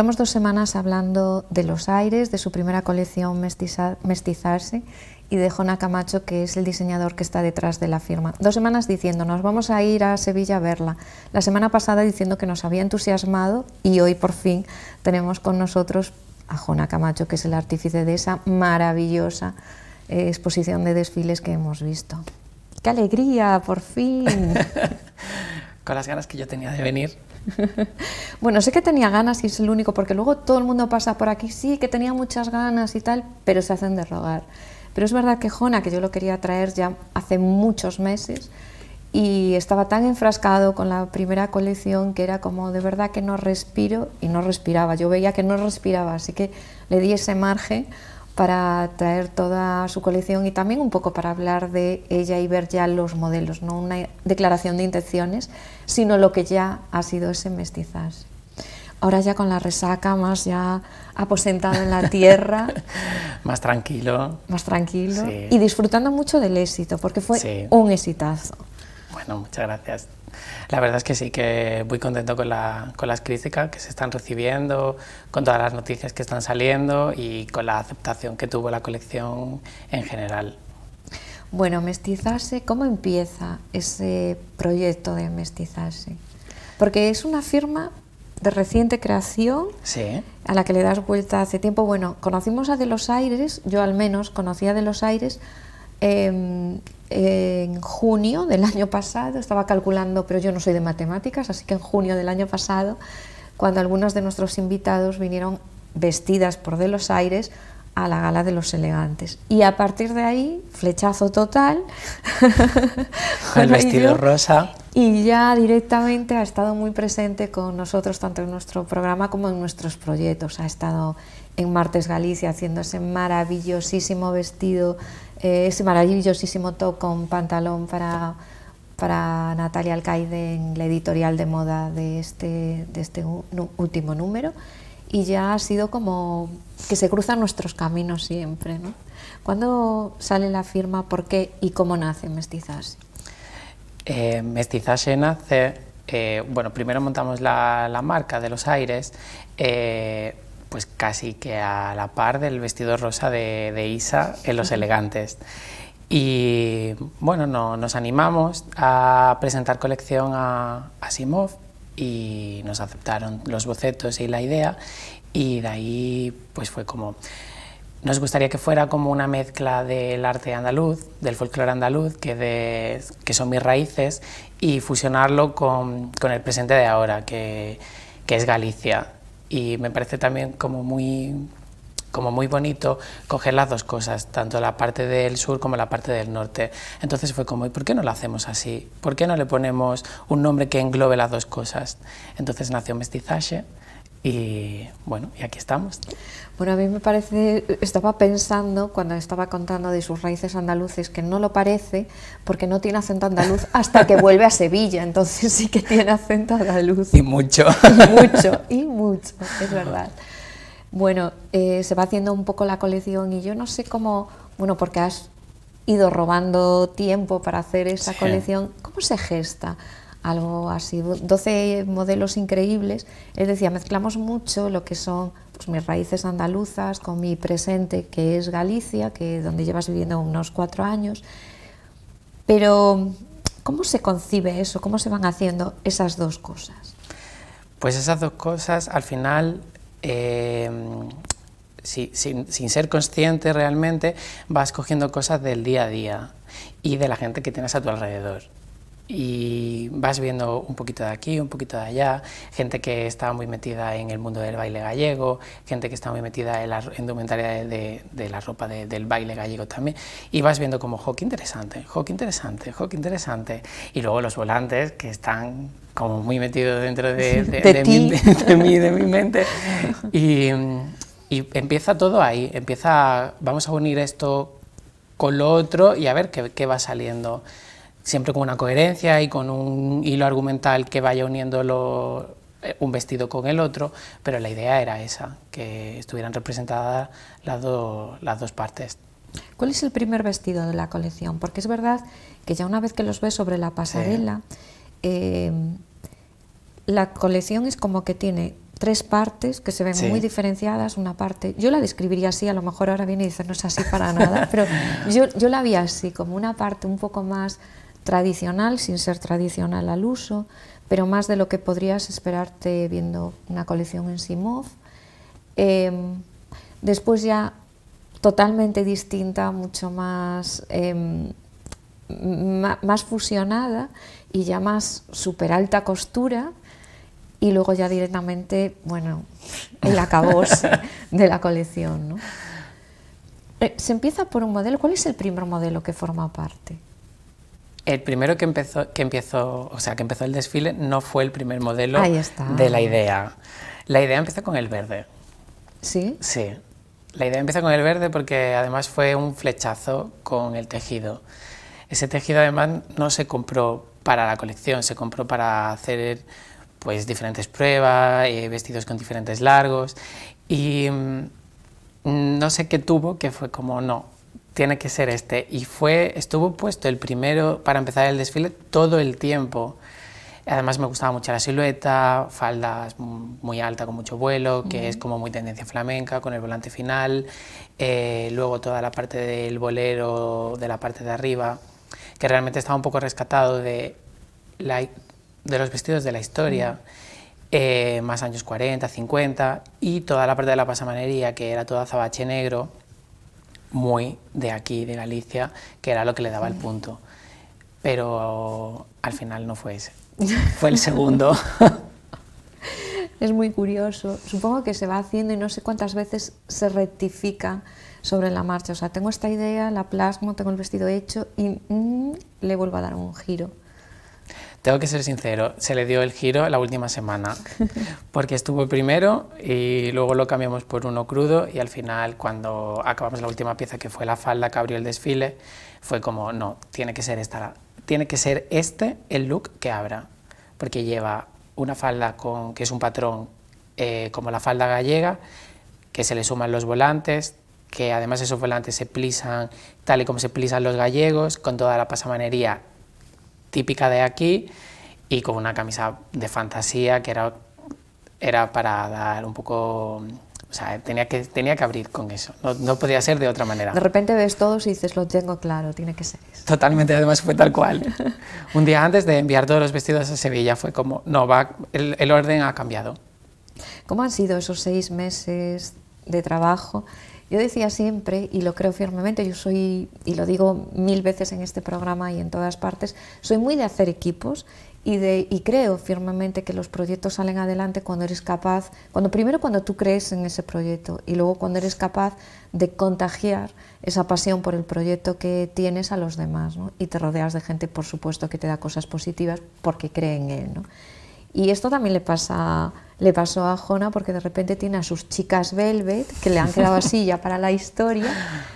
Llevamos dos semanas hablando de los aires, de su primera colección Mestizarse y de Jona Camacho, que es el diseñador que está detrás de la firma. Dos semanas diciéndonos, vamos a ir a Sevilla a verla. La semana pasada diciendo que nos había entusiasmado y hoy por fin tenemos con nosotros a Jona Camacho, que es el artífice de esa maravillosa eh, exposición de desfiles que hemos visto. ¡Qué alegría, por fin! con las ganas que yo tenía de venir. bueno, sé que tenía ganas y es el único, porque luego todo el mundo pasa por aquí, sí, que tenía muchas ganas y tal, pero se hacen de rogar. Pero es verdad que Jona, que yo lo quería traer ya hace muchos meses, y estaba tan enfrascado con la primera colección que era como de verdad que no respiro y no respiraba. Yo veía que no respiraba, así que le di ese margen para traer toda su colección y también un poco para hablar de ella y ver ya los modelos, no una declaración de intenciones, sino lo que ya ha sido ese mestizaje. Ahora ya con la resaca, más ya aposentado en la tierra. más tranquilo. Más tranquilo. Y disfrutando mucho del éxito, porque fue un exitazo muchas gracias. La verdad es que sí, que muy contento con, las críticas que se están recibiendo, con todas las noticias que están saliendo y con la aceptación que tuvo la colección en general. Bueno, Mestizarse, ¿cómo empieza ese proyecto de Mestizarse? Porque es una firma de reciente creación, sí. a la que le das vuelta hace tiempo. Bueno, conocimos a De los Aires, yo al menos conocía a De los Aires, Em, en junio del año pasado, estaba calculando, pero yo no soy de matemáticas, así que en junio del año pasado, cuando algunos de nuestros invitados vinieron vestidas por de los aires a la gala de los elegantes. Y a partir de ahí, flechazo total. el vestido rosa. Y ya directamente ha estado muy presente con nosotros, tanto en nuestro programa como en nuestros proyectos. Ha estado en Martes Galicia haciendo ese maravillosísimo vestido eh, ese maravillosísimo top con pantalón para, para Natalia Alcaide en la editorial de moda de este, de este último número. Y ya ha sido como que se cruzan nuestros caminos siempre. ¿no? ¿Cuándo sale la firma? ¿Por qué? ¿Y cómo nace mestizas? Eh, se nace, eh, bueno, primero montamos la, marca de los aires. Eh, pues casi que a la par del vestido rosa de, Isa en Los Elegantes. Y bueno, no, nos animamos a presentar colección a Simov... y nos aceptaron los bocetos y la idea y de ahí pues fue como... Nos gustaría que fuera como una mezcla del arte andaluz, del folclore andaluz, que, que son mis raíces, y fusionarlo con, el presente de ahora, que es Galicia y me parece también como muy como muy bonito coger las dos cosas, tanto la parte del sur como la parte del norte. Entonces fue como, ¿y por qué no lo hacemos así? ¿Por qué no le ponemos un nombre que englobe las dos cosas? Entonces nació Mestizaje, y bueno, y aquí estamos. Bueno, a mí me parece, estaba pensando cuando estaba contando de sus raíces andaluces, que no lo parece porque no tiene acento andaluz hasta que vuelve a Sevilla, entonces sí que tiene acento andaluz. Y mucho. Y mucho, y mucho, es verdad. Bueno, eh, se va haciendo un poco la colección y yo no sé cómo, bueno, porque has ido robando tiempo para hacer esa colección, ¿cómo se gesta? algo así, 12 modelos increíbles. ...es decir, mezclamos mucho lo que son pues, mis raíces andaluzas con mi presente, que es Galicia, que donde llevas viviendo unos cuatro años. Pero, ¿cómo se concibe eso? ¿Cómo se van haciendo esas dos cosas? Pues esas dos cosas, al final, em, sin ser consciente realmente, vas cogiendo cosas del día a día y de la gente que tienes a tu alrededor y vas viendo un poquito de aquí, un poquito de allá, gente que está muy metida en el mundo del baile gallego, gente que está muy metida en la indumentaria de, la ropa del baile gallego también, y vas viendo como, jo, interesante, jo, interesante, jo, interesante, y luego los volantes que están como muy metidos dentro de, de mi, de mi mente, y, empieza todo ahí, empieza, vamos a unir esto con lo otro y a ver qué va saliendo siempre con una coherencia y con un hilo argumental que vaya uniendo eh, un vestido con el otro, pero la idea era esa, que estuvieran representadas las, las dos partes. ¿Cuál es el primer vestido de la colección? Porque es verdad que ya una vez que los ves sobre la pasarela, eh, la colección es como que tiene tres partes que se ven muy diferenciadas, una parte, yo la describiría así, a lo mejor ahora viene y dice no es así para nada, pero yo, yo la vi así, como una parte un poco más tradicional, sin ser tradicional al uso, pero más de lo que podrías esperarte viendo una colección en Simov. Em, después ya totalmente distinta, mucho más, em, más fusionada y ya más super alta costura y luego ya directamente, bueno, el acabos de la colección. Eh, se empieza por un modelo, ¿cuál es el primer modelo que forma parte? El primero que empezó, que empezó, o sea, que empezó el desfile no fue el primer modelo de la idea. La idea empezó con el verde. ¿Sí? Sí. La idea empieza con el verde porque además fue un flechazo con el tejido. Ese tejido además no se compró para la colección, se compró para hacer pues diferentes pruebas, y eh, vestidos con diferentes largos y mm, no sé qué tuvo que fue como no, tiene que ser este. Y fue, estuvo puesto el primero para empezar el desfile todo el tiempo. Además me gustaba mucho la silueta, faldas muy alta con mucho vuelo, que es como muy tendencia flamenca, con el volante final, eh, luego toda la parte del bolero, de la parte de arriba, que realmente estaba un poco rescatado de, los vestidos de la historia. Eh, más años 40, 50, y toda la parte de la pasamanería, que era toda zabache negro, muy de aquí, de Galicia, que era lo que le daba el punto. Pero al final no fue ese, fue el segundo. es muy curioso. Supongo que se va haciendo y no sé cuántas veces se rectifica sobre la marcha. O sea, tengo esta idea, la plasmo, tengo el vestido hecho y mm, le vuelvo a dar un giro. Tengo que ser sincero, se le dio el giro la última semana, porque estuvo primero y luego lo cambiamos por uno crudo y al final cuando acabamos la última pieza que fue la falda que abrió el desfile, fue como, no, tiene que ser, esta, tiene que ser este el look que abra, porque lleva una falda que es un patrón eh, como la falda gallega, que se le suman los volantes, que además esos volantes se plisan tal y como se plisan los gallegos, con toda la pasamanería típica de aquí y con una camisa de fantasía que era, era para dar un poco... O sea, tenía que, tenía que abrir con eso, no, podía ser de otra manera. De repente ves todos y dices, lo tengo claro, tiene que ser eso. Totalmente, además fue tal cual. un día antes de enviar todos los vestidos a Sevilla fue como, no, va, el, el orden ha cambiado. ¿Cómo han sido esos seis meses de trabajo yo decía siempre, y lo creo firmemente, yo soy, y lo digo mil veces en este programa y en todas partes, soy muy de hacer equipos y, de, y creo firmemente que los proyectos salen adelante cuando eres capaz, cuando primero cuando tú crees en ese proyecto y luego cuando eres capaz de contagiar esa pasión por el proyecto que tienes a los demás y te rodeas de gente, por supuesto, que te da cosas positivas porque cree en él. Y esto también le pasa a le pasó a Jona porque de repente tiene a sus chicas Velvet, que le han quedado así ya para la historia,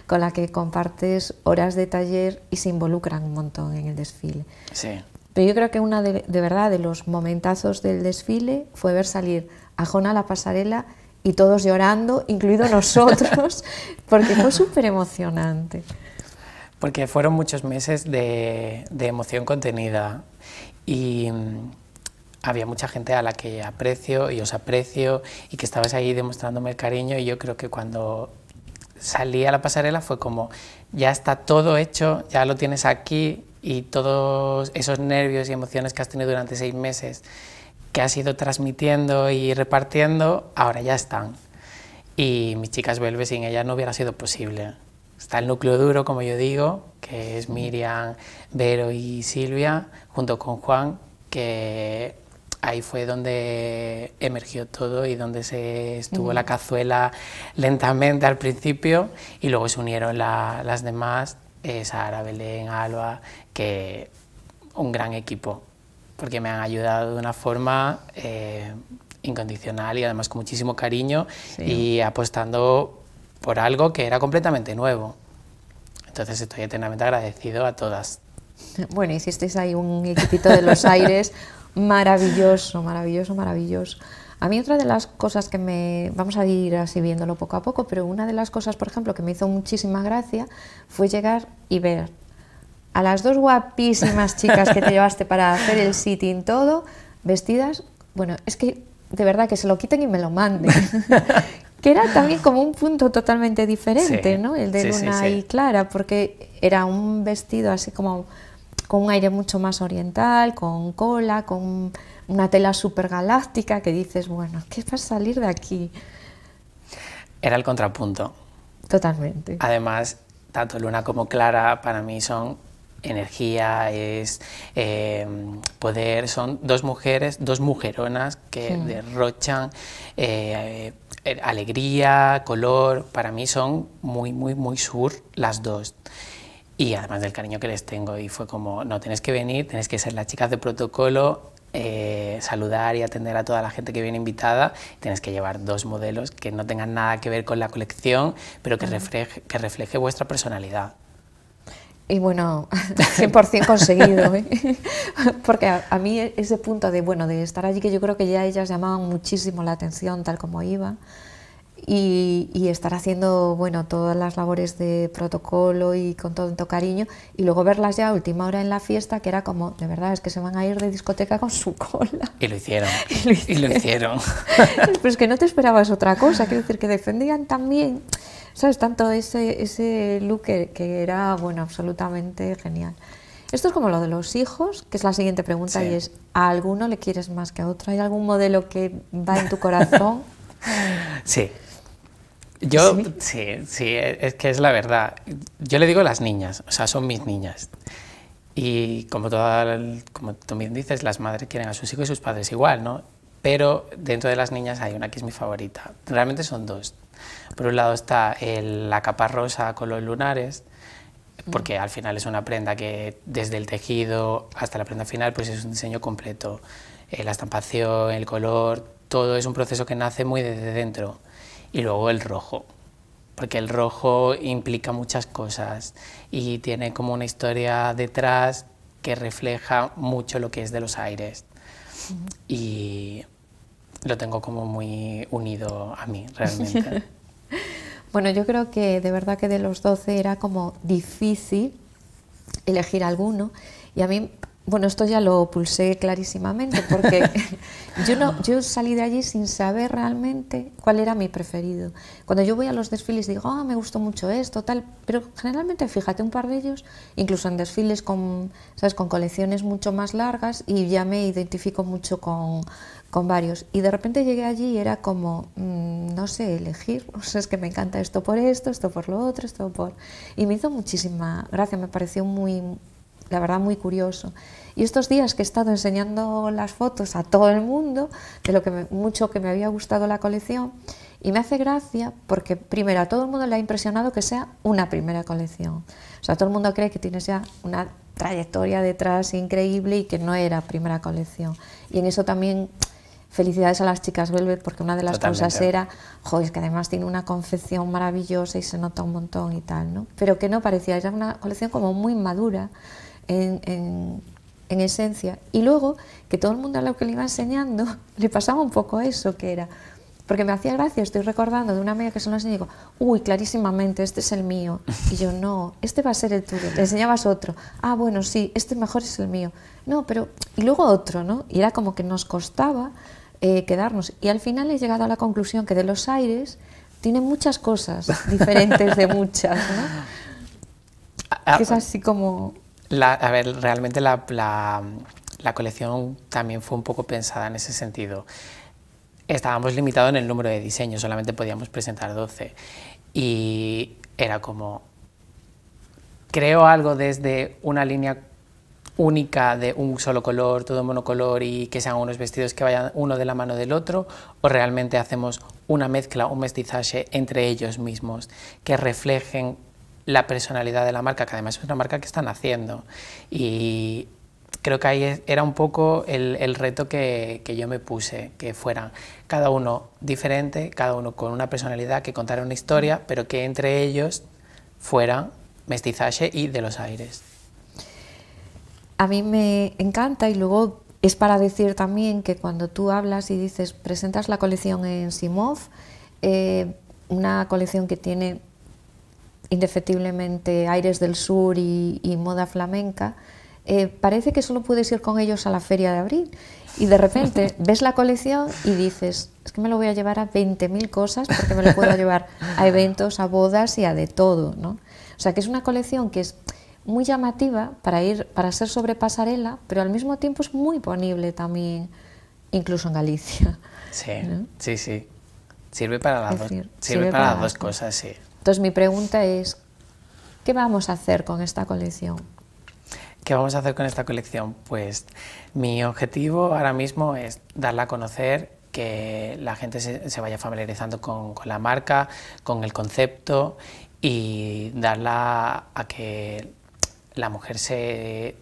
con la que compartes horas de taller y se involucran un montón en el desfile. Sí. Pero yo creo que una de, verdad de los momentazos del desfile fue ver salir a Jona a la pasarela y todos llorando, incluido nosotros, porque fue súper emocionante. Porque fueron muchos meses de, de emoción contenida y había mucha gente a la que aprecio y os aprecio y que estabas ahí demostrándome el cariño y yo creo que cuando salí a la pasarela fue como, ya está todo hecho, ya lo tienes aquí y todos esos nervios y emociones que has tenido durante seis meses que has ido transmitiendo y repartiendo, ahora ya están. Y mis chicas vuelve sin ellas no hubiera sido posible. Está el núcleo duro, como yo digo, que es Miriam, Vero y Silvia, junto con Juan, que ahí fue donde emergió todo y donde se estuvo la cazuela lentamente al principio y luego se unieron las demás, eh, Sara, Belén, Alba, que un gran equipo, porque me han ayudado de una forma eh, incondicional y además con muchísimo cariño y apostando por algo que era completamente nuevo. Entonces estoy eternamente agradecido a todas. Bueno, y si estáis ahí un equipito de los aires, Maravilloso, maravilloso, maravilloso. A mí otra de las cosas que me, vamos a ir así viéndolo poco a poco, pero una de las cosas, por ejemplo, que me hizo muchísima gracia fue llegar y ver a las dos guapísimas chicas que te llevaste para hacer el sitting todo, vestidas, bueno, es que de verdad que se lo quiten y me lo manden. que era también como un punto totalmente diferente, ¿no? El de Luna y Clara, porque era un vestido así como con un aire mucho más oriental, con cola, con una tela súper galáctica que dices, bueno, ¿qué va a salir de aquí? Era el contrapunto. Totalmente. Además, tanto Luna como Clara para mí son energía, es eh, poder, son dos mujeres, dos mujeronas que derrochan eh, alegría, color, para mí son muy, muy, muy sur las dos y además del cariño que les tengo. Y fue como, no, tenés que venir, tenés que ser las chicas de protocolo, eh, saludar y atender a toda la gente que viene invitada. tenés que llevar dos modelos que no tengan nada que ver con la colección, pero que refleje, que refleje vuestra personalidad. Y bueno, 100% conseguido, ¿eh? porque a, a, mí ese punto de, bueno, de estar allí, que yo creo que ya ellas llamaban muchísimo la atención tal como iba, y, estar haciendo bueno, todas las labores de protocolo y con tanto cariño y luego verlas ya a última hora en la fiesta que era como, de verdad, es que se van a ir de discoteca con su cola. Y lo hicieron. y lo hicieron. Pero es que no te esperabas otra cosa, quiero decir, que defendían también, ¿sabes? Tanto ese, ese look que, era, bueno, absolutamente genial. Esto es como lo de los hijos, que es la siguiente pregunta y es, ¿a alguno le quieres más que a otro? ¿Hay algún modelo que va en tu corazón? sí, yo, ¿Sí? ¿Sí? es que es la verdad. Yo le digo las niñas, o sea, son mis niñas. Y como, como tú bien dices, las madres quieren a sus hijos y sus padres igual, ¿no? Pero dentro de las niñas hay una que es mi favorita. Realmente son dos. Por un lado está la capa rosa con los lunares, porque mm. al final es una prenda que desde el tejido hasta la prenda final pues es un diseño completo. Eh, la estampación, el color, todo es un proceso que nace muy desde dentro y luego el rojo, porque el rojo implica muchas cosas y tiene como una historia detrás que refleja mucho lo que es de los aires. Y lo tengo como muy unido a mí, realmente. bueno, yo creo que de verdad que de los 12 era como difícil elegir alguno. Y a mí bueno, esto ya lo pulsé clarísimamente porque yo, no, yo salí de allí sin saber realmente cuál era mi preferido. Cuando yo voy a los desfiles digo, ah, me gustó mucho esto, tal, pero generalmente fíjate un par de ellos, incluso en desfiles con, ¿sabes? con colecciones mucho más largas y ya me identifico mucho con, varios. Y de repente llegué allí y era como, mm, no sé, elegir. es que me encanta esto por esto, esto por lo otro, esto por... Y me hizo muchísima gracia, me pareció muy, la verdad muy curioso. Y estos días que he estado enseñando las fotos a todo el mundo de lo que mucho que me había gustado la colección y me hace gracia porque primero a todo el mundo le ha impresionado que sea una primera colección. O sea, todo el mundo cree que tienes ya una trayectoria detrás increíble y que no era primera colección. Y en eso también felicidades a las chicas Velvet porque una de las cosas era, joder, es que además tiene una confección maravillosa y se nota un montón y tal, ¿no? Pero que no parecía, era una colección como muy madura en, esencia. Y luego, que todo el mundo a lo que le iba enseñando le pasaba un poco eso, que era, porque me hacía gracia, estoy recordando de una amiga que se lo enseñó y digo, uy, clarísimamente, este es el mío. Y yo, no, este va a ser el tuyo. Le enseñabas otro. Ah, bueno, sí, este mejor es el mío. No, pero... Y luego otro, ¿no? Y era como que nos costaba eh, quedarnos. Y al final he llegado a la conclusión que de los aires tiene muchas cosas diferentes de muchas, ah, ah, Que es así como a ver, realmente la, la, colección también fue un poco pensada en ese sentido. Estábamos limitados en el número de diseños, solamente podíamos presentar 12. Y era como, creo algo desde una línea única de un solo color, todo monocolor y que sean unos vestidos que vayan uno de la mano del otro, o realmente hacemos una mezcla, un mestizaje entre ellos mismos, que reflejen la personalidad de la marca, que además es una marca que están haciendo. Y creo que ahí era un poco el, el reto que, que, yo me puse, que fueran cada uno diferente, cada uno con una personalidad, que contara una historia, pero que entre ellos fueran mestizaje y de los aires. A mí me encanta y luego es para decir también que cuando tú hablas y dices, presentas la colección en Simov, eh, una colección que tiene indefectiblemente aires del sur y, moda flamenca, eh, parece que solo puedes ir con ellos a la feria de abril. Y de repente ves la colección y dices, es que me lo voy a llevar a 20.000 cosas porque me lo puedo llevar a eventos, a bodas y a de todo. ¿no? O sea, que es una colección que es muy llamativa para, ir, para ser sobre pasarela, pero al mismo tiempo es muy ponible también, incluso en Galicia. Sí, sí, sí. Sirve para sirve, para las dos cosas, sí. Entonces mi pregunta es, ¿qué vamos a hacer con esta colección? ¿Qué vamos a hacer con esta colección? Pues mi objetivo ahora mismo es darla a conocer, que la gente se, vaya familiarizando con, la marca, con el concepto y darla a que la mujer se,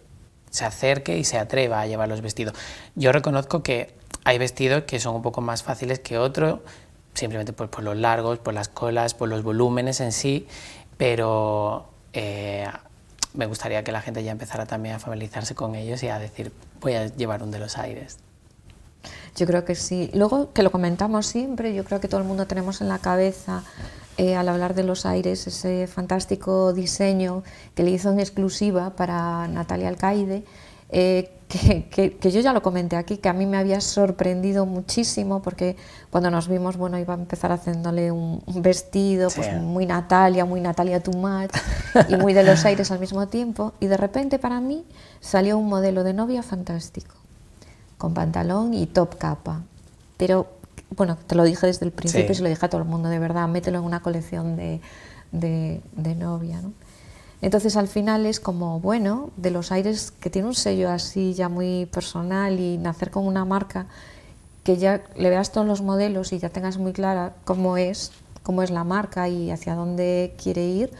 se acerque y se atreva a llevar los vestidos. Yo reconozco que hay vestidos que son un poco más fáciles que otros, simplemente por, los largos, por las colas, por los volúmenes en sí, pero eh, me gustaría que la gente ya empezara también a familiarizarse con ellos y a decir, voy a llevar un de los aires. Yo creo que sí. Luego, que lo comentamos siempre, yo creo que todo el mundo tenemos en la cabeza, eh, al hablar de los aires, ese fantástico diseño que le hizo en exclusiva para Natalia Alcaide, eh, que, yo ya lo comenté aquí, que a mí me había sorprendido muchísimo porque cuando nos vimos, bueno, iba a empezar haciéndole un, vestido, pues muy Natalia, muy Natalia Tumat y muy de los aires al mismo tiempo. Y de repente para mí salió un modelo de novia fantástico, con pantalón y top capa. Pero, bueno, te lo dije desde el principio y se lo dije a todo el mundo, de verdad, mételo en una colección de, de novia, ¿no? Entonces al final es como, bueno, de los aires que tiene un sello así ya muy personal y nacer con una marca que ya le veas todos los modelos y ya tengas muy clara cómo es, cómo es la marca y hacia dónde quiere ir,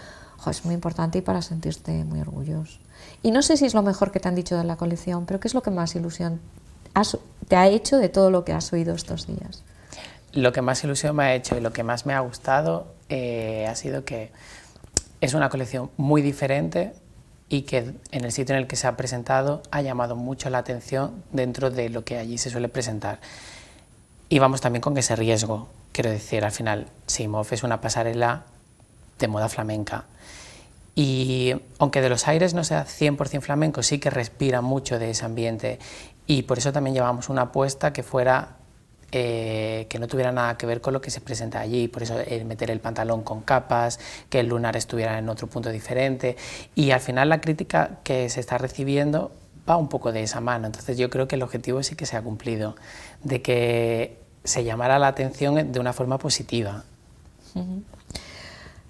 es muy importante y para sentirte muy orgulloso. Y no sé si es lo mejor que te han dicho de la colección, pero ¿qué es lo que más ilusión te ha hecho de todo lo que has oído estos días? Lo que más ilusión me ha hecho y lo que más me ha gustado eh, ha sido que es una colección muy diferente y que en el sitio en el que se ha presentado ha llamado mucho la atención dentro de lo que allí se suele presentar. Y vamos también con ese riesgo. Quiero decir, al final, Simof es una pasarela de moda flamenca. Y aunque de los aires no sea 100% flamenco, sí que respira mucho de ese ambiente. Y por eso también llevamos una apuesta que fuera eh, que no tuviera nada que ver con lo que se presenta allí, por eso el eh, meter el pantalón con capas, que el lunar estuviera en otro punto diferente y al final la crítica que se está recibiendo va un poco de esa mano, entonces yo creo que el objetivo sí que se ha cumplido, de que se llamara la atención de una forma positiva.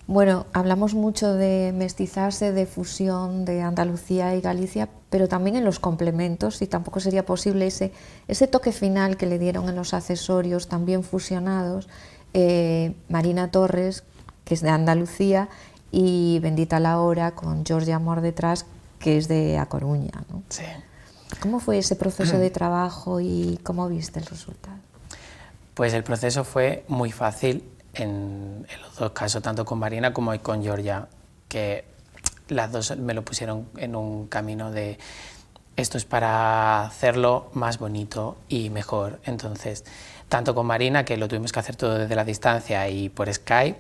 Bueno, hablamos mucho de mestizarse, de fusión de Andalucía y Galicia, pero también en los complementos, y tampoco sería posible ese, toque final que le dieron en los accesorios también fusionados eh, Marina Torres, que es de Andalucía, y Bendita la Hora con Georgia Amor detrás, que es de A Coruña. ¿Cómo fue ese proceso de trabajo y cómo viste el resultado? Pues el proceso fue muy fácil en, los dos casos, tanto con Marina como con Georgia, que las dos me lo pusieron en un camino de esto es para hacerlo más bonito y mejor. Entonces, tanto con Marina, que lo tuvimos que hacer todo desde la distancia y por Skype,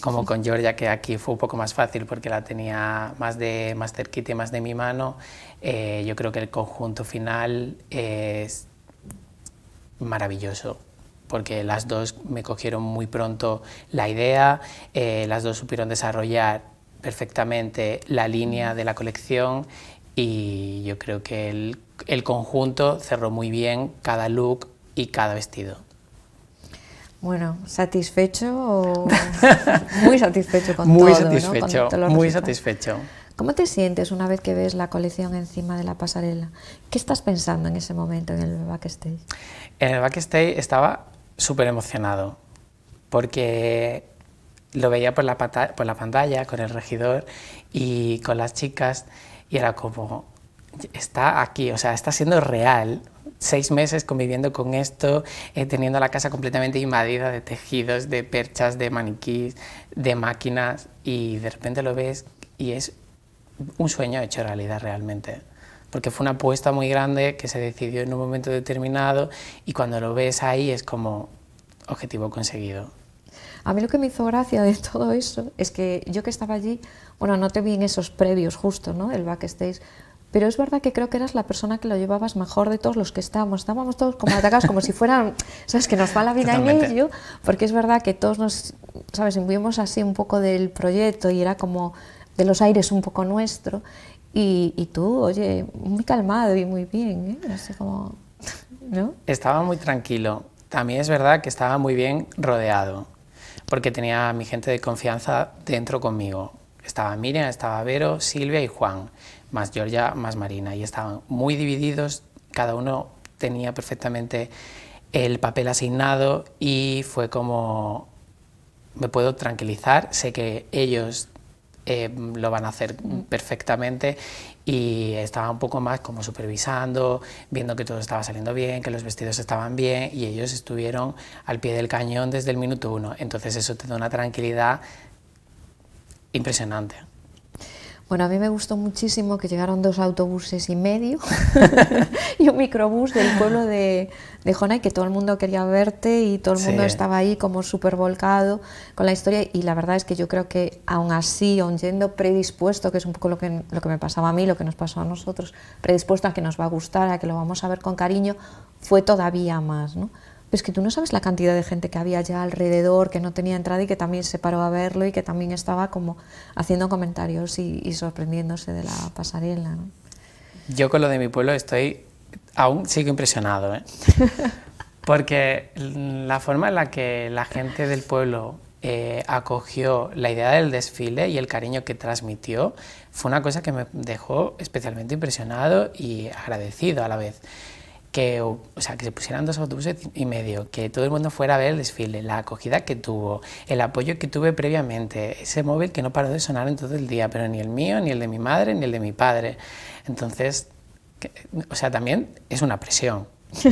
como con Georgia, que aquí fue un poco más fácil porque la tenía más, de, más cerquita y más de mi mano, eh, yo creo que el conjunto final es maravilloso porque las dos me cogieron muy pronto la idea, eh, las dos supieron desarrollar perfectamente la línea de la colección y yo creo que el, conjunto cerró muy bien cada look y cada vestido. Bueno, ¿satisfecho o muy satisfecho con todo? Satisfecho, muy satisfecho. ¿Cómo te sientes una vez que ves la colección encima de la pasarela? ¿Qué estás pensando en ese momento en el backstage? En el backstage estaba súper emocionado, porque lo veía por la, por la pantalla con el regidor y con las chicas y era como, está aquí, o sea, está siendo real. Seis meses conviviendo con esto, eh, teniendo la casa completamente invadida de tejidos, de perchas, de maniquís, de máquinas, y de repente lo ves y es un sueño hecho realidad realmente porque fue una apuesta muy grande que se decidió en un momento determinado y cuando lo ves ahí es como objetivo conseguido. A mí lo que me hizo gracia de todo eso es que yo que estaba allí, bueno, no te vi en esos previos justo, ¿no? El backstage, pero es verdad que creo que eras la persona que lo llevabas mejor de todos los que estábamos. Estábamos todos como atacados, como si fueran, ¿sabes? Que nos va la vida en ello, porque es verdad que todos nos, ¿sabes? Vivimos así un poco del proyecto y era como de los aires un poco nuestro. Y, tú, oye, muy calmado y muy bien, ¿eh? No sé cómo... ¿no? Estaba muy tranquilo. También es verdad que estaba muy bien rodeado, porque tenía a mi gente de confianza dentro conmigo. Estaba Miriam, estaba Vero, Silvia y Juan, más Georgia, más Marina, y estaban muy divididos, cada uno tenía perfectamente el papel asignado y fue como me puedo tranquilizar, sé que ellos eh, lo van a hacer perfectamente y estaba un poco más como supervisando, viendo que todo estaba saliendo bien, que los vestidos estaban bien y ellos estuvieron al pie del cañón desde el minuto uno. Entonces eso te da una tranquilidad impresionante. Bueno, a mí me gustó muchísimo que llegaron dos autobuses y medio y un microbús del pueblo de, de Jonay, que todo el mundo quería verte y todo el mundo estaba ahí como súper volcado con la historia. Y la verdad es que yo creo que aún así, aún yendo predispuesto, que es un poco lo que, lo que me pasaba a mí, lo que nos pasó a nosotros, predispuesto a que nos va a gustar, a que lo vamos a ver con cariño, fue todavía más, ¿no? es que tú no sabes la cantidad de gente que había ya alrededor, que no tenía entrada y que también se paró a verlo y que también estaba como haciendo comentarios y, sorprendiéndose de la pasarela. Yo con lo de mi pueblo estoy, aún sigo impresionado, ¿eh? porque la forma en la que la gente del pueblo eh, acogió la idea del desfile y el cariño que transmitió fue una cosa que me dejó especialmente impresionado y agradecido a la vez que, o sea, que se pusieran dos autobuses y medio, que todo el mundo fuera a ver el desfile, la acogida que tuvo, el apoyo que tuve previamente, ese móvil que no paró de sonar en todo el día, pero ni el mío, ni el de mi madre, ni el de mi padre. Entonces, o sea, también es una presión,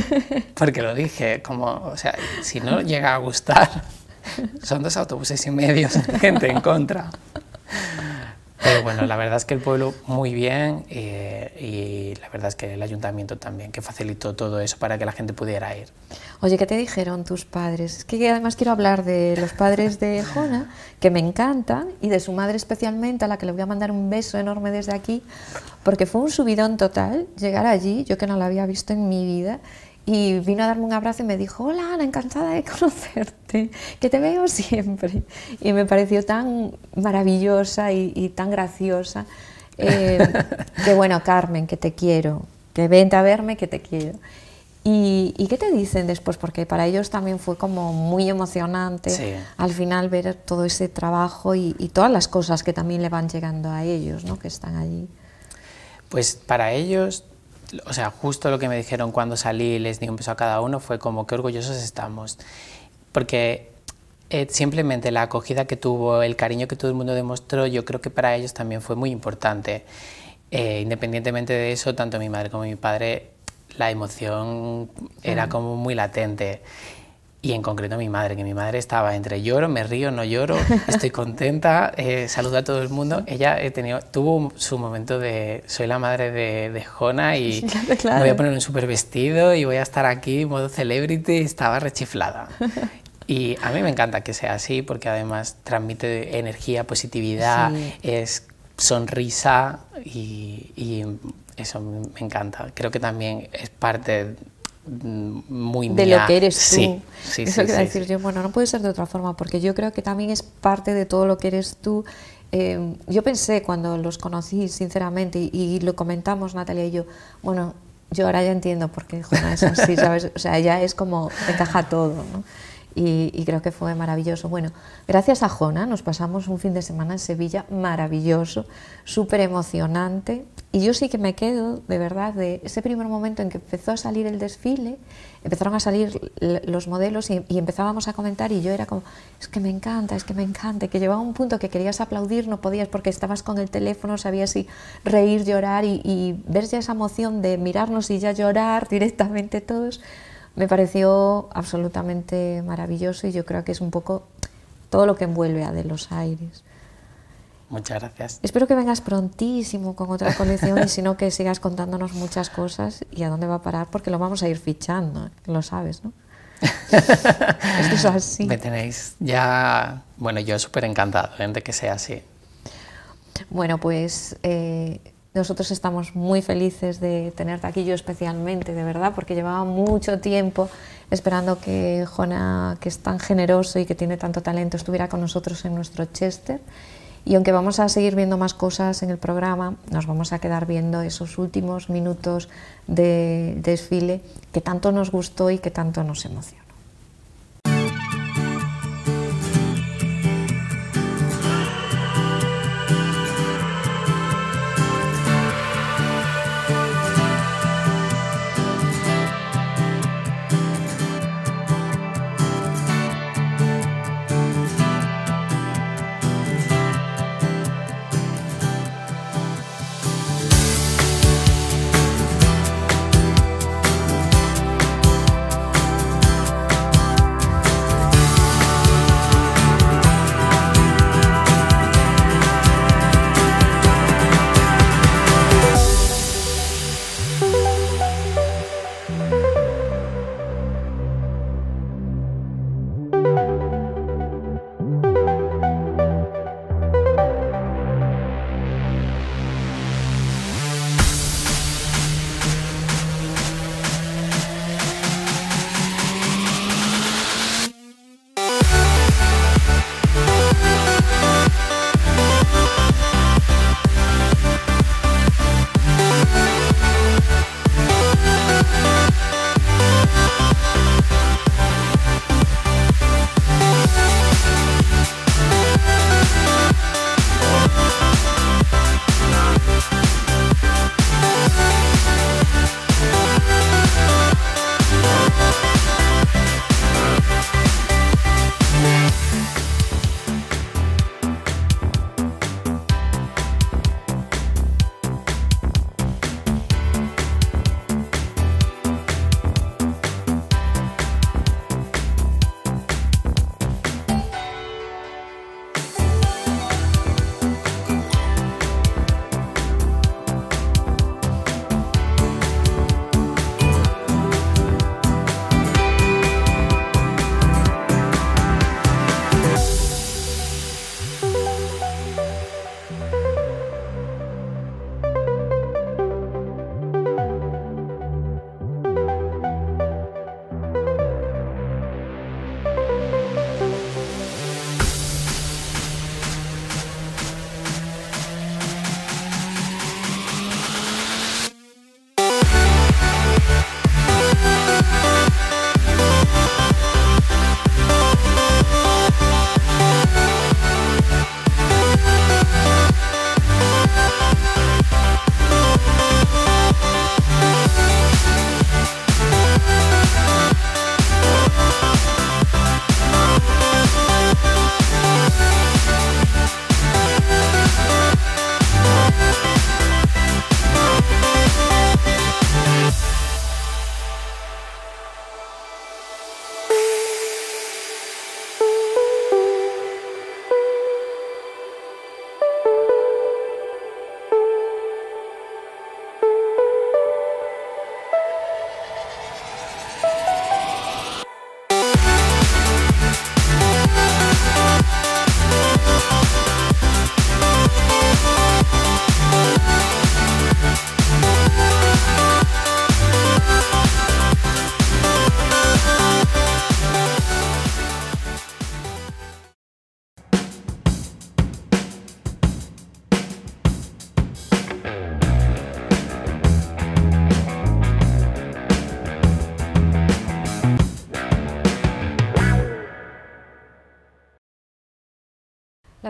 porque lo dije, como, o sea, si no llega a gustar, son dos autobuses y medio, gente en contra. Pero bueno, la verdad es que el pueblo muy bien eh, y la verdad es que el ayuntamiento también, que facilitó todo eso para que la gente pudiera ir. Oye, ¿qué te dijeron tus padres? Es que además quiero hablar de los padres de Jona, que me encantan, y de su madre especialmente, a la que le voy a mandar un beso enorme desde aquí, porque fue un subidón total llegar allí, yo que no la había visto en mi vida, y vino a darme un abrazo y me dijo, hola Ana, encantada de conocerte, que te veo siempre. Y me pareció tan maravillosa y, tan graciosa. Eh, que bueno, Carmen, que te quiero, que vente a verme, que te quiero. ¿Y, qué te dicen después? Porque para ellos también fue como muy emocionante al final ver todo ese trabajo y, y, todas las cosas que también le van llegando a ellos, ¿no? que están allí. Pues para ellos o sea, justo lo que me dijeron cuando salí les di un beso a cada uno fue como qué orgullosos estamos. Porque eh, simplemente la acogida que tuvo, el cariño que todo el mundo demostró, yo creo que para ellos también fue muy importante. Eh, independientemente de eso, tanto mi madre como mi padre, la emoción era como muy latente y en concreto mi madre, que mi madre estaba entre lloro, me río, no lloro, estoy contenta, eh, saluda a todo el mundo. Ella he eh, tenido, tuvo su momento de soy la madre de, de Jona y me voy a poner un súper vestido y voy a estar aquí en modo celebrity, estaba rechiflada. Y a mí me encanta que sea así porque además transmite energía, positividad, es sonrisa y, y eso me encanta. Creo que también es parte muy de lo que eres tú. Sí, Eso sí, decir yo, bueno, no puede ser de otra forma, porque yo creo que también es parte de todo lo que eres tú. Em, yo pensé cuando los conocí, sinceramente, y, lo comentamos Natalia y yo, bueno, yo ahora ya entiendo por qué Jona es así, ¿sabes? O sea, ya es como encaja todo, ¿no? Y, y, creo que fue maravilloso. Bueno, gracias a Jona nos pasamos un fin de semana en Sevilla maravilloso, súper emocionante. Y yo sí que me quedo, de verdad, de ese primer momento en que empezó a salir el desfile, empezaron a salir los modelos y, empezábamos a comentar y yo era como, es que me encanta, es que me encanta, que llevaba un punto que querías aplaudir, no podías porque estabas con el teléfono, sabías si reír, llorar y, y ver ya esa emoción de mirarnos y ya llorar directamente todos, me pareció absolutamente maravilloso y yo creo que es un poco todo lo que envuelve a De los Aires. Muchas gracias. Espero que vengas prontísimo con otra colección y si no que sigas contándonos muchas cosas y a dónde va a parar porque lo vamos a ir fichando, ¿eh? lo sabes, ¿no? Esto es así. Me tenéis ya, bueno, yo súper encantado ¿eh? de que sea así. Bueno, pues eh, nosotros estamos muy felices de tenerte aquí, yo especialmente, de verdad, porque llevaba mucho tiempo esperando que Jona, que es tan generoso y que tiene tanto talento, estuviera con nosotros en nuestro Chester y aunque vamos a seguir viendo más cosas en el programa, nos vamos a quedar viendo esos últimos minutos de desfile que tanto nos gustó y que tanto nos emocionó.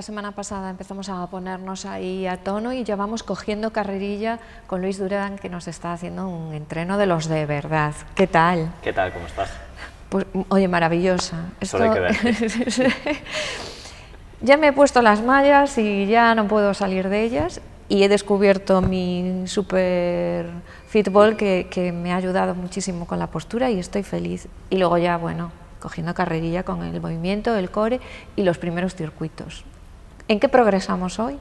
la semana pasada empezamos a ponernos ahí a tono y ya vamos cogiendo carrerilla con Luis Durán, que nos está haciendo un entreno de los de verdad. ¿Qué tal? ¿Qué tal? ¿Cómo estás? Pues, oye, maravillosa. ya me he puesto las mallas y ya no puedo salir de ellas y he descubierto mi super fitball que, que me ha ayudado muchísimo con la postura y estoy feliz. Y luego ya, bueno, cogiendo carrerilla con el movimiento, el core y los primeros circuitos. ¿En qué progresamos hoy?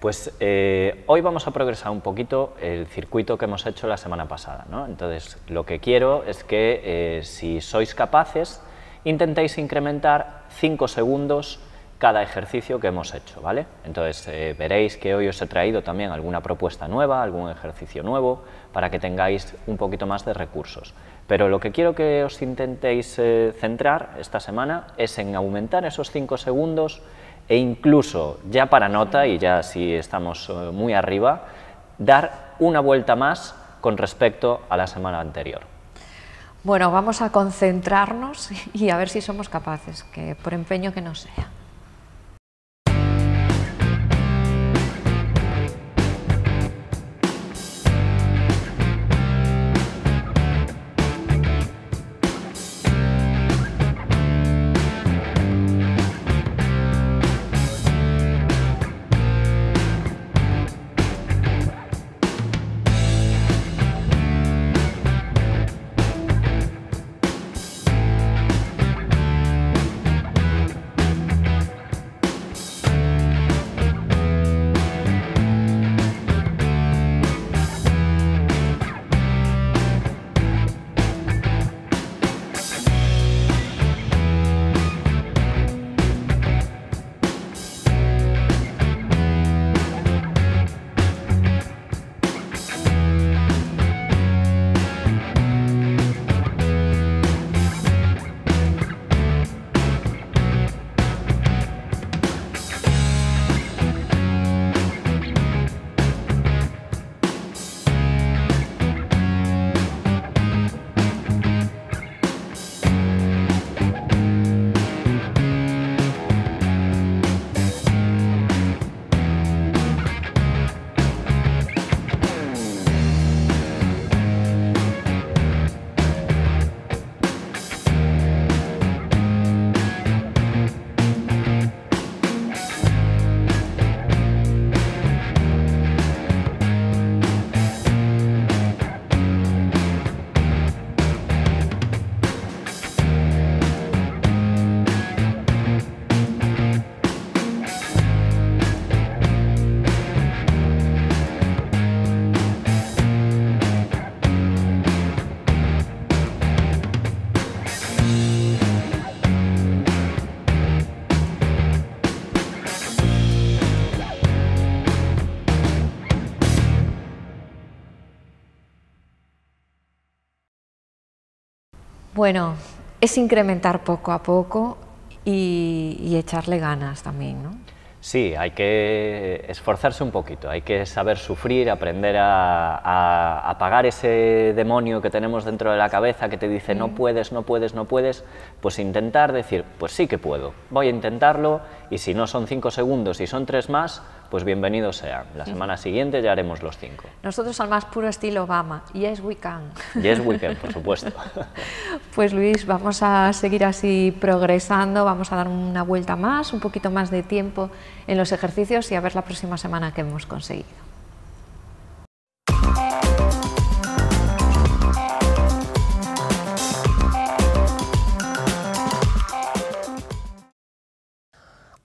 Pues eh, hoy vamos a progresar un poquito el circuito que hemos hecho la semana pasada. ¿no? Entonces, lo que quiero es que eh, si sois capaces, intentéis incrementar 5 segundos cada ejercicio que hemos hecho, ¿vale? Entonces eh, veréis que hoy os he traído también alguna propuesta nueva, algún ejercicio nuevo, para que tengáis un poquito más de recursos. Pero lo que quiero que os intentéis centrar esta semana es en aumentar esos 5 segundos e incluso ya para nota, y ya si estamos eh, muy arriba, dar una vuelta más con respecto a la semana anterior. Bueno, vamos a concentrarnos y a ver si somos capaces, que por empeño que no sea. Bueno, es incrementar poco a poco y, echarle ganas también, ¿no? Sí, hay que esforzarse un poquito, hay que saber sufrir, aprender a, apagar ese demonio que tenemos dentro de la cabeza que te dice no puedes, no puedes, no puedes, pues intentar decir, pues sí que puedo, voy a intentarlo y si no son cinco segundos y son tres más, pues bienvenidos sean. La semana siguiente ya haremos los cinco. Nosotros al más puro estilo Obama, yes we can. Yes we can, por supuesto. pues Luis, vamos a seguir así progresando, vamos a dar una vuelta más, un poquito más de tiempo en los ejercicios y a ver la próxima semana qué hemos conseguido.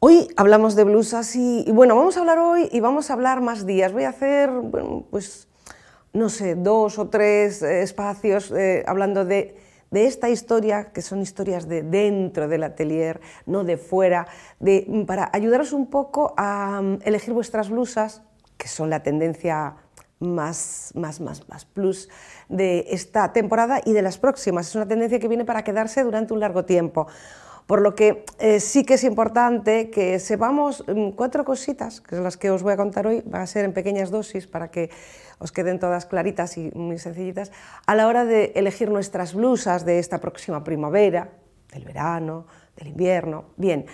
Hoy hablamos de blusas y, bueno, vamos a hablar hoy y vamos a hablar más días. Voy a hacer, pues, no sé, dos o tres eh, espacios eh, hablando de, esta historia, que son historias de dentro del atelier, no de fuera, de, mm, para ayudaros un poco a mm, elegir vuestras blusas, que son la tendencia más, más, más, más plus de esta temporada y de las próximas. Es una tendencia que viene para quedarse durante un largo tiempo. Por lo que eh, sí que es importante que sepamos mm, cuatro cositas, que son las que os voy a contar hoy, van a ser en pequeñas dosis para que os queden todas claritas y muy sencillitas, a la hora de elegir nuestras blusas de esta próxima primavera, del verano, del invierno. Bien,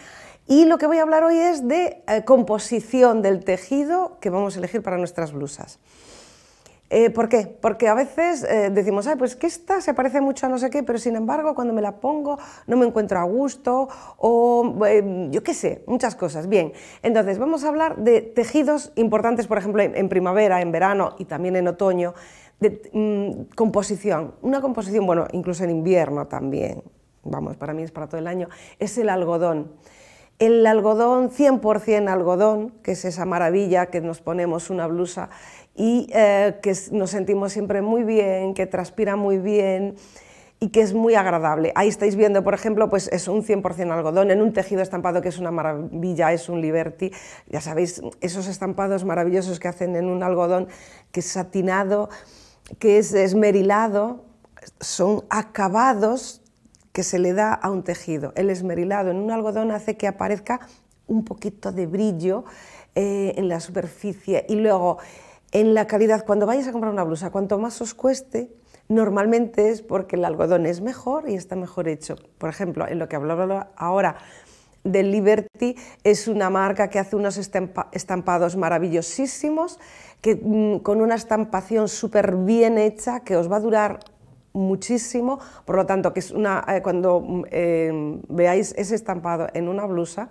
y lo que voy a hablar hoy es de eh, composición del tejido que vamos a elegir para nuestras blusas. Eh, ¿Por qué? Porque a veces eh, decimos, Ay, pues que esta se parece mucho a no sé qué, pero sin embargo cuando me la pongo no me encuentro a gusto o eh, yo qué sé, muchas cosas. Bien, entonces vamos a hablar de tejidos importantes, por ejemplo, en, primavera, en verano y también en otoño, de mm, composición. Una composición, bueno, incluso en invierno también, vamos, para mí es para todo el año, es el algodón. El algodón, 100% algodón, que es esa maravilla que nos ponemos una blusa y eh, que nos sentimos siempre muy bien, que transpira muy bien y que es muy agradable. Ahí estáis viendo, por ejemplo, pues es un 100% algodón en un tejido estampado que es una maravilla, es un Liberty. Ya sabéis, esos estampados maravillosos que hacen en un algodón que es satinado, que es esmerilado, son acabados que se le da a un tejido. El esmerilado en un algodón hace que aparezca un poquito de brillo eh, en la superficie y luego en la calidad, cuando vayas a comprar una blusa, cuanto más os cueste, normalmente es porque el algodón es mejor y está mejor hecho. Por ejemplo, en lo que hablaba ahora de Liberty, es una marca que hace unos estampados maravillosísimos, que, mm, con una estampación súper bien hecha, que os va a durar muchísimo, por lo tanto, que es una, eh, cuando mm, eh, veáis ese estampado en una blusa,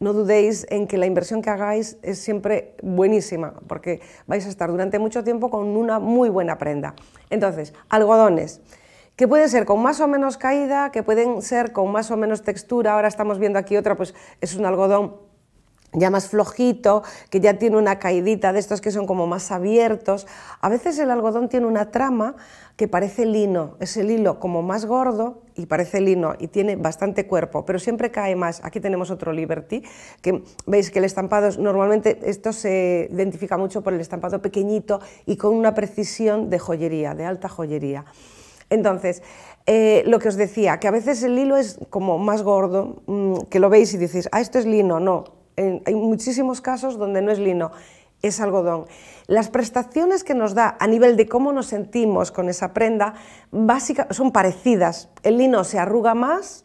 no dudéis en que la inversión que hagáis es siempre buenísima, porque vais a estar durante mucho tiempo con una muy buena prenda. Entonces, algodones que pueden ser con más o menos caída, que pueden ser con más o menos textura. Ahora estamos viendo aquí otra, pues es un algodón ya más flojito, que ya tiene una caidita de estos que son como más abiertos. A veces el algodón tiene una trama que parece lino, es el hilo como más gordo y parece lino y tiene bastante cuerpo, pero siempre cae más. Aquí tenemos otro Liberty, que veis que el estampado, normalmente esto se identifica mucho por el estampado pequeñito y con una precisión de joyería, de alta joyería. Entonces, eh, lo que os decía, que a veces el hilo es como más gordo, mm, que lo veis y decís, ah, esto es lino, no, hay muchísimos casos donde no es lino, es algodón. Las prestaciones que nos da a nivel de cómo nos sentimos con esa prenda son parecidas. El lino se arruga más,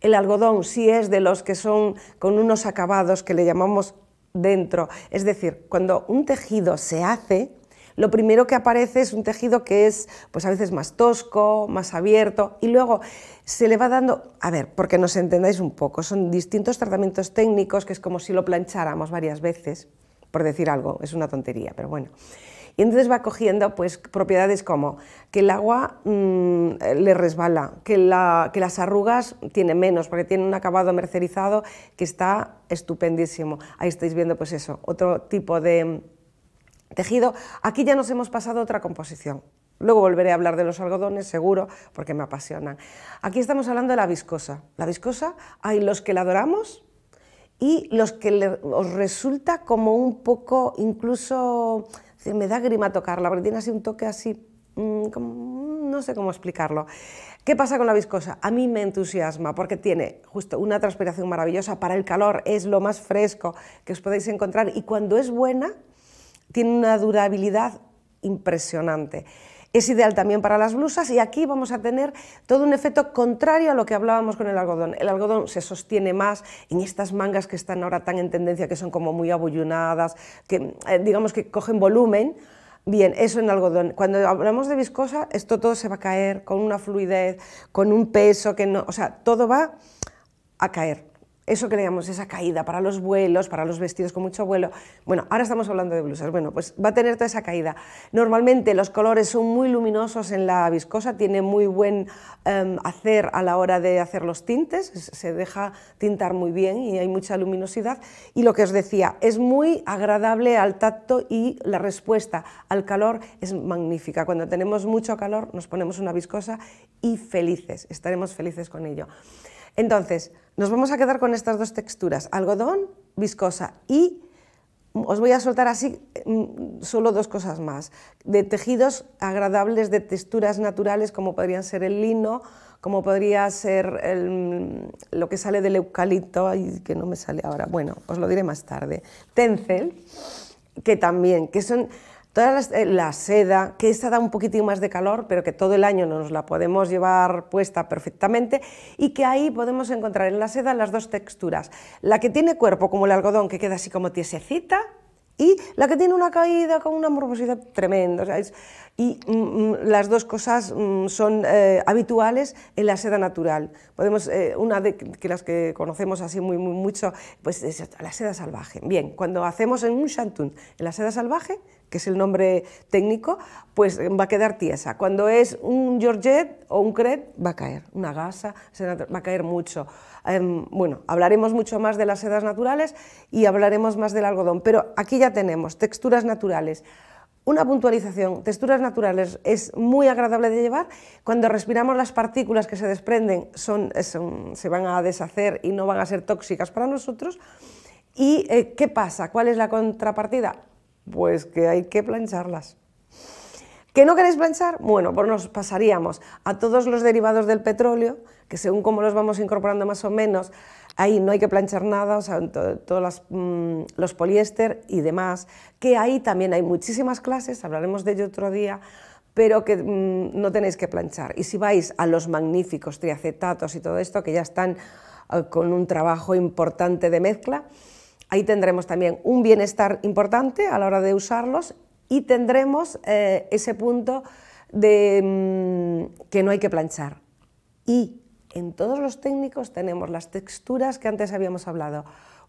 el algodón sí es de los que son con unos acabados que le llamamos dentro. Es decir, cuando un tejido se hace, lo primero que aparece es un tejido que es pues a veces más tosco, más abierto y luego se le va dando, a ver, porque nos entendáis un poco, son distintos tratamientos técnicos que es como si lo plancháramos varias veces, por decir algo, es una tontería, pero bueno. Y entonces va cogiendo pues, propiedades como que el agua mm, le resbala, que, la, que, las arrugas tiene menos, porque tiene un acabado mercerizado que está estupendísimo. Ahí estáis viendo pues eso, otro tipo de tejido. Aquí ya nos hemos pasado a otra composición. Luego volveré a hablar de los algodones, seguro, porque me apasionan. Aquí estamos hablando de la viscosa. La viscosa hay los que la adoramos y los que os resulta como un poco, incluso, me da grima tocarla, porque tiene así un toque así, mm, mm, no sé cómo explicarlo. ¿Qué pasa con la viscosa? A mí me entusiasma porque tiene justo una transpiración maravillosa para el calor, es lo más fresco que os podéis encontrar y cuando es buena tiene una durabilidad impresionante. Es ideal también para las blusas y aquí vamos a tener todo un efecto contrario a lo que hablábamos con el algodón. El algodón se sostiene más en estas mangas que están ahora tan en tendencia, que son como muy abullonadas, que eh, digamos que cogen volumen. Bien, eso en algodón. Cuando hablamos de viscosa, esto todo se va a caer con una fluidez, con un peso que no, o sea, todo va a caer eso que le llamamos esa caída para los vuelos, para los vestidos con mucho vuelo. Bueno, ahora estamos hablando de blusas. Bueno, pues va a tener toda esa caída. Normalmente los colores son muy luminosos en la viscosa, tiene muy buen em, hacer a la hora de hacer los tintes, se deja tintar muy bien y hay mucha luminosidad. Y lo que os decía, es muy agradable al tacto y la respuesta al calor es magnífica. Cuando tenemos mucho calor nos ponemos una viscosa y felices, estaremos felices con ello. Entonces, nos vamos a quedar con estas dos texturas, algodón, viscosa y os voy a soltar así mm, solo dos cosas más, de tejidos agradables, de texturas naturales como podrían ser el lino, como podría ser mm, lo que sale del eucalipto, ay, que no me sale ahora, bueno, os lo diré más tarde, tencel, que también, que son Toda eh, la seda, que esta da un poquitín más de calor, pero que todo el año nos la podemos llevar puesta perfectamente y que ahí podemos encontrar en la seda las dos texturas. La que tiene cuerpo, como el algodón, que queda así como tiesecita, y la que tiene una caída con una morbosidad tremenda. Y mm, mm, las dos cosas mm, son eh, habituales en la seda natural. Podemos, eh, una de las que conocemos así muy, mucho, pues es la seda salvaje. Bien, cuando hacemos en un chantún en la seda salvaje, que es el nombre técnico, pues va a quedar tiesa. Cuando es un Georgette o un crep, va a caer. Una gasa, va a caer mucho. Em, bueno, hablaremos mucho más de las sedas naturales y hablaremos más del algodón, pero aquí ya tenemos texturas naturales. Una puntualización, texturas naturales es muy agradable de llevar. Cuando respiramos las partículas que se desprenden se van a deshacer y no van a ser tóxicas para nosotros. ¿Y eh, qué pasa? ¿Cuál es la contrapartida? Pues que hay que plancharlas. ¿Qué no queréis planchar? Bueno, pues nos pasaríamos a todos los derivados del petróleo, que según cómo los vamos incorporando más o menos, ahí no hay que planchar nada, o sea, todos mm, los poliéster y demás, que ahí también hay muchísimas clases, hablaremos de ello otro día, pero que mm, no tenéis que planchar. Y si vais a los magníficos triacetatos y todo esto, que ya están eh, con un trabajo importante de mezcla, Ahí tendremos también un bienestar importante a la hora de usarlos y tendremos eh, ese punto de mm, que no hay que planchar. Y en todos los técnicos tenemos las texturas que antes habíamos hablado,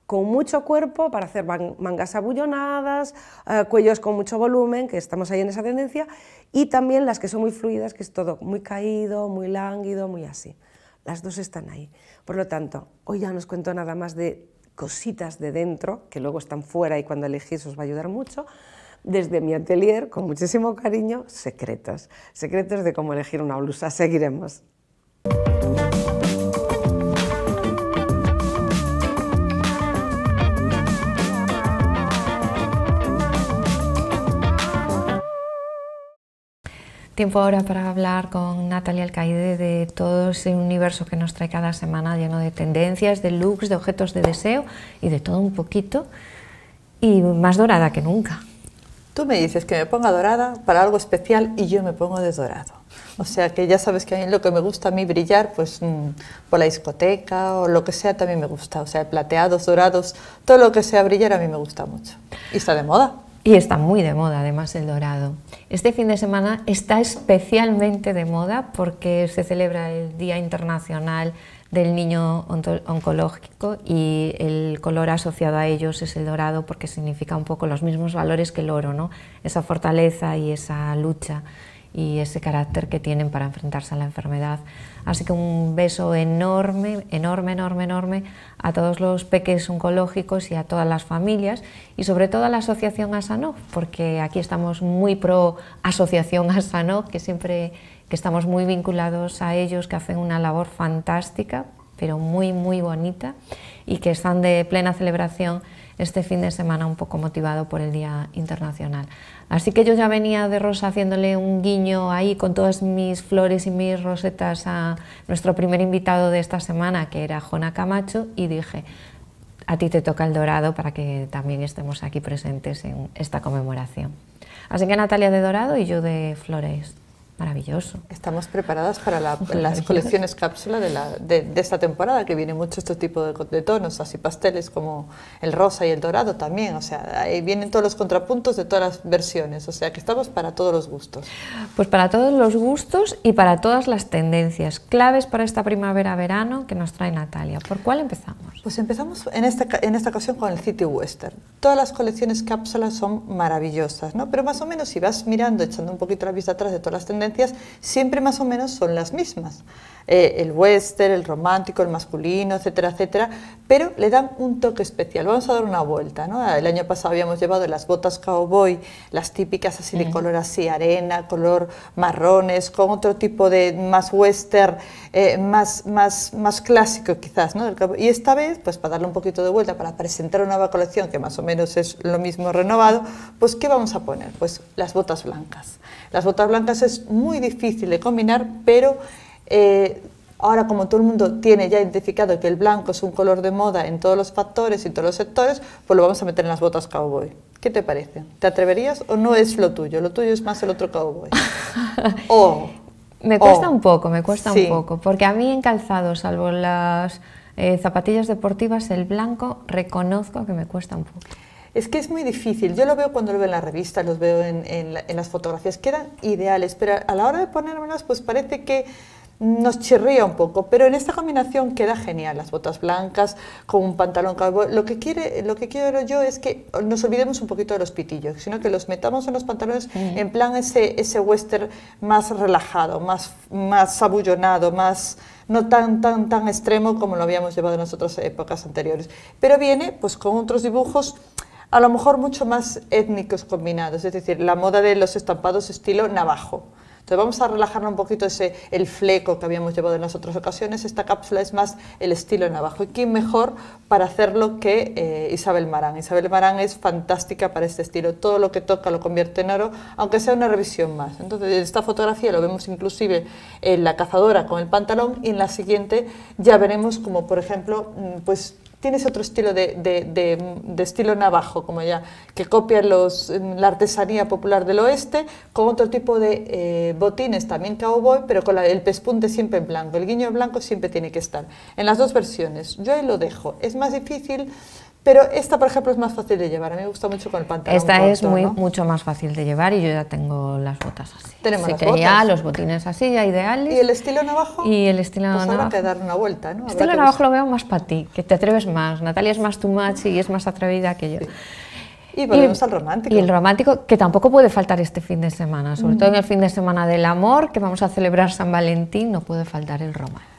con mucho cuerpo para hacer mangas abullonadas, eh, cuellos con mucho volumen, que estamos ahí en esa tendencia, y también las que son muy fluidas, que es todo muy caído, muy lánguido, muy así. Las dos están ahí. Por lo tanto, hoy ya no os cuento nada más de cositas de dentro, que luego están fuera y cuando elegís os va a ayudar mucho, desde mi atelier, con muchísimo cariño, secretos. Secretos de cómo elegir una blusa. Seguiremos. Tiempo ahora para hablar con Natalia Alcaide de todo ese universo que nos trae cada semana lleno de tendencias, de looks, de objetos de deseo y de todo un poquito. Y más dorada que nunca. Tú me dices que me ponga dorada para algo especial y yo me pongo de dorado. O sea que ya sabes que a mí lo que me gusta a mí brillar, pues mm, por la discoteca o lo que sea también me gusta. O sea, plateados, dorados, todo lo que sea brillar a mí me gusta mucho. Y está de moda. Y está muy de moda además el dorado. Este fin de semana está especialmente de moda porque se celebra el Día Internacional del Niño Oncológico y el color asociado a ellos es el dorado porque significa un poco los mismos valores que el oro, ¿no? esa fortaleza y esa lucha y ese carácter que tienen para enfrentarse a la enfermedad. Así que un beso enorme, enorme, enorme, enorme a todos los peques oncológicos y a todas las familias y sobre todo a la asociación Asanov, porque aquí estamos muy pro asociación Asanov, que siempre que estamos muy vinculados a ellos, que hacen una labor fantástica, pero muy, muy bonita y que están de plena celebración este fin de semana un poco motivado por el Día Internacional. Así que yo ya venía de Rosa haciéndole un guiño ahí con todas mis flores y mis rosetas a nuestro primer invitado de esta semana, que era Jona Camacho, y dije, a ti te toca el dorado para que también estemos aquí presentes en esta conmemoración. Así que Natalia de Dorado y yo de Flores. Maravilloso. Estamos preparadas para las colecciones cápsula de, la, de, esta temporada, que viene mucho este tipo de, de, tonos, así pasteles como el rosa y el dorado también. O sea, vienen todos los contrapuntos de todas las versiones. O sea, que estamos para todos los gustos. Pues para todos los gustos y para todas las tendencias. Claves para esta primavera-verano que nos trae Natalia. ¿Por cuál empezamos? Pues empezamos en esta, en esta ocasión con el City Western. Todas las colecciones cápsulas son maravillosas, ¿no? Pero más o menos si vas mirando, echando un poquito la vista atrás de todas las tendencias, siempre más o menos son las mismas. Eh, el western, el romántico, el masculino, etcétera, etcétera, pero le dan un toque especial. Vamos a dar una vuelta, ¿no? El año pasado habíamos llevado las botas cowboy, las típicas así de color así, arena, color marrones, con otro tipo de más western, eh, más, más, más clásico quizás, ¿no? Y esta vez pues para darle un poquito de vuelta, para presentar una nueva colección que más o menos es lo mismo renovado, pues ¿qué vamos a poner? Pues las botas blancas. Las botas blancas es muy difícil de combinar, pero... Eh, ahora, como todo el mundo tiene ya identificado que el blanco es un color de moda en todos los factores y en todos los sectores, pues lo vamos a meter en las botas cowboy. ¿Qué te parece? ¿Te atreverías o no es lo tuyo? Lo tuyo es más el otro cowboy. o, me cuesta un poco, me cuesta un poco, porque a mí en calzado, salvo las eh, zapatillas deportivas, el blanco, reconozco que me cuesta un poco. Es que es muy difícil. Yo lo veo cuando lo veo en la revista los veo en, en las fotografías, quedan ideales, pero a la hora de ponérmelas, pues parece que nos chirría un poco, pero en esta combinación queda genial, las botas blancas con un pantalón cowboy. Lo que, quiere, lo que quiero yo es que nos olvidemos un poquito de los pitillos, sino que los metamos en los pantalones en plan ese, ese western más relajado, más, más abullonado, más no tan, tan, tan extremo como lo habíamos llevado en otras épocas anteriores. Pero viene pues con otros dibujos a lo mejor mucho más étnicos combinados, es decir, la moda de los estampados estilo navajo entonces vamos a relajar un poquito ese, el fleco que habíamos llevado en las otras ocasiones. Esta cápsula es más el estilo en abajo. ¿Y quién mejor para hacerlo que eh, Isabel Marán? Isabel Marán es fantástica para este estilo. Todo lo que toca lo convierte en oro, aunque sea una revisión más. Entonces en esta fotografía lo vemos inclusive en la cazadora con el pantalón y en la siguiente ya veremos como por ejemplo mm, pues tienes otro estilo de, de, de, de, estilo navajo, como ya, que copia los, la artesanía popular del oeste, con otro tipo de eh, botines, también cowboy, pero con el pespunte siempre en blanco, el guiño blanco siempre tiene que estar. En las dos versiones, yo ahí lo dejo. Es más difícil pero esta, por ejemplo, es más fácil de llevar. A mí me gusta mucho con el pantalón. Esta es muy, mucho más fácil de llevar y yo ya tengo las botas así. Tenemos las botas? ya los botines así, ya ideales. ¿Y el estilo navajo? Y el estilo pues navajo. dar una vuelta, ¿no? El estilo navajo lo veo más para ti, que te atreves más. Natalia es más too much y es más atrevida que yo. Y volvemos al romántico. Y el romántico, que tampoco puede faltar este fin de semana, sobre mm. todo en el fin de semana del amor, que vamos a celebrar San Valentín, no puede faltar el romántico.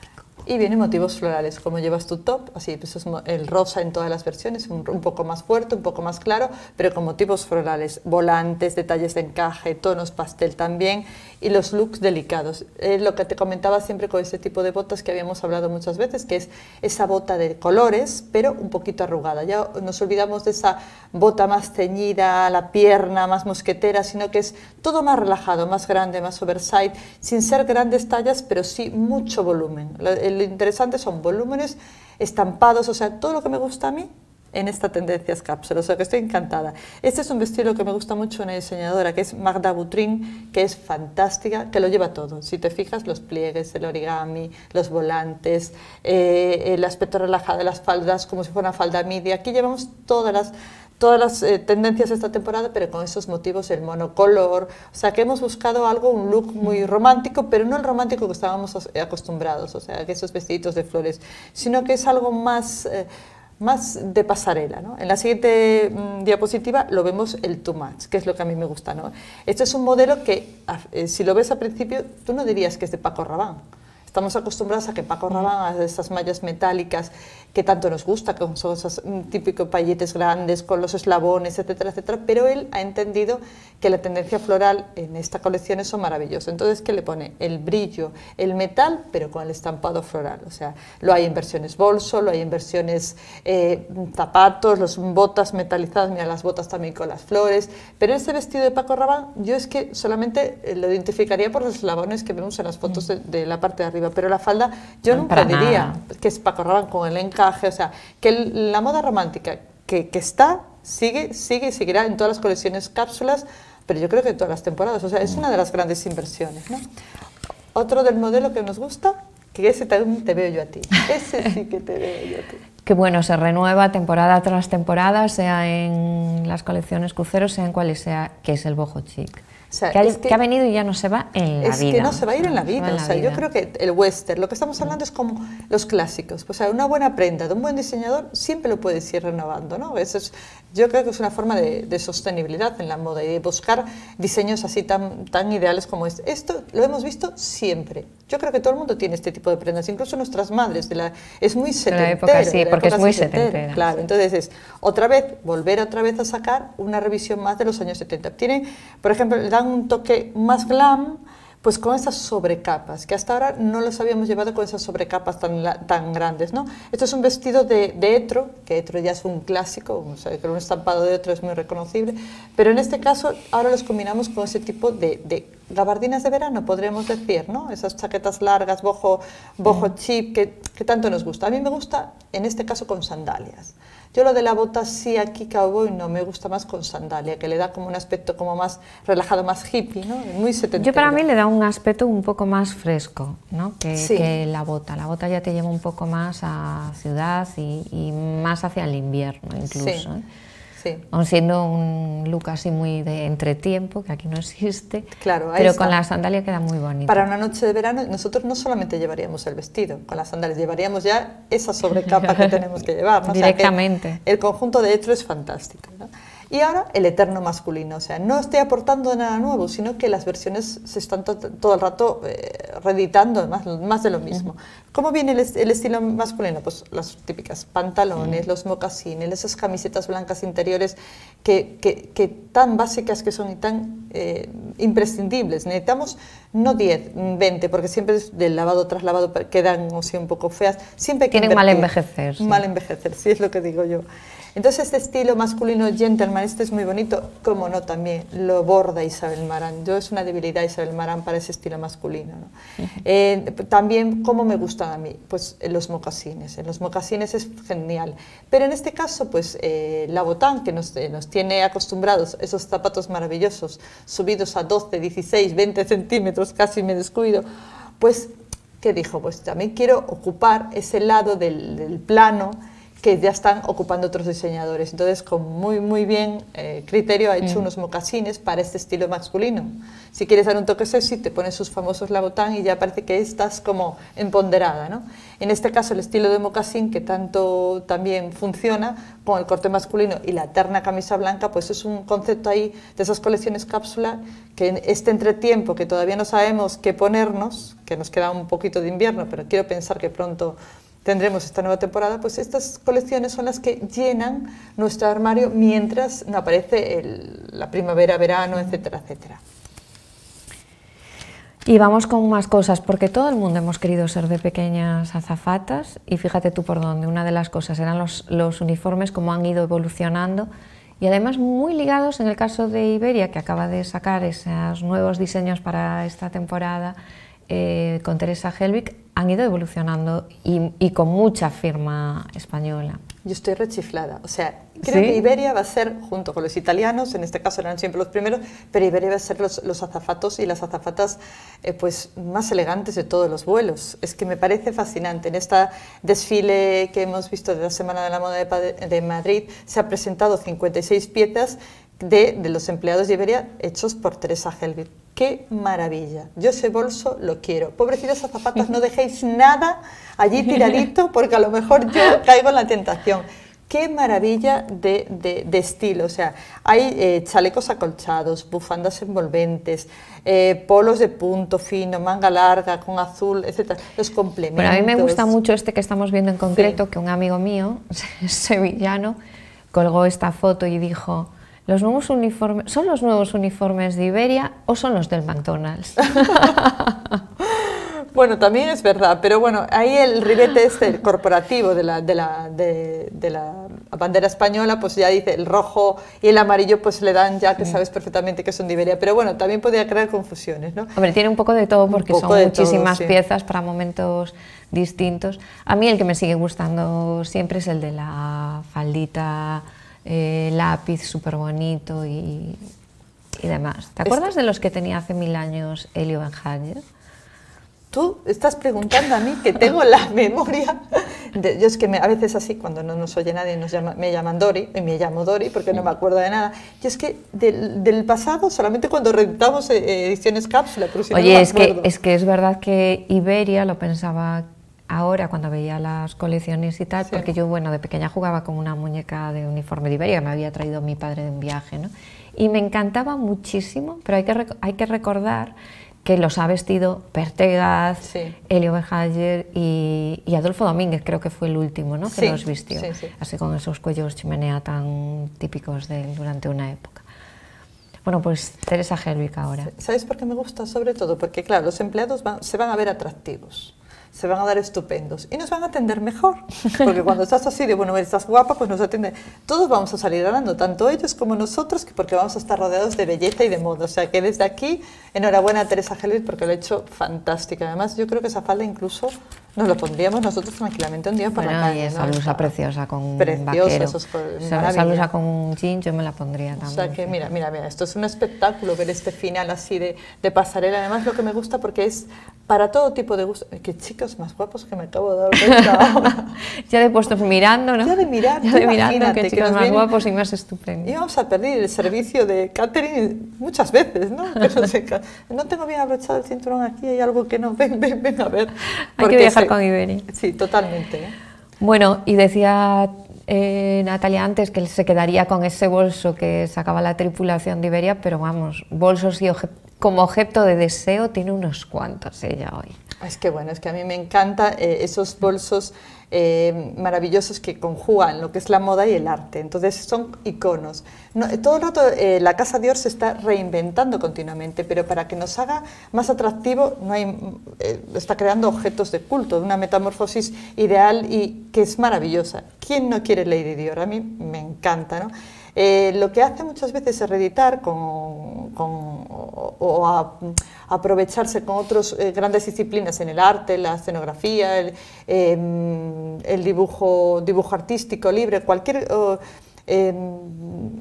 Y vienen motivos florales, como llevas tu top, así, pues es el rosa en todas las versiones, un, poco más fuerte, un poco más claro, pero con motivos florales, volantes, detalles de encaje, tonos pastel también, y los looks delicados. Eh, lo que te comentaba siempre con este tipo de botas que habíamos hablado muchas veces, que es esa bota de colores, pero un poquito arrugada. Ya nos olvidamos de esa bota más ceñida, la pierna más mosquetera, sino que es todo más relajado, más grande, más oversight, sin ser grandes tallas, pero sí mucho volumen. El lo interesante son volúmenes estampados, o sea, todo lo que me gusta a mí en esta tendencia es cápsula, o sea que estoy encantada. Este es un vestido que me gusta mucho una diseñadora que es Magda Butrin, que es fantástica, que lo lleva todo. Si te fijas, los pliegues, el origami, los volantes, eh, el aspecto relajado de las faldas, como si fuera una falda media. Aquí llevamos todas las todas las eh, tendencias de esta temporada, pero con esos motivos, el monocolor. O sea, que hemos buscado algo, un look muy romántico, pero no el romántico que estábamos eh, acostumbrados, o sea, que esos vestiditos de flores, sino que es algo más... Eh, más de pasarela. ¿no? En la siguiente mm, diapositiva lo vemos el too much, que es lo que a mí me gusta. ¿no? Este es un modelo que, si lo ves al principio, tú no dirías que es de Paco Rabán. Estamos acostumbrados a que Paco mm. Rabán, a esas mallas metálicas, que tanto nos gusta, con esos mm, típicos pailletes grandes, con los eslabones, etcétera, etcétera, pero él ha entendido que la tendencia floral en esta colección es maravillosa. Entonces, ¿qué le pone? El brillo, el metal, pero con el estampado floral. O sea, lo hay en versiones bolso, lo hay en versiones eh, zapatos, las botas metalizadas, mira las botas también con las flores, pero este vestido de Paco Rabanne, yo es que solamente eh, lo identificaría por los eslabones que vemos en las fotos de, mm. la parte de arriba, pero la falda yo nunca diría que es Paco Rabanne con el enca o sea, que la moda romántica que, que está sigue, sigue y seguirá en todas las colecciones cápsulas, pero yo creo que en todas las temporadas, o sea, es una de las grandes inversiones. ¿no? Otro del modelo que nos gusta, que ese también te veo yo a ti, ese sí que te veo yo a ti qué bueno, se renueva temporada tras temporada, sea en las colecciones cruceros, sea en cuales sea, que es el boho chic que, ha, venido y ya no se va en la vida. Es que no se va a ir en la vida. yo creo que el western, lo que estamos hablando es como los clásicos. sea, una buena prenda de un buen diseñador siempre lo puedes ir renovando, ¿no? Yo creo que es una forma de, sostenibilidad en la moda y de buscar diseños así tan, tan ideales como este. Esto lo hemos visto siempre. Yo creo que todo el mundo tiene este tipo de prendas, incluso nuestras madres. De la, es muy setentera. época, sí, porque es muy setentera. claro, entonces es otra vez, volver otra vez a sacar una revisión más de los años 70. tiene por ejemplo, le dan un toque más glam, pues con esas sobrecapas, que hasta ahora no las habíamos llevado con esas sobrecapas tan, grandes. ¿no? Esto es un vestido de, de etro, que etro ya es un clásico, o que un estampado de etro es muy reconocible, pero en este caso ahora los combinamos con ese tipo de, de gabardinas de verano, podríamos decir, ¿no? esas chaquetas largas, bojo, chip, que, que tanto nos gusta. A mí me gusta, en este caso, con sandalias. Yo lo de la bota sí aquí y no, me gusta más con sandalia, que le da como un aspecto como más relajado, más hippie, ¿no? Muy setentero. Yo para mí le da un aspecto un poco más fresco, ¿no? Que, la bota. La bota ya te lleva un poco más a ciudad y, más hacia el invierno incluso. ¿eh? Aun siendo un look así muy de entretiempo, que aquí no existe. Pero con la sandalia queda muy bonito. Para una noche de verano, nosotros no solamente llevaríamos el vestido con las sandalias, llevaríamos ya esa sobrecapa que tenemos que llevar. Directamente. el conjunto, de hecho, es fantástico. Y ahora el eterno masculino, o sea, no estoy aportando nada nuevo, sino que las versiones se están todo el rato eh, reeditando, más, más, de lo mismo. ¿Cómo viene el, estilo masculino? Pues las típicas pantalones, los mocasines, esas camisetas blancas interiores que, tan básicas que son y tan eh, imprescindibles. Necesitamos no 10, 20, porque siempre del lavado tras lavado quedan o un poco feas. Siempre Tienen mal envejecer. Mal envejecer, sí es lo que digo yo. Entonces este estilo masculino gentleman, este es muy bonito, como no también, lo borda Isabel Marán. Yo es una debilidad Isabel Marán para ese estilo masculino. Eh, también, ¿cómo me gustan a mí? Pues eh, los mocasines, en eh, los mocasines es genial. Pero en este caso, pues la botán que nos, nos tiene acostumbrados, esos zapatos maravillosos, subidos a 12, 16, 20 centímetros, casi me descuido, pues, ¿qué dijo? Pues también quiero ocupar ese lado del, del plano que ya están ocupando otros diseñadores. Entonces, con muy, muy bien eh, criterio, ha hecho mm. unos mocasines para este estilo masculino. Si quieres dar un toque sexy, te pones sus famosos labotán y ya parece que estás como empoderada, ¿no? En este caso, el estilo de mocasín, que tanto también funciona, con el corte masculino y la terna camisa blanca, pues es un concepto ahí de esas colecciones cápsula, que en este entretiempo que todavía no sabemos qué ponernos, que nos queda un poquito de invierno, pero quiero pensar que pronto tendremos esta nueva temporada, pues estas colecciones son las que llenan nuestro armario mientras no aparece la primavera, verano, etcétera, etcétera. Y vamos con más cosas, porque todo el mundo hemos querido ser de pequeñas azafatas y fíjate tú por dónde, una de las cosas eran los, uniformes, cómo han ido evolucionando y además muy ligados en el caso de Iberia, que acaba de sacar esos nuevos diseños para esta temporada eh, con Teresa Helvig, han ido evolucionando y, con mucha firma española. Yo estoy rechiflada. O sea, creo que Iberia va a ser, junto con los italianos, en este caso eran siempre los primeros, pero Iberia va a ser los, los azafatos y las azafatas eh, pues, más elegantes de todos los vuelos. Es que me parece fascinante. En este desfile que hemos visto de la Semana de la Moda de, de Madrid se han presentado 56 piezas de, los empleados de Iberia hechos por Teresa Helbig. ¡Qué maravilla! Yo ese bolso lo quiero. Pobrecitos a zapatos, no dejéis nada allí tiradito porque a lo mejor yo caigo en la tentación. ¡Qué maravilla de, estilo! O sea, hay eh, chalecos acolchados, bufandas envolventes, eh, polos de punto fino, manga larga, con azul, etcétera... Los complementos. Bueno, a mí me gusta mucho este que estamos viendo en concreto, que un amigo mío, sevillano, colgó esta foto y dijo ¿Los nuevos uniformes, ¿Son los nuevos uniformes de Iberia o son los del McDonald's? Bueno, también es verdad, pero bueno, ahí el ribete corporativo de la, de la, de, la, bandera española, pues ya dice el rojo y el amarillo, pues le dan ya que mm. sabes perfectamente que son de Iberia, pero bueno, también podría crear confusiones, ¿no? Hombre, tiene un poco de todo porque son muchísimas piezas para momentos distintos. A mí el que me sigue gustando siempre es el de la faldita eh, lápiz súper bonito y, y, demás. ¿Te acuerdas de los que tenía hace mil años Elio Benhager? Tú estás preguntando a mí que tengo la memoria. yo es que me, a veces así, cuando no nos oye nadie, nos me llaman Dori, y me llamo Dori porque no me acuerdo de nada. Y es que del, pasado, solamente cuando reclutamos eh, ediciones cápsula, pero si Oye, es, que, es que es verdad que Iberia lo pensaba ahora cuando veía las colecciones y tal, porque yo, bueno, de pequeña jugaba con una muñeca de uniforme de Iberia que me había traído mi padre de un viaje, ¿no? Y me encantaba muchísimo, pero hay que, hay que recordar que los ha vestido Pertegaz, Elio Berhager y, Adolfo Domínguez, creo que fue el último, ¿no? Que los vistió, así con esos cuellos chimenea tan típicos de, durante una época. Bueno, pues Teresa Helvig ahora. ¿Sabes por qué me gusta? Sobre todo porque, claro, los empleados se van a ver atractivos se van a dar estupendos y nos van a atender mejor. Porque cuando estás así de, bueno, estás guapa, pues nos atiende. Todos vamos a salir ganando, tanto ellos como nosotros, porque vamos a estar rodeados de belleza y de moda. O sea que desde aquí, enhorabuena a Teresa Gelbert porque lo ha hecho fantástica. Además, yo creo que esa falda incluso nos lo pondríamos nosotros tranquilamente un día para la calle. Y esa preciosa con Preciosa, vaquero esa blusa con un jean yo me la pondría también. O sea que mira, mira, mira, esto es un espectáculo ver este final así de, de pasarela. Además lo que me gusta porque es para todo tipo de gustos. Qué chicos más guapos que me acabo de dar cuenta. ya de puestos mirando, ¿no? Ya de mirar, ya de mirando qué chicos más guapos y más estupendos. Y vamos a perder el servicio de catering muchas veces, ¿no? no tengo bien abrochado el cinturón aquí, hay algo que no, ven, ven, ven a ver. Hay que viajar con Iberi. Sí, totalmente. Bueno, y decía eh, Natalia antes que se quedaría con ese bolso que sacaba la tripulación de Iberia, pero vamos, bolsos y como objeto de deseo tiene unos cuantos ella hoy. Es que bueno, es que a mí me encanta eh, esos bolsos eh, maravillosos que conjugan lo que es la moda y el arte. Entonces son iconos. todo el rato eh, la Casa Dior se está reinventando continuamente, pero para que nos haga más atractivo, no eh, está creando objetos de culto, de una metamorfosis ideal y que es maravillosa. ¿Quién no quiere Lady Dior? A mí me encanta, eh, lo que hace muchas veces es reeditar con, o, aprovecharse con otras eh, grandes disciplinas en el arte, la escenografía, el, em, dibujo, dibujo artístico libre, cualquier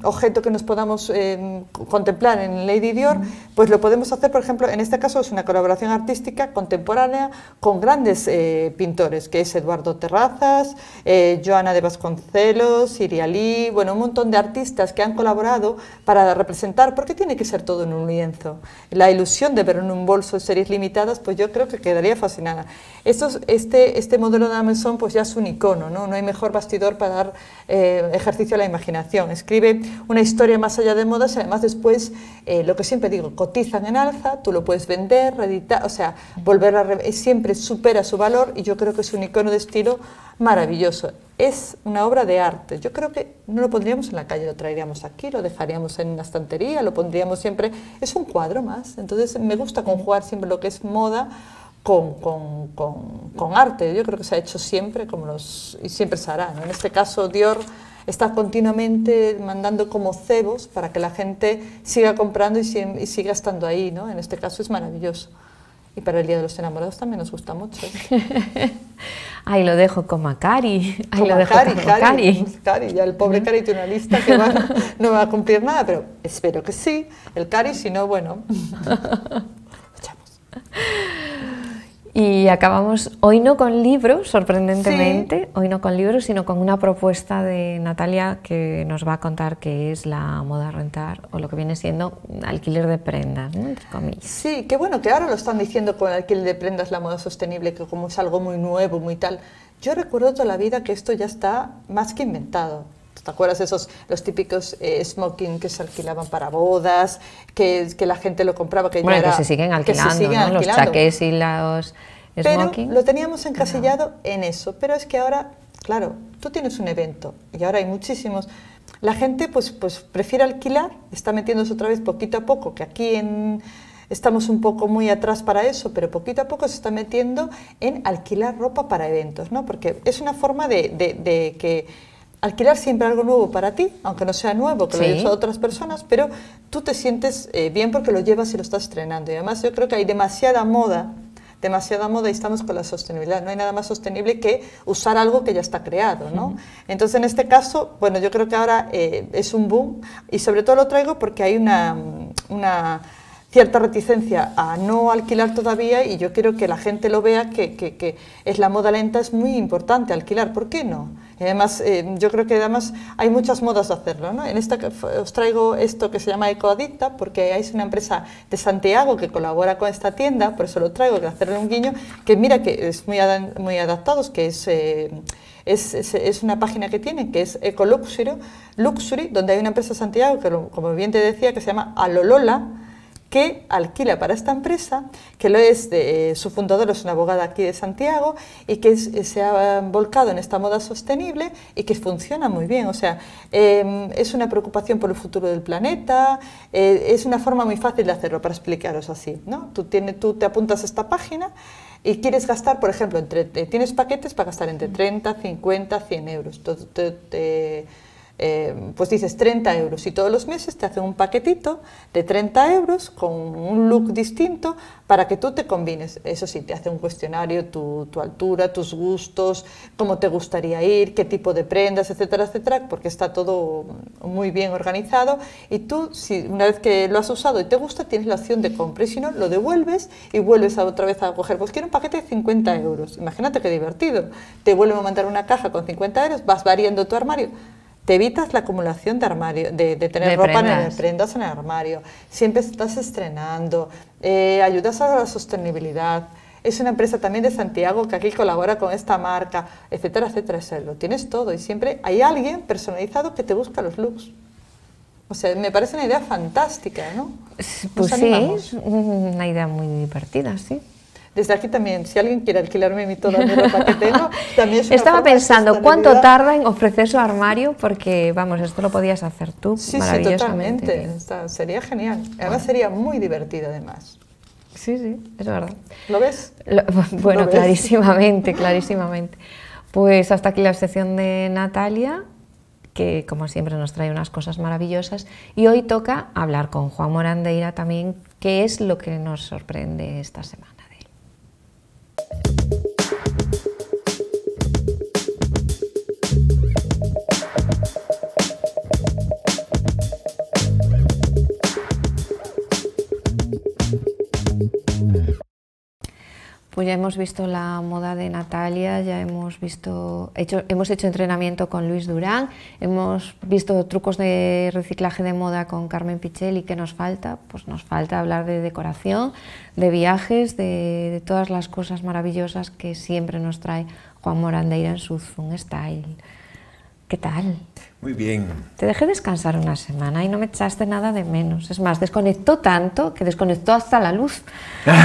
objeto que nos podamos eh, contemplar en Lady Dior, pues lo podemos hacer, por ejemplo, en este caso es una colaboración artística contemporánea con grandes eh, pintores, que es Eduardo Terrazas, eh, Joana de Vasconcelos, Lee, bueno, un montón de artistas que han colaborado para representar, porque tiene que ser todo en un lienzo. La ilusión de ver en un bolso series limitadas, pues yo creo que quedaría fascinada. este, este modelo de Amazon pues ya es un icono, ¿no? No hay mejor bastidor para dar ejercicio a la imagen imaginación. Escribe una historia más allá de modas y además después, eh, lo que siempre digo, cotizan en alza, tú lo puedes vender, reeditar, o sea, volver a siempre supera su valor y yo creo que es un icono de estilo maravilloso. Es una obra de arte. Yo creo que no lo pondríamos en la calle, lo traeríamos aquí, lo dejaríamos en una estantería, lo pondríamos siempre. Es un cuadro más. Entonces me gusta conjugar siempre lo que es moda con, arte. Yo creo que se ha hecho siempre como los, y siempre se hará. En este caso, Dior está continuamente mandando como cebos para que la gente siga comprando y, y siga estando ahí, ¿no? En este caso es maravilloso. Y para el Día de los Enamorados también nos gusta mucho. Ahí lo dejo con Macari. Ahí lo dejo Cari, con Cari, Cari. Ya el pobre Cari tiene una lista que no va a cumplir nada, pero espero que sí. El Cari, si no, bueno. Echamos. Y acabamos hoy no con libros, sorprendentemente, hoy no con libros, sino con una propuesta de Natalia que nos va a contar qué es la moda rentar o lo que viene siendo alquiler de prendas, Sí, qué bueno, que ahora lo están diciendo con alquiler de prendas, la moda sostenible, que como es algo muy nuevo, muy tal. Yo recuerdo toda la vida que esto ya está más que inventado. ¿Te acuerdas esos, los típicos eh, smoking que se alquilaban para bodas, que, que la gente lo compraba? Que bueno, que se siguen alquilando, los chaqués y los smoking. Pero lo teníamos encasillado en eso, pero es que ahora, claro, tú tienes un evento y ahora hay muchísimos... La gente pues, pues prefiere alquilar, está metiéndose otra vez poquito a poco, que aquí estamos un poco muy atrás para eso, pero poquito a poco se está metiendo en alquilar ropa para eventos, ¿no? Porque es una forma de que alquilar siempre algo nuevo para ti, aunque no sea nuevo, que lo hayan usado otras personas, pero tú te sientes eh, bien porque lo llevas y lo estás estrenando. Y además yo creo que hay demasiada moda demasiada moda y estamos con la sostenibilidad. No hay nada más sostenible que usar algo que ya está creado, ¿no? Entonces, en este caso, bueno, yo creo que ahora eh, es un boom y sobre todo lo traigo porque hay una, una cierta reticencia a no alquilar todavía y yo quiero que la gente lo vea que, es la moda lenta es muy importante alquilar, ¿por qué no? Y además, eh, yo creo que además hay muchas modas de hacerlo. ¿no? En esta os traigo esto que se llama Ecoadicta, porque es una empresa de Santiago que colabora con esta tienda, por eso lo traigo, que hacerle un guiño, que mira que es muy, muy adaptados, que eh, es... es, una página que tienen, que es Ecoluxury, Luxury, donde hay una empresa de Santiago, que como bien te decía, que se llama Alolola, que alquila para esta empresa, que lo es de, eh, su fundador es una abogada aquí de Santiago y que eh, se ha volcado en esta moda sostenible y que funciona muy bien. O sea, em, es una preocupación por el futuro del planeta, eh, es una forma muy fácil de hacerlo para explicaros así. ¿no? Tú, tiene, tú te apuntas a esta página y quieres gastar, por ejemplo, entre, tienes paquetes para gastar entre 30, 50, 100 euros. Eh, pues dices 30 euros y todos los meses te hacen un paquetito de 30 euros con un look distinto para que tú te combines. Eso sí, te hace un cuestionario, tu, altura, tus gustos, cómo te gustaría ir, qué tipo de prendas, etcétera, etcétera, porque está todo muy bien organizado y tú, si una vez que lo has usado y te gusta, tienes la opción de compra y si no, lo devuelves y vuelves otra vez a coger, pues quiero un paquete de 50 euros. Imagínate qué divertido. Te vuelven a mandar una caja con 50 euros, vas variando tu armario te evitas la acumulación de armario, de, tener ropa En, el, prendas en el armario, siempre estás estrenando, eh, ayudas a la sostenibilidad. Es una empresa también de Santiago que aquí colabora con esta marca, etcétera, etcétera. lo tienes todo y siempre hay alguien personalizado que te busca los looks. O sea, me parece una idea fantástica, ¿no? Pues sí, una idea muy divertida, sí. Desde aquí también, si alguien quiere alquilarme mi toda ropa que tengo, también es Estaba pensando, ¿cuánto tarda en ofrecer su armario? Porque, vamos, esto lo podías hacer tú. Sí, sí, totalmente. sería genial. Además, sería muy divertido, además. Sí, sí, es verdad. ¿Lo ves? bueno, clarísimamente, clarísimamente. Pues hasta aquí la sesión de Natalia, que como siempre nos trae unas cosas maravillosas. Y hoy toca hablar con Juan Morandeira también, qué es lo que nos sorprende esta semana. Thank you. Pues ya hemos visto la moda de Natalia, ya hemos visto, hecho, hemos hecho entrenamiento con Luis Durán, hemos visto trucos de reciclaje de moda con Carmen Pichel y ¿qué nos falta? Pues nos falta hablar de decoración, de viajes, de, todas las cosas maravillosas que siempre nos trae Juan Morandeira en su Zoom Style. ¿Qué tal? Muy bien. Te dejé descansar una semana y no me echaste nada de menos. Es más, desconectó tanto que desconectó hasta la luz.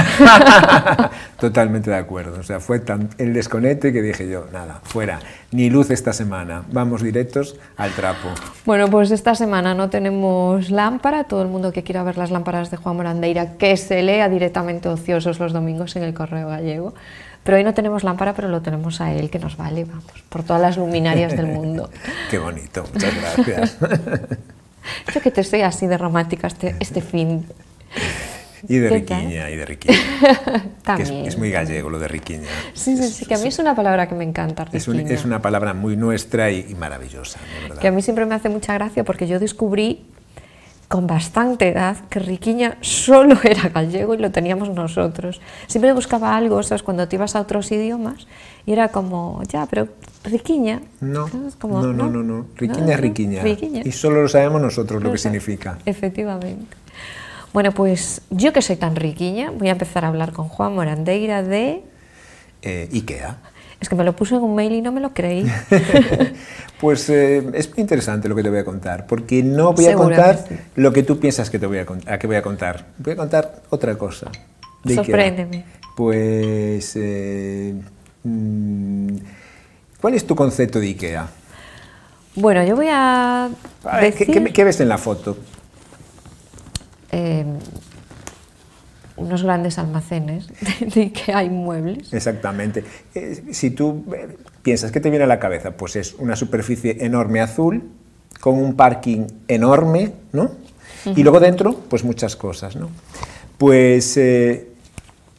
Totalmente de acuerdo. O sea, fue tan el desconecte que dije yo, nada, fuera, ni luz esta semana. Vamos directos al trapo. Bueno, pues esta semana no tenemos lámpara. Todo el mundo que quiera ver las lámparas de Juan Morandeira, que se lea directamente ociosos los domingos en el Correo Gallego. Pero hoy no tenemos lámpara, pero lo tenemos a él que nos vale, vamos, por todas las luminarias del mundo. Qué bonito, muchas gracias. Yo que te estoy así de romántica este, este fin. Y de riquiña, y de riquiña. también. es, muy gallego lo de riquiña. Sí, sí, sí, que a mí es una palabra que me encanta. Es, es, una palabra muy nuestra y, maravillosa. ¿no? Que a mí siempre me hace mucha gracia porque yo descubrí con bastante edad que Riquiña solo era gallego y lo teníamos nosotros. Siempre buscaba algo, ¿sabes? Cuando te ibas a otros idiomas y era como, ya, pero Riquiña. No, no, no, no, Riquiña es riquiña. Y solo lo sabemos nosotros lo, que significa. Efectivamente. Bueno, pues yo que soy tan riquiña, voy a empezar a hablar con Juan Morandeira de... Eh, Ikea. Es que me lo puse en un mail y no me lo creí. pues eh, es muy interesante lo que te voy a contar, porque no voy a contar lo que tú piensas que te voy a, a que voy a contar. Voy a contar otra cosa. Sorpréndeme. Pues, eh, mm, ¿cuál es tu concepto de Ikea? Bueno, yo voy a, a ver, ¿qué, ¿qué, ves en la foto? Eh, unos grandes almacenes de que hay muebles. Exactamente. Eh, si tú eh, piensas, ¿qué te viene a la cabeza? Pues es una superficie enorme azul con un parking enorme, ¿no? Y luego dentro, pues muchas cosas, ¿no? Pues eh,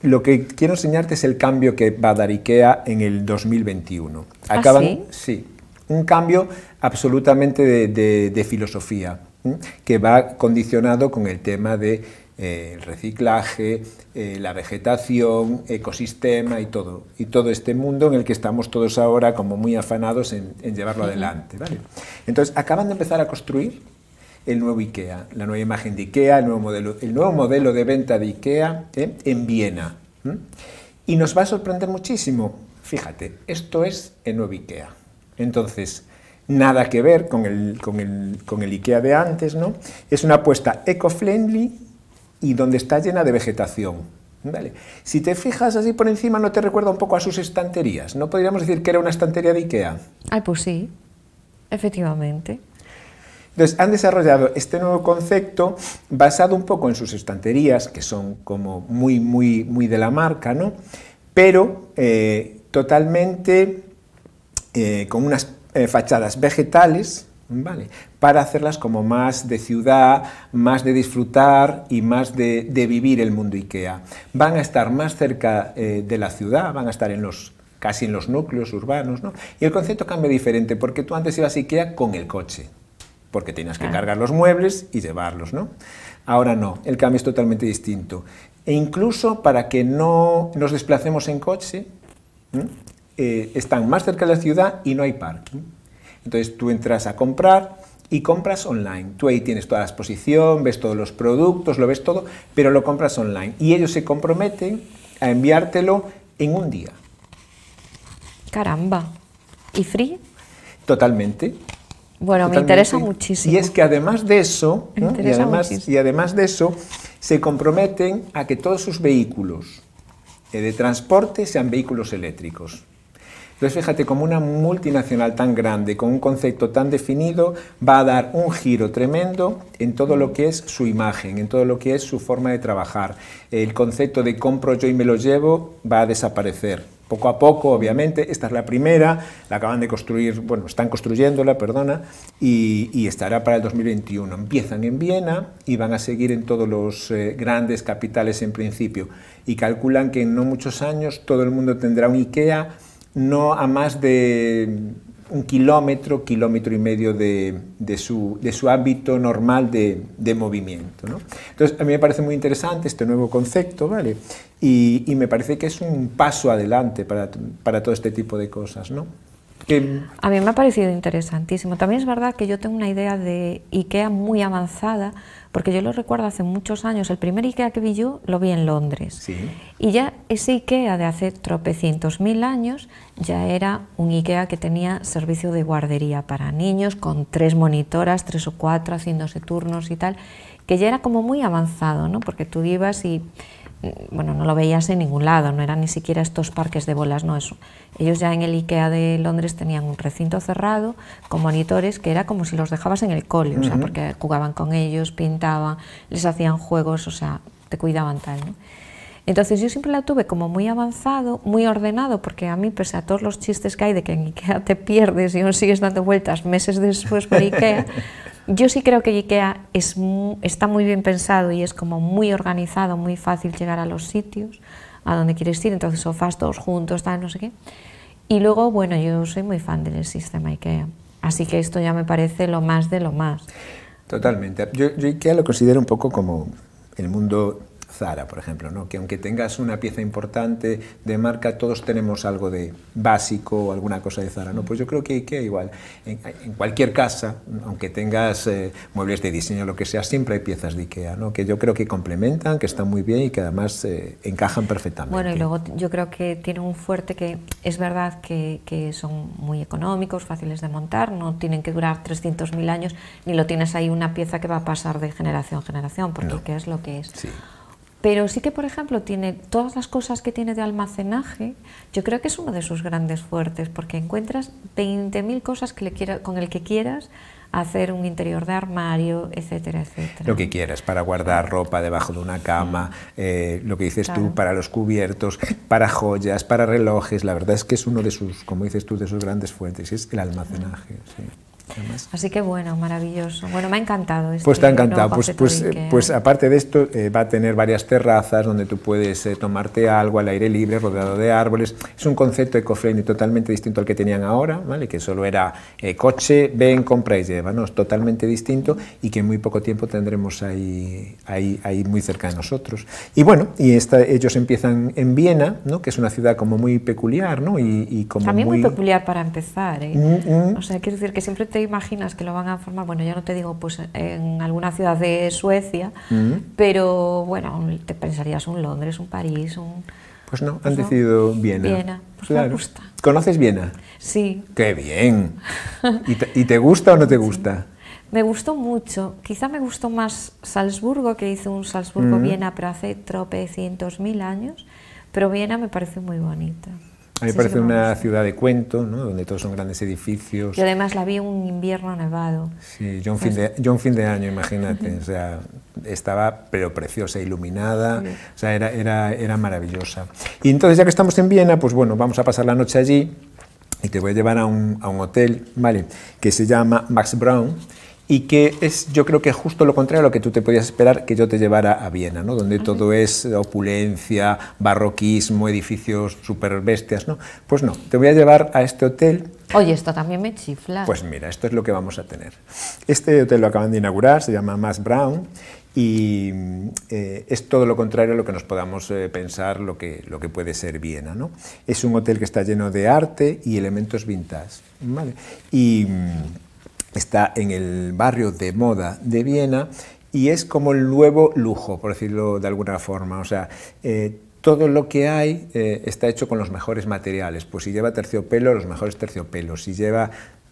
lo que quiero enseñarte es el cambio que va a dar IKEA en el 2021. ¿Ah, Acaban, ¿Ah, sí? sí? un cambio absolutamente de, filosofía, que va condicionado con el tema de eh, el reciclaje, eh, la vegetación, ecosistema y todo, y todo este mundo en el que estamos todos ahora como muy afanados en, llevarlo adelante. ¿vale? Entonces, acaban de empezar a construir el nuevo IKEA, la nueva imagen de IKEA, el nuevo modelo, el nuevo modelo de venta de IKEA ¿eh? en Viena. Y nos va a sorprender muchísimo. Fíjate, esto es el nuevo IKEA. Entonces, nada que ver con el, con el, con el IKEA de antes, ¿no? Es una apuesta eco-friendly y donde está llena de vegetación. Si te fijas así por encima, ¿no te recuerda un poco a sus estanterías? ¿No podríamos decir que era una estantería de Ikea? Ay, pues sí, efectivamente. Entonces, han desarrollado este nuevo concepto basado un poco en sus estanterías, que son como muy, muy, muy de la marca, Pero eh, totalmente eh, con unas eh, fachadas vegetales, ¿vale? Para hacerlas como más de ciudad, más de disfrutar y más de, vivir el mundo IKEA. Van a estar más cerca eh, de la ciudad, van a estar casi en los núcleos urbanos, Y el concepto cambia diferente, porque tú antes ibas a IKEA con el coche, porque tenías que cargar los muebles y llevarlos, Ahora no, el cambio es totalmente distinto. E incluso para que no nos desplacemos en coche, eh, están más cerca de la ciudad y no hay parking. Entonces tú entras a comprar y compras online. Tú ahí tienes toda la exposición, ves todos los productos, lo ves todo, pero lo compras online. Y ellos se comprometen a enviártelo en un día. Caramba. ¿Y free? Totalmente. Bueno, me interesa muchísimo. Y es que además de eso, y además de eso, se comprometen a que todos sus vehículos eh, de transporte sean vehículos eléctricos. Entonces, fíjate, como una multinacional tan grande, con un concepto tan definido, va a dar un giro tremendo en todo lo que es su imagen, en todo lo que es su forma de trabajar. El concepto de compro yo y me lo llevo va a desaparecer. Poco a poco, obviamente, esta es la primera, la acaban de construir, bueno, están construyéndola, perdona, y, estará para el 2021. Empiezan en Viena y van a seguir en todos los eh, grandes capitales en principio. Y calculan que en no muchos años todo el mundo tendrá un IKEA no a más de un kilómetro, kilómetro y medio de, su, de ámbito normal de, movimiento. ¿no? Entonces, a mí me parece muy interesante este nuevo concepto, ¿vale? Y, me parece que es un paso adelante para, para todo este tipo de cosas, ¿no? A mí me ha parecido interesantísimo. También es verdad que yo tengo una idea de IKEA muy avanzada, porque yo lo recuerdo hace muchos años. El primer IKEA que vi yo lo vi en Londres. Y ya ese IKEA de hace tropecientos mil años ya era un IKEA que tenía servicio de guardería para niños, con tres monitoras, tres o cuatro, haciéndose turnos y tal, que ya era como muy avanzado, ¿no? Porque tú ibas y bueno, no lo veías en ningún lado, no eran ni siquiera estos parques de bolas, no eso. Ellos ya en el IKEA de Londres tenían un recinto cerrado con monitores que era como si los dejabas en el cole, o sea, porque jugaban con ellos, pintaban, les hacían juegos, o sea, te cuidaban tal, ¿no? Entonces yo siempre la tuve como muy avanzado, muy ordenado, porque a mí, pese a todos los chistes que hay de que en IKEA te pierdes y aún sigues dando vueltas meses después por IKEA, yo sí creo que IKEA es, está muy bien pensado y es como muy organizado, muy fácil llegar a los sitios, a donde quieres ir, entonces sofás todos juntos, tal, no sé qué. Y luego, bueno, yo soy muy fan del sistema IKEA, así que esto ya me parece lo más de lo más. Totalmente. yo IKEA lo considero un poco como el mundo Zara, por ejemplo, ¿no? que aunque tengas una pieza importante de marca, todos tenemos algo de básico o alguna cosa de Zara. ¿no? Pues yo creo que IKEA igual. En, cualquier casa, aunque tengas eh, muebles de diseño, lo que sea, siempre hay piezas de IKEA, ¿no? que yo creo que complementan, que están muy bien y que además eh, encajan perfectamente. Bueno, y luego yo creo que tiene un fuerte que es verdad que, son muy económicos, fáciles de montar, no tienen que durar 300.000 años, ni lo tienes ahí una pieza que va a pasar de generación a generación, porque es lo que es. Sí. Pero sí que, por ejemplo, tiene todas las cosas que tiene de almacenaje, yo creo que es uno de sus grandes fuertes, porque encuentras 20.000 cosas que le con el que quieras hacer un interior de armario, etcétera, etcétera. Lo que quieras, para guardar ropa debajo de una cama, eh, lo que dices tú, para los cubiertos, para joyas, para relojes, la verdad es que es uno de sus, como dices tú, de sus grandes fuentes, es el almacenaje. Así que bueno, maravilloso. Bueno, me ha encantado. Este pues te ha encantado. Pues, pues, eh, pues aparte de esto, eh, va a tener varias terrazas donde tú puedes eh, tomarte algo al aire libre, rodeado de árboles. Es un concepto eco-friendly totalmente distinto al que tenían ahora, ¿vale? que solo era coche, ven, compra y es totalmente distinto y que en muy poco tiempo tendremos ahí, ahí, ahí muy cerca de nosotros. Y bueno, y esta, ellos empiezan en Viena, ¿no? que es una ciudad como muy peculiar. ¿no? Y, como También muy... peculiar para empezar. Mm, mm. O sea, quiero decir que siempre te imaginas que lo van a formar, bueno, ya no te digo, pues en alguna ciudad de Suecia, mm. pero bueno, te pensarías un Londres, un París, un... Pues no, pues han decidido Viena. Viena, pues pues claro. ¿Conoces Viena? Sí. ¡Qué bien! ¿Y te, gusta o no te gusta? Me gustó mucho. Quizá me gustó más Salzburgo, que hizo un Salzburgo-Viena, mm. pero hace tropecientos mil años. Pero Viena me parece muy bonita. A mí me parece una ciudad de cuento, ¿no? donde todos son grandes edificios. Y además la vi un invierno nevado. Sí, yo un, fin, pues de, año, imagínate. o sea, estaba pero preciosa, iluminada, o sea, era, era, maravillosa. Y entonces ya que estamos en Viena, pues bueno, vamos a pasar la noche allí y te voy a llevar a un, a un hotel, ¿vale? Que se llama Max Brown y que es, yo creo que justo lo contrario a lo que tú te podías esperar que yo te llevara a Viena, ¿no? donde todo es opulencia, barroquismo, edificios super bestias. ¿no? Pues no, te voy a llevar a este hotel. Oye, esto también me chifla. Pues mira, esto es lo que vamos a tener. Este hotel lo acaban de inaugurar, se llama Mass Brown, y eh, es todo lo contrario a lo que nos podamos eh, pensar lo que, lo que puede ser Viena. ¿no? Es un hotel que está lleno de arte y elementos vintage. ¿vale? Y. Mm, está en el barrio de moda de Viena y es como el nuevo lujo, por decirlo de alguna forma. O sea, eh, todo lo que hay eh, está hecho con los mejores materiales. Pues si lleva terciopelo, los mejores terciopelos. Si lleva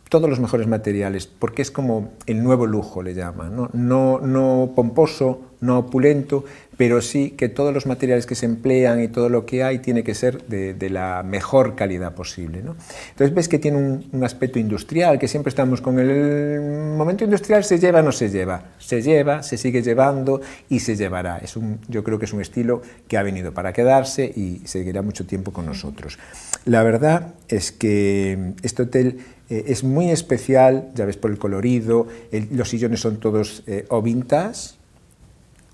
todos los mejores materiales, porque es como el nuevo lujo, le llaman. no, no pomposo, no opulento, pero sí que todos los materiales que se emplean y todo lo que hay tiene que ser de, la mejor calidad posible. ¿no? Entonces ves que tiene un, aspecto industrial, que siempre estamos con el, momento industrial, se lleva o no se lleva, se lleva, se sigue llevando y se llevará. Es un, yo creo que es un estilo que ha venido para quedarse y seguirá mucho tiempo con nosotros. La verdad es que este hotel eh, es muy especial, ya ves por el colorido, los sillones son todos eh, ovintas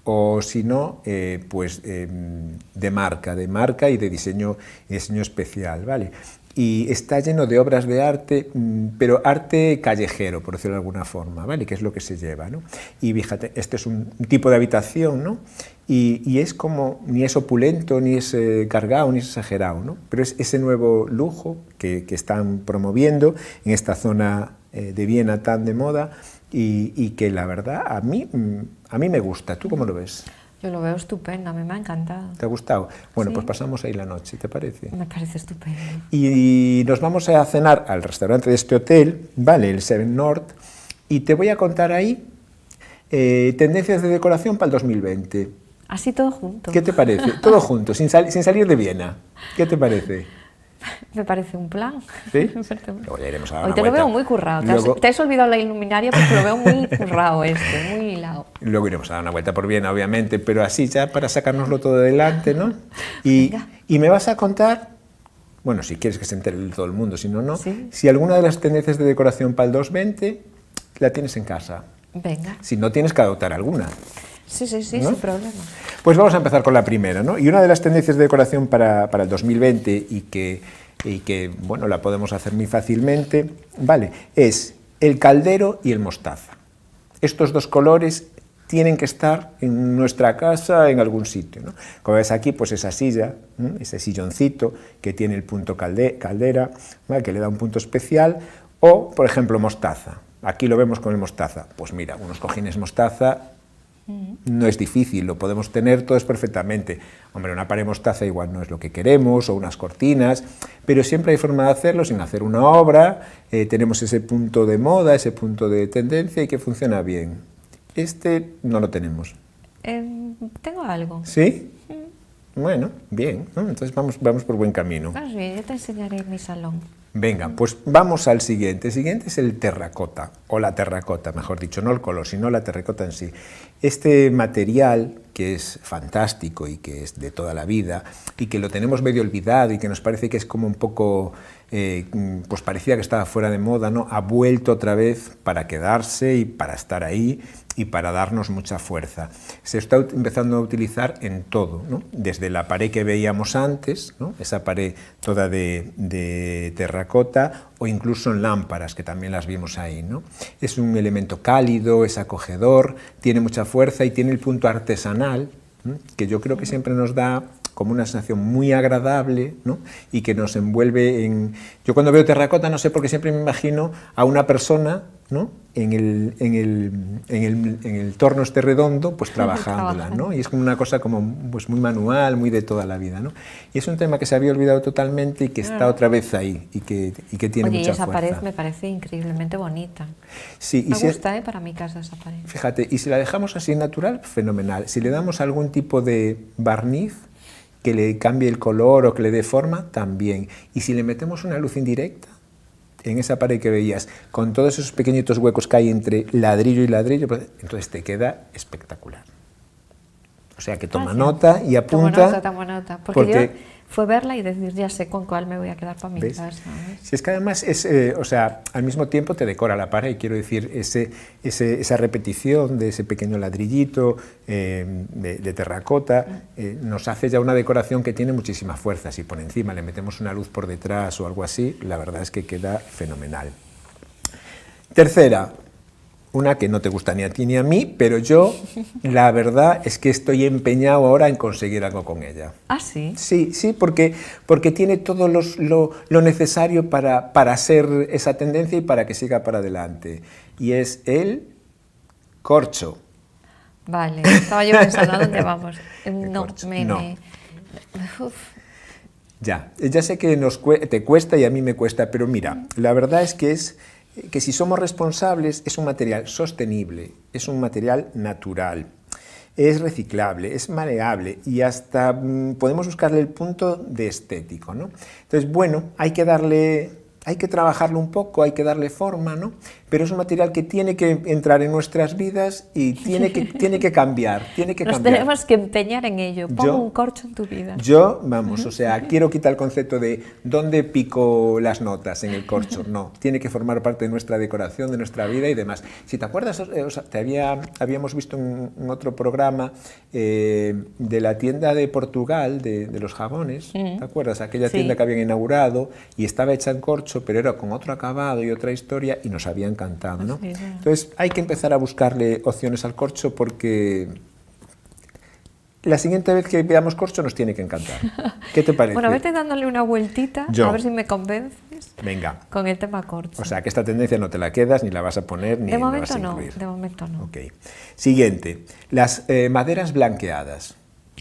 o si no, eh, pues em, de marca, de marca y de diseño, diseño especial, ¿vale? Y está lleno de obras de arte, mm, pero arte callejero, por decirlo de alguna forma, ¿vale? Que es lo que se lleva, ¿no? Y fíjate, este es un tipo de habitación, ¿no? Y, y, es como, ni es opulento, ni es eh, cargado, ni es exagerado, ¿no? Pero es ese nuevo lujo que, que están promoviendo en esta zona eh, de Viena tan de moda y, y, que la verdad a mí mm, a mí me gusta. ¿Tú cómo lo ves? Yo lo veo estupendo, a mí me ha encantado. ¿Te ha gustado? Bueno, pues pasamos ahí la noche, ¿te parece? Me parece estupendo. Y nos vamos a cenar al restaurante de este hotel, ¿vale? El Seven North. Y te voy a contar ahí eh, tendencias de decoración para el 2020. Así todo junto. ¿Qué te parece? todo junto, sin, sin salir de Viena. ¿Qué te parece? Me parece un plan. ¿Sí? Hoy te lo veo muy currado. Te, has, olvidado la iluminaria porque lo veo muy currado este, muy hilado. Luego iremos a dar una vuelta por Viena, obviamente, pero así ya para sacarnoslo todo adelante, ¿no? Y, y me vas a contar, bueno, si quieres que se entere todo el mundo, si no, no, si alguna de las tendencias de decoración para el 220 la tienes en casa. Venga. Si no, tienes que adoptar alguna. Sí, sí, sí, sin problema. Pues vamos a empezar con la primera, ¿no? Y una de las tendencias de decoración para, el 2020 y que, que, bueno, la podemos hacer muy fácilmente, vale, es el caldero y el mostaza. Estos dos colores tienen que estar en nuestra casa, en algún sitio. ¿no? Como ves aquí, pues esa silla, ese silloncito que tiene el punto calde caldera, que le da un punto especial, o, por ejemplo, mostaza. Aquí lo vemos con el mostaza. Pues mira, unos cojines mostaza no es difícil, lo podemos tener todos perfectamente. Hombre, una paremostaza igual no es lo que queremos, o unas cortinas, pero siempre hay forma de hacerlo sin hacer una obra, eh, tenemos ese punto de moda, ese punto de tendencia y que funciona bien. Este no lo tenemos. Eh, tengo algo. ¿Sí? Bueno, bien, entonces vamos, vamos por buen camino. Pues yo te enseñaré mi salón. Venga, pues vamos al siguiente. El siguiente es el terracota, o la terracota, mejor dicho, no el color, sino la terracota en sí. Este material que es fantástico y que es de toda la vida y que lo tenemos medio olvidado y que nos parece que es como un poco, eh, pues parecía que estaba fuera de moda, ¿no? Ha vuelto otra vez para quedarse y para estar ahí y para darnos mucha fuerza. Se está empezando a utilizar en todo, desde la pared que veíamos antes, esa pared toda de, terracota, o incluso en lámparas, que también las vimos ahí. ¿no? Es un elemento cálido, es acogedor, tiene mucha fuerza y tiene el punto artesanal, que yo creo que siempre nos da como una sensación muy agradable ¿no? y que nos envuelve en... Yo cuando veo terracota no sé por qué siempre me imagino a una persona ¿no? en, el, en, el, en, el, en, el, torno este redondo, pues trabajándola. ¿no? Y es como una cosa como, pues, muy manual, muy de toda la vida. ¿no? Y es un tema que se había olvidado totalmente y que está ah. otra vez ahí y que, y que tiene mucha esa pared me parece increíblemente bonita. Sí, y me gusta ¿eh? para mi casa esa pared. Fíjate, y si la dejamos así natural, fenomenal. Si le damos algún tipo de barniz, que le cambie el color o que le dé forma, también. Y si le metemos una luz indirecta, en esa pared que veías, con todos esos pequeñitos huecos que hay entre ladrillo y ladrillo, pues, entonces te queda espectacular. O sea que toma nota y apunta. Toma nota, toma nota. Porque, fue verla y decir, ya sé con cuál me voy a quedar para mi casa. Si es que además es, eh, o sea, al mismo tiempo te decora la pared, y quiero decir, ese, ese, esa repetición de ese pequeño ladrillito em, de, terracota eh, nos hace ya una decoración que tiene muchísima fuerza. Si por encima le metemos una luz por detrás o algo así, la verdad es que queda fenomenal. Tercera, una que no te gusta ni a ti ni a mí, pero yo la verdad es que estoy empeñado ahora en conseguir algo con ella. Ah, sí. Sí, sí, porque, porque tiene todo lo, necesario para, para ser esa tendencia y para que siga para adelante. Y es el corcho. Vale, estaba yo pensando a dónde vamos. Eh, no, Ya, ya sé que nos te cuesta y a mí me cuesta, pero mira, la verdad es que es que si somos responsables es un material sostenible, es un material natural, es reciclable, es maleable y hasta mm, podemos buscarle el punto de estético, ¿no? Entonces, bueno, hay que darle, hay que trabajarlo un poco, hay que darle forma, ¿no? pero es un material que tiene que entrar en nuestras vidas y tiene que, tiene que cambiar, tiene que Nos tenemos que empeñar en ello, pon un corcho en tu vida. Yo, vamos, o sea, quiero quitar el concepto de dónde pico las notas en el corcho, no, tiene que formar parte de nuestra decoración, de nuestra vida y demás. Si te acuerdas, eh, o sea, te había, habíamos visto en, otro programa eh, de la tienda de Portugal, de, los jabones, ¿te acuerdas? Aquella tienda que habían inaugurado y estaba hecha en corcho, pero era con otro acabado y otra historia y nos habían encantado. Entonces hay que empezar a buscarle opciones al corcho porque la siguiente vez que veamos corcho nos tiene que encantar. ¿Qué te parece? Bueno, vete dándole una vueltita, a ver si me convences. Venga. Con el tema corcho. O sea, que esta tendencia no te la quedas, ni la vas a poner, ni la vas a incluir. No, de momento no. Siguiente, las eh, maderas blanqueadas.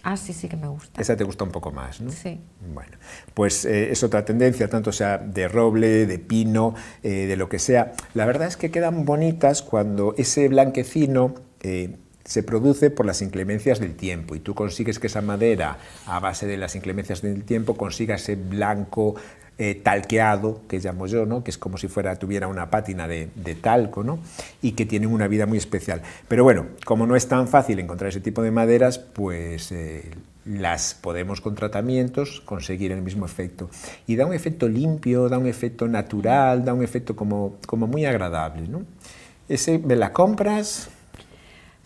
Ah, sí, sí que me gusta. Esa te gusta un poco más, ¿no? Sí. Bueno, pues eh, es otra tendencia, tanto sea de roble, de pino, eh, de lo que sea. La verdad es que quedan bonitas cuando ese blanquecino... Eh, se produce por las inclemencias del tiempo y tú consigues que esa madera, a base de las inclemencias del tiempo, consiga ese blanco eh, talqueado, que llamo yo, ¿no? que es como si fuera, tuviera una pátina de, talco, ¿no? y que tiene una vida muy especial. Pero bueno, como no es tan fácil encontrar ese tipo de maderas, pues eh, las podemos con tratamientos conseguir el mismo efecto. Y da un efecto limpio, da un efecto natural, da un efecto como, como muy agradable. ¿no? Ese me la compras,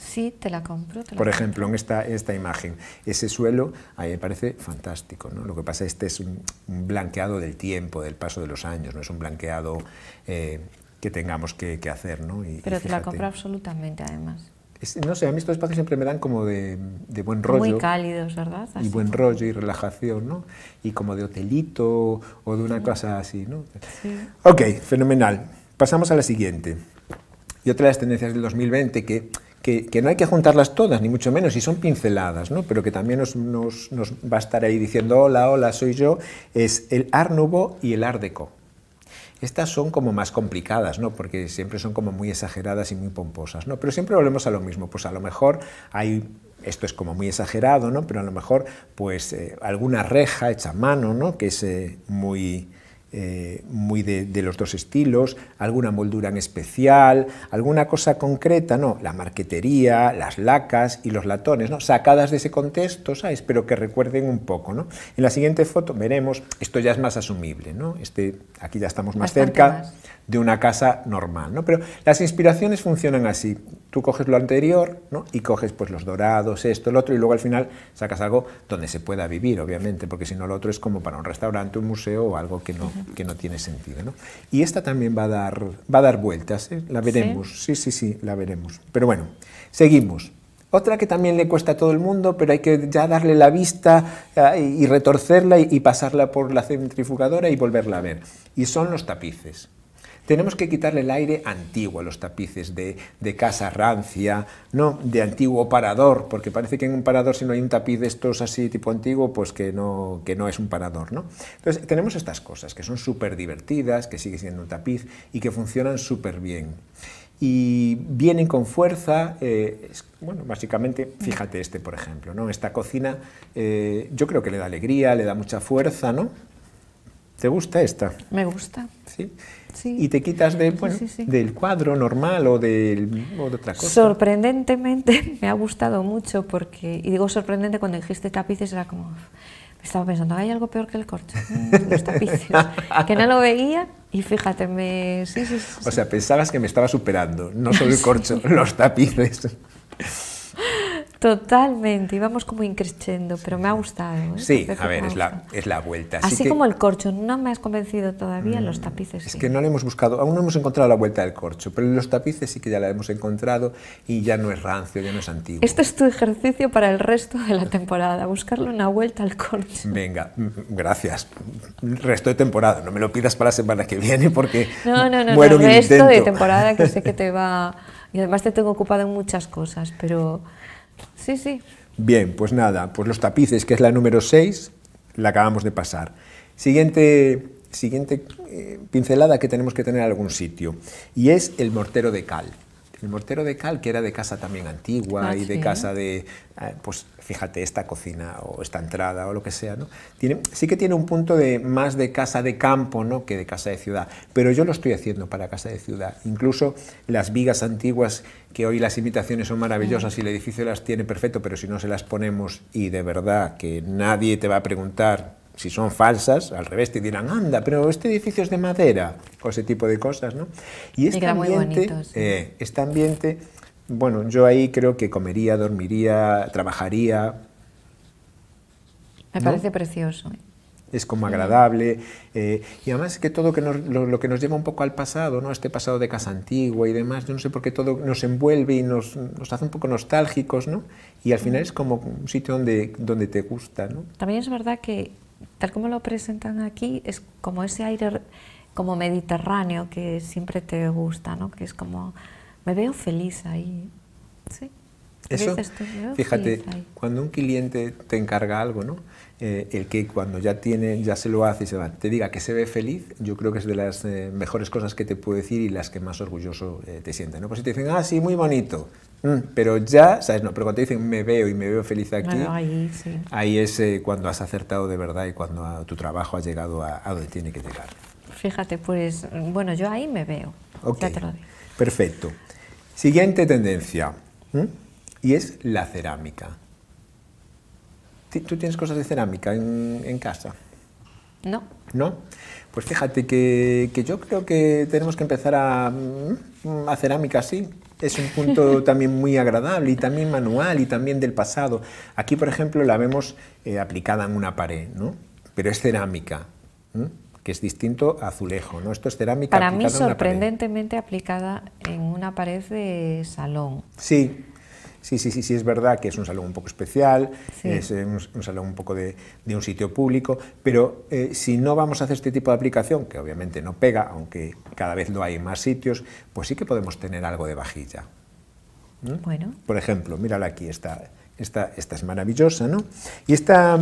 Sí, te la compro. Por ejemplo, en esta, esta imagen, ese suelo, a mí me parece fantástico. ¿no? Lo que pasa es que este es un, blanqueado del tiempo, del paso de los años, no es un blanqueado eh, que tengamos que, hacer. ¿no? Pero te la compro absolutamente, además. no sé, a mí estos espacios siempre me dan como de, buen rollo. Muy cálidos, ¿verdad? Y buen rollo y relajación, ¿no? Y como de hotelito o de una casa así, ¿no? Sí. Ok, fenomenal. Pasamos a la siguiente. Y otra de las tendencias del 2020 que que, no hay que juntarlas todas, ni mucho menos, y son pinceladas, ¿no? pero que también nos, va a estar ahí diciendo, hola, hola, soy yo, es el arnubo y el ardeco Estas son como más complicadas, ¿no? Porque siempre son como muy exageradas y muy pomposas, ¿no? Pero siempre volvemos a lo mismo, pues a lo mejor hay esto es como muy exagerado, ¿no? Pero a lo mejor pues eh, alguna reja hecha a mano, ¿no? Que es eh, muy eh, muy de, los dos estilos, alguna moldura en especial, alguna cosa concreta, ¿no? La marquetería, las lacas y los latones, ¿no? Sacadas de ese contexto, ¿sabes? Pero que recuerden un poco, ¿no? En la siguiente foto veremos, esto ya es más asumible, ¿no? Este, aquí ya estamos más cerca de una casa normal. ¿no? Pero las inspiraciones funcionan así. Tú coges lo anterior y coges pues, los dorados, esto, el otro, y luego al final sacas algo donde se pueda vivir, obviamente, porque si no lo otro es como para un restaurante, un museo o algo que no, tiene sentido. Y esta también va a dar, va a dar vueltas, ¿eh? la veremos, sí, sí, sí, la veremos. Pero bueno, seguimos. Otra que también le cuesta a todo el mundo, pero hay que ya darle la vista ah, y retorcerla y pasarla por la centrifugadora y volverla a ver. Y son los tapices. Tenemos que quitarle el aire antiguo a los tapices de, casa rancia, ¿no? de antiguo parador, porque parece que en un parador si no hay un tapiz de estos así tipo antiguo, pues que no, que no es un parador. ¿no? Entonces tenemos estas cosas que son súper divertidas, que sigue siendo un tapiz y que funcionan súper bien y vienen con fuerza. Eh, bueno, básicamente, fíjate este, por ejemplo, ¿no? Esta cocina eh, yo creo que le da alegría, le da mucha fuerza, ¿no? ¿Te gusta esta? Me gusta. Sí. Y te quitas de, del cuadro normal o, del, de otra cosa. Sorprendentemente me ha gustado mucho porque, y digo sorprendente cuando dijiste tapices, era como, estaba pensando, hay algo peor que el corcho, mm, los tapices, que no lo veía y fíjate, me... o sea, pensabas que me estaba superando, no solo el corcho, los tapices. Totalmente, íbamos como increciendo, pero me ha gustado. ¿eh? Sí, a ver, es la, es la vuelta. Así, como el corcho, no me has convencido todavía, en los mm, tapices. Es que no le hemos buscado, aún no hemos encontrado la vuelta del corcho, pero los tapices sí que ya la hemos encontrado y ya no es rancio, ya no es antiguo. Este es tu ejercicio para el resto de la temporada, buscarle una vuelta al corcho. Venga, mm, mm, gracias. Resto de temporada, no me lo pidas para la semana que viene porque no, no, no, no, resto de temporada que sé que te va... Y además te tengo ocupado en muchas cosas, pero... Sí, sí. Bien, pues nada, pues los tapices, que es la número 6, la acabamos de pasar. Siguiente, siguiente eh, pincelada que tenemos que tener en algún sitio, y es el mortero de cal. El mortero de cal, que era de casa también antigua ah, y de casa de, eh, pues fíjate, esta cocina o esta entrada o lo que sea, ¿no? sí que tiene un punto de más de casa de campo ¿no? que de casa de ciudad, pero yo lo estoy haciendo para casa de ciudad. Incluso las vigas antiguas que hoy las imitaciones son maravillosas y el edificio las tiene perfecto, pero si no se las ponemos y de verdad que nadie te va a preguntar si son falsas, al revés te dirán, anda, pero este edificio es de madera, o ese tipo de cosas, ¿no? Y este ambiente, eh, este ambiente, bueno, yo ahí creo que comería, dormiría, trabajaría. Me parece precioso. ¿eh? es como agradable. Eh, y además es que todo lo, que nos lleva un poco al pasado, ¿no? este pasado de casa antigua y demás, yo no sé por qué todo nos envuelve y nos, hace un poco nostálgicos, y al final es como un sitio donde, donde te gusta. ¿no? También es verdad que tal como lo presentan aquí, es como ese aire como mediterráneo que siempre te gusta, que es como, me veo feliz ahí. Eso, fíjate, cuando un cliente te encarga algo, ¿no? Eh, el que cuando ya tiene, ya se lo hace y se va, te diga que se ve feliz, yo creo que es de las eh, mejores cosas que te puedo decir y las que más orgulloso eh, te sienten. ¿no? Pues si te dicen, ah, sí, muy bonito, mm, pero ya, ¿sabes? No, pero cuando te dicen me veo y me veo feliz aquí, ahí, es cuando has acertado de verdad y cuando tu trabajo ha llegado a, donde tiene que llegar. Fíjate, pues bueno, yo ahí me veo. Perfecto. Siguiente tendencia, y es la cerámica. ¿Tú tienes cosas de cerámica en, casa? No. ¿No? Pues fíjate que, yo creo que tenemos que empezar a, mm, cerámica sí. Es un punto también muy agradable y también manual y también del pasado. Aquí, por ejemplo, la vemos eh, aplicada en una pared, ¿no? Pero es cerámica. que es distinto a azulejo, ¿no? Esto es cerámica Para mí, sorprendentemente aplicada en una pared de salón. Sí, sí, sí, sí, sí, es verdad que es un salón un poco especial, es eh, un, salón un poco de, un sitio público, pero eh, si no vamos a hacer este tipo de aplicación, que obviamente no pega, aunque cada vez lo hay en más sitios, pues sí que podemos tener algo de vajilla. Bueno. Por ejemplo, mírala aquí, esta, esta, es maravillosa, ¿no? Y esta...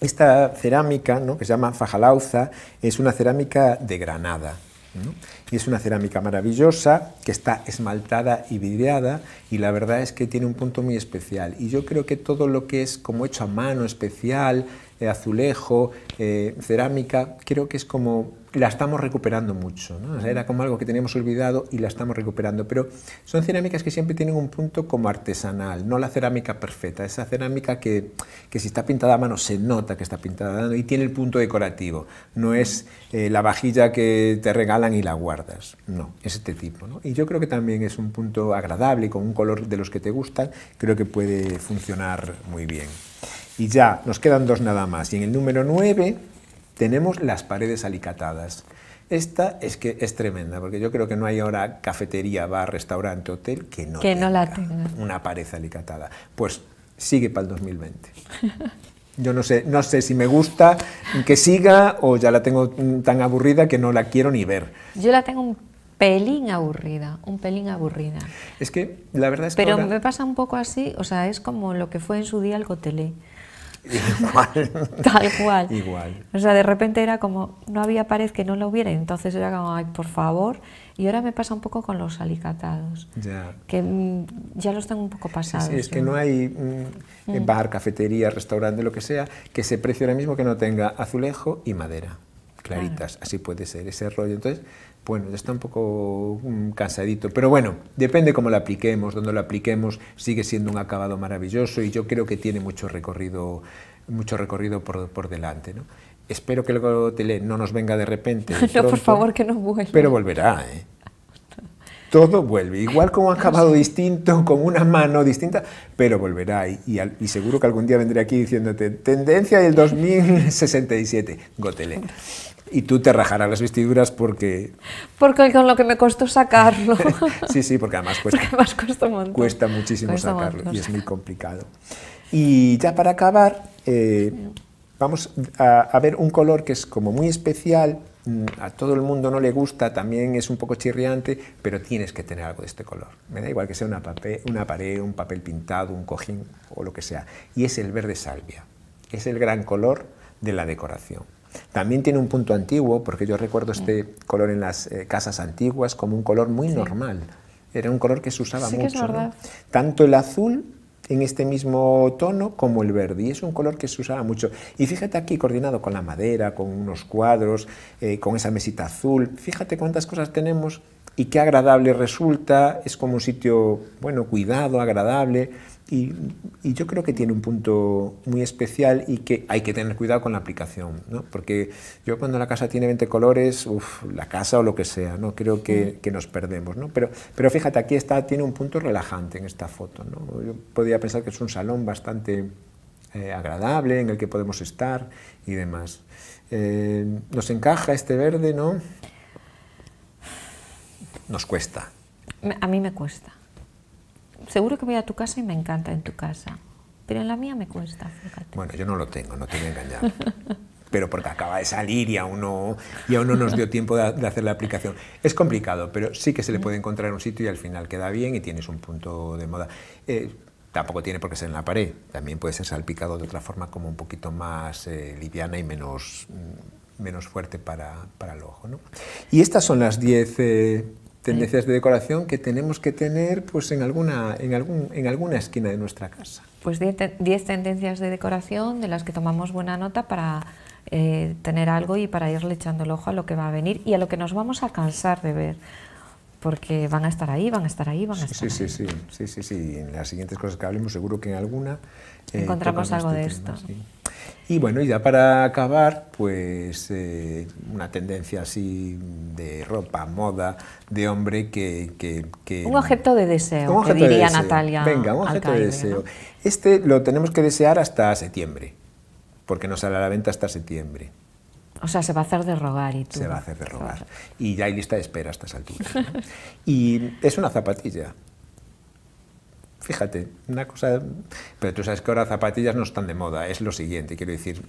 Esta cerámica, ¿no? que se llama fajalauza, es una cerámica de Granada. Y es una cerámica maravillosa que está esmaltada y vidriada y la verdad es que tiene un punto muy especial. Y yo creo que todo lo que es como hecho a mano especial, eh, azulejo, eh, cerámica, creo que es como la estamos recuperando mucho. era como algo que teníamos olvidado y la estamos recuperando. Pero son cerámicas que siempre tienen un punto como artesanal, no la cerámica perfecta, esa cerámica que, que si está pintada a mano se nota que está pintada a mano y tiene el punto decorativo. No es eh, la vajilla que te regalan y la guardas. No, es este tipo. Y yo creo que también es un punto agradable y con un color de los que te gustan, creo que puede funcionar muy bien. Y ya, nos quedan dos nada más. Y en el número 9 tenemos las paredes alicatadas. Esta es que es tremenda, porque yo creo que no hay ahora cafetería, bar, restaurante, hotel que no, que tenga no la Una pared alicatada. Pues sigue para el 2020. Yo no sé, no sé si me gusta que siga o ya la tengo tan aburrida que no la quiero ni ver. Yo la tengo un pelín aburrida, un pelín aburrida. Es que la verdad es que... Pero me pasa un poco así, o sea, es como lo que fue en su día el Cotelé. Igual. Tal cual. Igual. O sea, de repente era como, no había pared que no lo hubiera, entonces era como, ay, por favor. Y ahora me pasa un poco con los alicatados, ya. que mm, ya los tengo un poco pasados. Sí, es que ¿no? hay mm, mm. bar, cafetería, restaurante, lo que sea, que se precie ahora mismo que no tenga azulejo y madera claritas, así puede ser ese rollo. Entonces, bueno, ya está un poco cansadito, pero bueno, depende cómo lo apliquemos, dónde lo apliquemos, sigue siendo un acabado maravilloso y yo creo que tiene mucho recorrido, mucho recorrido por, delante. ¿no? Espero que el Gotelé no nos venga de repente. no, por favor, que no vuelva. Pero volverá, ¿eh? Todo vuelve, igual como un acabado distinto, con una mano distinta, pero volverá y, seguro que algún día vendré aquí diciéndote tendencia del 2067, Gotelé y tú te rajarás las vestiduras porque... Porque con lo que me costó sacarlo. sí, sí, porque además cuesta, cuesta, muchísimo sacarlo y es muy complicado. Y ya para acabar, eh, vamos a, ver un color que es como muy especial, mm, a todo el mundo no le gusta, también es un poco chirriante, pero tienes que tener algo de este color. Me da igual que sea una, una pared, un papel pintado, un cojín o lo que sea. Y es el verde salvia. Es el gran color de la decoración. También tiene un punto antiguo, porque yo recuerdo este color en las eh, casas antiguas como un color muy normal. Era un color que se usaba mucho. Que es Tanto el azul en este mismo tono como el verde y es un color que se usaba mucho y fíjate aquí coordinado con la madera con unos cuadros eh, con esa mesita azul fíjate cuántas cosas tenemos y qué agradable resulta es como un sitio bueno cuidado agradable y, yo creo que tiene un punto muy especial y que hay que tener cuidado con la aplicación, ¿no? porque yo cuando la casa tiene 20 colores, la casa o lo que sea, no creo que, nos perdemos. ¿no? Pero, pero fíjate, aquí está, tiene un punto relajante en esta foto. ¿no? Yo podría pensar que es un salón bastante eh, agradable en el que podemos estar y demás. Eh, ¿Nos encaja este verde? ¿no? Nos cuesta. A mí me cuesta seguro que voy a tu casa y me encanta en tu casa, pero en la mía me cuesta, Bueno, yo no lo tengo, no te voy a engañar. pero porque acaba de salir y aún no, y aún no nos dio tiempo de, hacer la aplicación. Es complicado, pero sí que se le puede encontrar un sitio y al final queda bien y tienes un punto de moda. Eh, tampoco tiene por qué ser en la pared, también puede ser salpicado de otra forma como un poquito más eh, liviana y menos, mm, menos fuerte para, para el ojo. ¿no? Y estas son las 10 tendencias de decoración que tenemos que tener pues, en, alguna, en, algún, en alguna esquina de nuestra casa. Pues 10 tendencias de decoración de las que tomamos buena nota para eh, tener algo y para irle echando el ojo a lo que va a venir y a lo que nos vamos a cansar de ver porque van a estar ahí, van a estar ahí, van a estar ahí. Sí, sí, sí, sí, sí. En las siguientes cosas que hablemos, seguro que en alguna eh, encontramos algo de este esto. Y bueno, y ya para acabar, pues eh, una tendencia así de ropa, moda, de hombre que... un objeto de deseo, diría Natalia. Venga, un objeto de deseo. Este lo tenemos que desear hasta septiembre, porque no sale a la venta hasta septiembre. O sea, se va a hacer de rogar y todo Se va a hacer de rogar. Y ya hay lista de espera a estas alturas. y es una zapatilla. Fíjate, una cosa. Pero tú sabes que ahora zapatillas no están de moda, es lo siguiente. Quiero decir,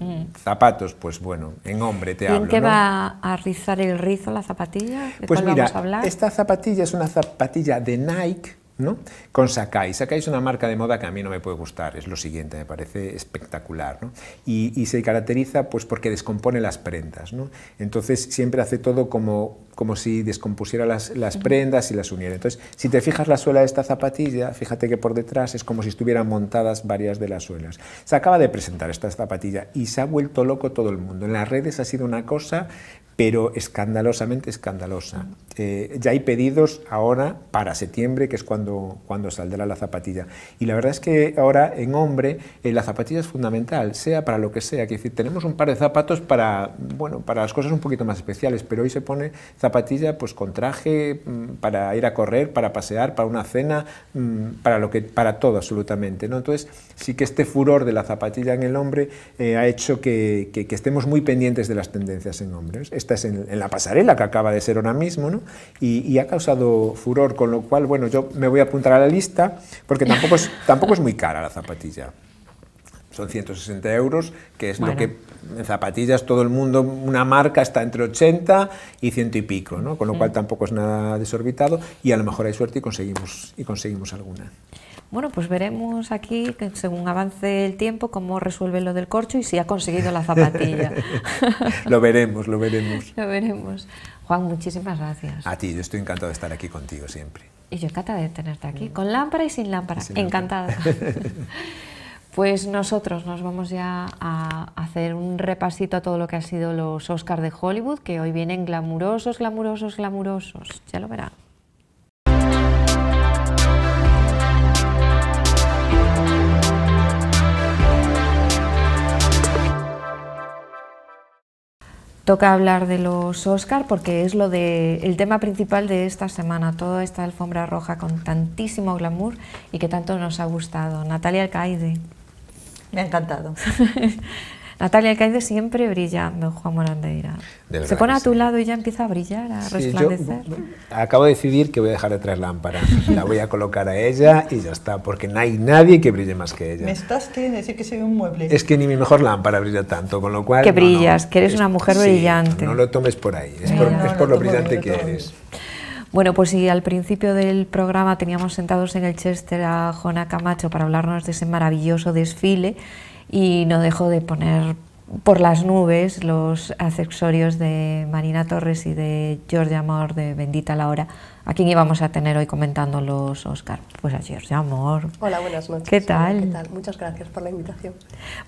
mm. zapatos, pues bueno, en hombre te hablo. ¿En qué va a rizar el rizo la zapatilla? pues vamos a hablar? esta zapatilla es una zapatilla de Nike ¿no? Con Sakai. Sakai es una marca de moda que a mí no me puede gustar, es lo siguiente, me parece espectacular, y, se caracteriza pues porque descompone las prendas, Entonces siempre hace todo como, como si descompusiera las, prendas y las uniera. Entonces, si te fijas la suela de esta zapatilla, fíjate que por detrás es como si estuvieran montadas varias de las suelas. Se acaba de presentar esta zapatilla y se ha vuelto loco todo el mundo. En las redes ha sido una cosa pero escandalosamente escandalosa. Eh, ya hay pedidos ahora para septiembre, que es cuando, cuando saldrá la zapatilla. Y la verdad es que ahora en hombre eh, la zapatilla es fundamental, sea para lo que sea. que decir, tenemos un par de zapatos para, bueno, para las cosas un poquito más especiales, pero hoy se pone zapatilla pues, con traje, mm, para ir a correr, para pasear, para una cena, mm, para, lo que, para todo absolutamente. ¿no? Entonces sí que este furor de la zapatilla en el hombre eh, ha hecho que, estemos muy pendientes de las tendencias en hombres estás en, en, la pasarela que acaba de ser ahora mismo, Y, ha causado furor, con lo cual, bueno, yo me voy a apuntar a la lista porque tampoco es, tampoco es muy cara la zapatilla. Son 160 euros, que es lo que en zapatillas todo el mundo, una marca está entre 80 y 100 y pico, Con lo mm. cual tampoco es nada desorbitado y a lo mejor hay suerte y conseguimos, y conseguimos alguna. Bueno, pues veremos aquí, según avance el tiempo, cómo resuelve lo del corcho y si ha conseguido la zapatilla. lo veremos, lo veremos. Lo veremos. Juan, muchísimas gracias. A ti, yo estoy encantado de estar aquí contigo siempre. Y yo encantada de tenerte aquí, con lámpara y sin lámpara. encantada. pues nosotros nos vamos ya a hacer un repasito a todo lo que han sido los Oscars de Hollywood, que hoy vienen glamurosos, glamurosos, glamurosos. Ya lo verán. toca hablar de los Oscar porque es lo de el tema principal de esta semana, toda esta alfombra roja con tantísimo glamour y que tanto nos ha gustado. Natalia Alcaide. Me ha encantado. Natalia Alcaide siempre brillando, Juan Morán Se pone a tu lado y ya empieza a brillar, a resplandecer. acabo de decidir que voy a dejar de traer lámparas. La voy a colocar a ella y ya está, porque no hay nadie que brille más que ella. Me estás queriendo decir que soy un mueble. Es que ni mi mejor lámpara brilla tanto, con lo cual... Que brillas, que eres una mujer brillante. No, lo tomes por ahí, es por, lo, brillante que eres. Bueno, pues si al principio del programa teníamos sentados en el Chester a Jona Camacho para hablarnos de ese maravilloso desfile, y no dejo de poner por las nubes los accesorios de Marina Torres y de George Amor de Bendita la Hora. ¿A quién íbamos a tener hoy comentando los Oscar? Pues a George Amor. Hola, buenas noches. ¿Qué tal? Muchas gracias por la invitación.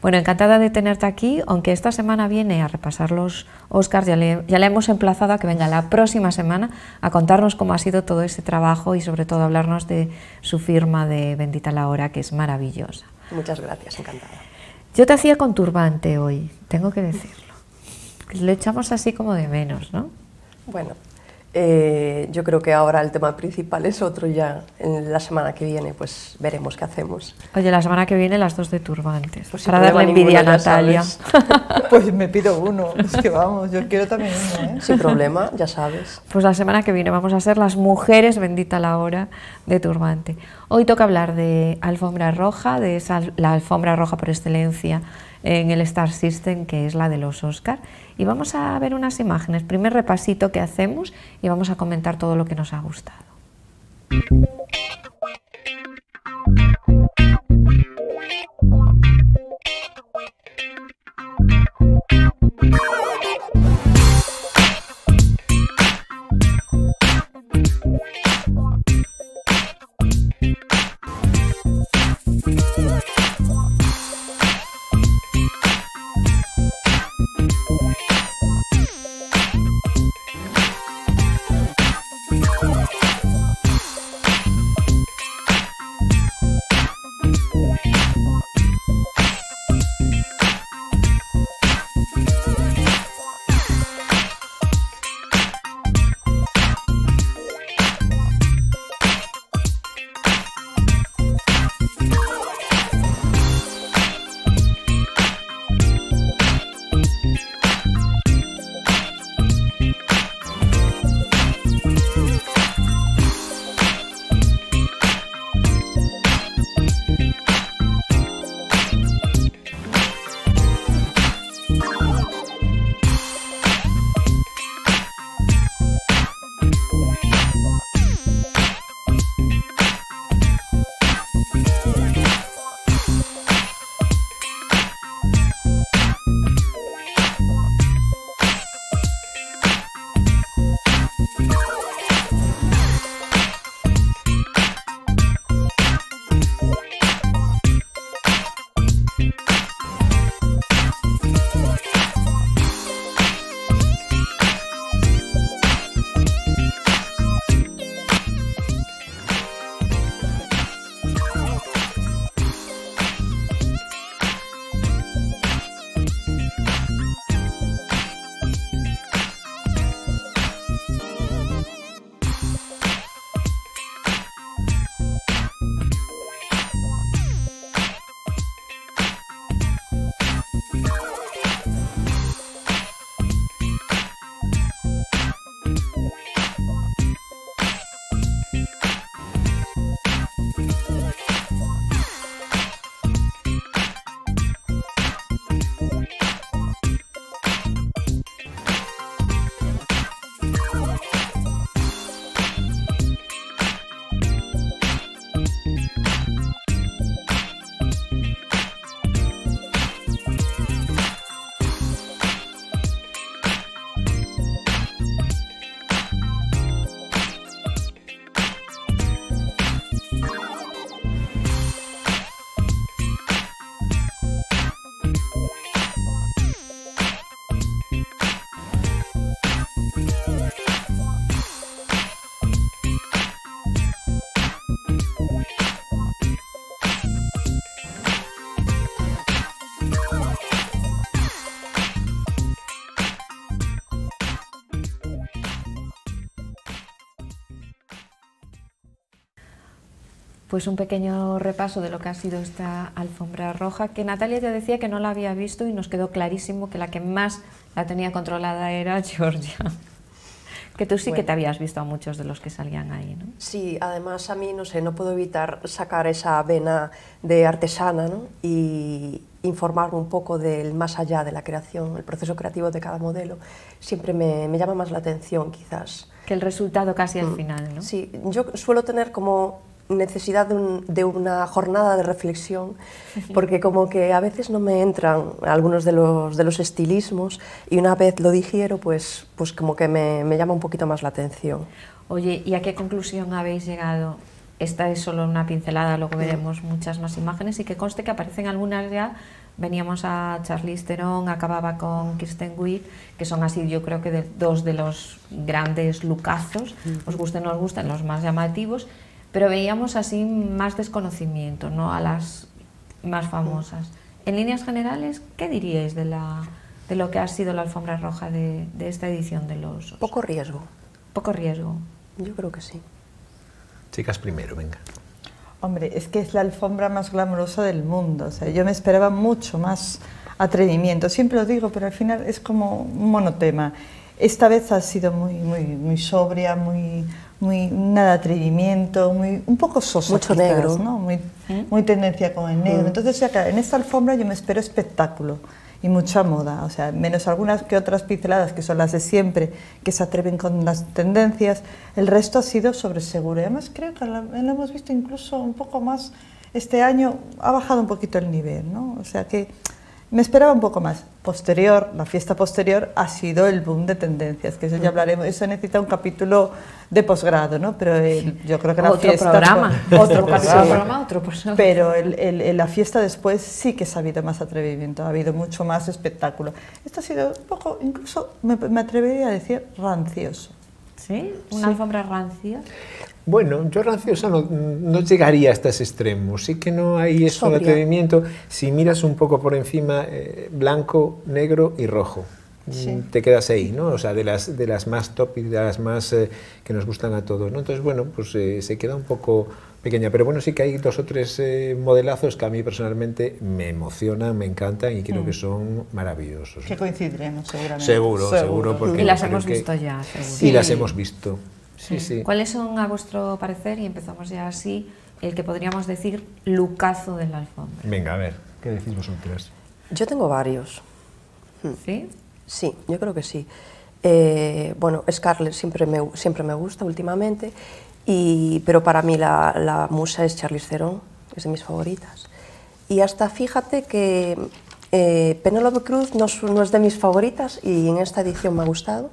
Bueno, encantada de tenerte aquí, aunque esta semana viene a repasar los Oscars, ya le, ya le hemos emplazado a que venga la próxima semana a contarnos cómo ha sido todo ese trabajo y sobre todo hablarnos de su firma de Bendita la Hora, que es maravillosa. Muchas gracias, encantada. Yo te hacía con turbante hoy, tengo que decirlo. Lo echamos así como de menos, ¿no? Bueno, eh, yo creo que ahora el tema principal es otro ya. En la semana que viene, pues veremos qué hacemos. Oye, la semana que viene las dos de turbantes. Pues, para darle envidia a Natalia. pues me pido uno. Es que vamos, yo quiero también uno. ¿eh? Sin problema, ya sabes. Pues la semana que viene vamos a ser las mujeres, bendita la hora, de turbante. Hoy toca hablar de alfombra roja, de esa, la alfombra roja por excelencia en el Star System, que es la de los Oscar. Y vamos a ver unas imágenes, primer repasito que hacemos y vamos a comentar todo lo que nos ha gustado. pues un pequeño repaso de lo que ha sido esta alfombra roja, que Natalia te decía que no la había visto y nos quedó clarísimo que la que más la tenía controlada era Georgia. Que tú sí que te habías visto a muchos de los que salían ahí, ¿no? Sí, además a mí, no sé, no puedo evitar sacar esa vena de artesana, ¿no? Y informarme un poco del más allá de la creación, el proceso creativo de cada modelo, siempre me, llama más la atención, quizás. Que el resultado casi al mm. final, ¿no? Sí, yo suelo tener como necesidad de, una jornada de reflexión, porque como que a veces no me entran algunos de los, de los estilismos y una vez lo digiero, pues, pues como que me, llama un poquito más la atención. Oye, ¿y a qué conclusión habéis llegado? Esta es solo una pincelada, luego mm. veremos muchas más imágenes y que conste que aparecen algunas ya veníamos a charlie acababa con Kirsten witt que son así yo creo que dos de los grandes lucazos, mm. os gusten o no os gusten, los más llamativos, pero veíamos así más desconocimiento, ¿no? A las más famosas. En líneas generales, ¿qué diríais de, la, de lo que ha sido la alfombra roja de, esta edición de los... Poco riesgo. Poco riesgo. Yo creo que sí. Chicas primero, venga. Hombre, es que es la alfombra más glamorosa del mundo. sea, yo me esperaba mucho más atrevimiento. Siempre lo digo, pero al final es como un monotema. Esta vez ha sido muy, muy, muy sobria, muy, muy nada atrevimiento, muy un poco soso. Mucho negro. ¿no? Muy, ¿Mm? muy tendencia con el negro. Mm. Entonces, en esta alfombra yo me espero espectáculo y mucha moda, o sea, menos algunas que otras pinceladas que son las de siempre, que se atreven con las tendencias, el resto ha sido sobre seguro. además creo que lo hemos visto incluso un poco más este año ha bajado un poquito el nivel, ¿no? O sea que me esperaba un poco más. Posterior, la fiesta posterior ha sido el boom de tendencias, que eso ya hablaremos. Eso necesita un capítulo de posgrado, ¿no? Pero eh, yo creo que la otro fiesta. programa. otro Pero la fiesta después sí que ha habido más atrevimiento, ha habido mucho más espectáculo. Esto ha sido un poco, incluso me, atrevería a decir, rancioso. ¿Sí? ¿Una alfombra rancia? Bueno, yo rancio, no, no, llegaría a estos extremos, sí que no hay eso de atrevimiento. Si miras un poco por encima, eh, blanco, negro y rojo. Mm, te quedas ahí, ¿no? O sea, de las, de las más top y de las más eh, que nos gustan a todos, ¿no? Entonces, bueno, pues eh, se queda un poco pequeña, pero bueno, sí que hay dos o tres modelazos que a mí personalmente me emocionan, me encantan y creo que mm. son maravillosos. Que coincidiremos seguramente. Seguro, seguro. porque y las hemos visto ya, Sí. Y las hemos visto. Sí, sí. ¿Cuáles son, a vuestro parecer, y empezamos ya así, el que podríamos decir lucazo del la alfombra? Venga, a ver, ¿qué decís vosotros? Yo tengo varios. ¿Sí? Sí, yo creo que sí. Eh, bueno, Scarlett siempre me, siempre me gusta últimamente, y, pero para mí la, musa es Charlize Theron, es de mis favoritas. Y hasta fíjate que eh, Penélope Cruz no no es, de mis favoritas y en esta edición me ha gustado.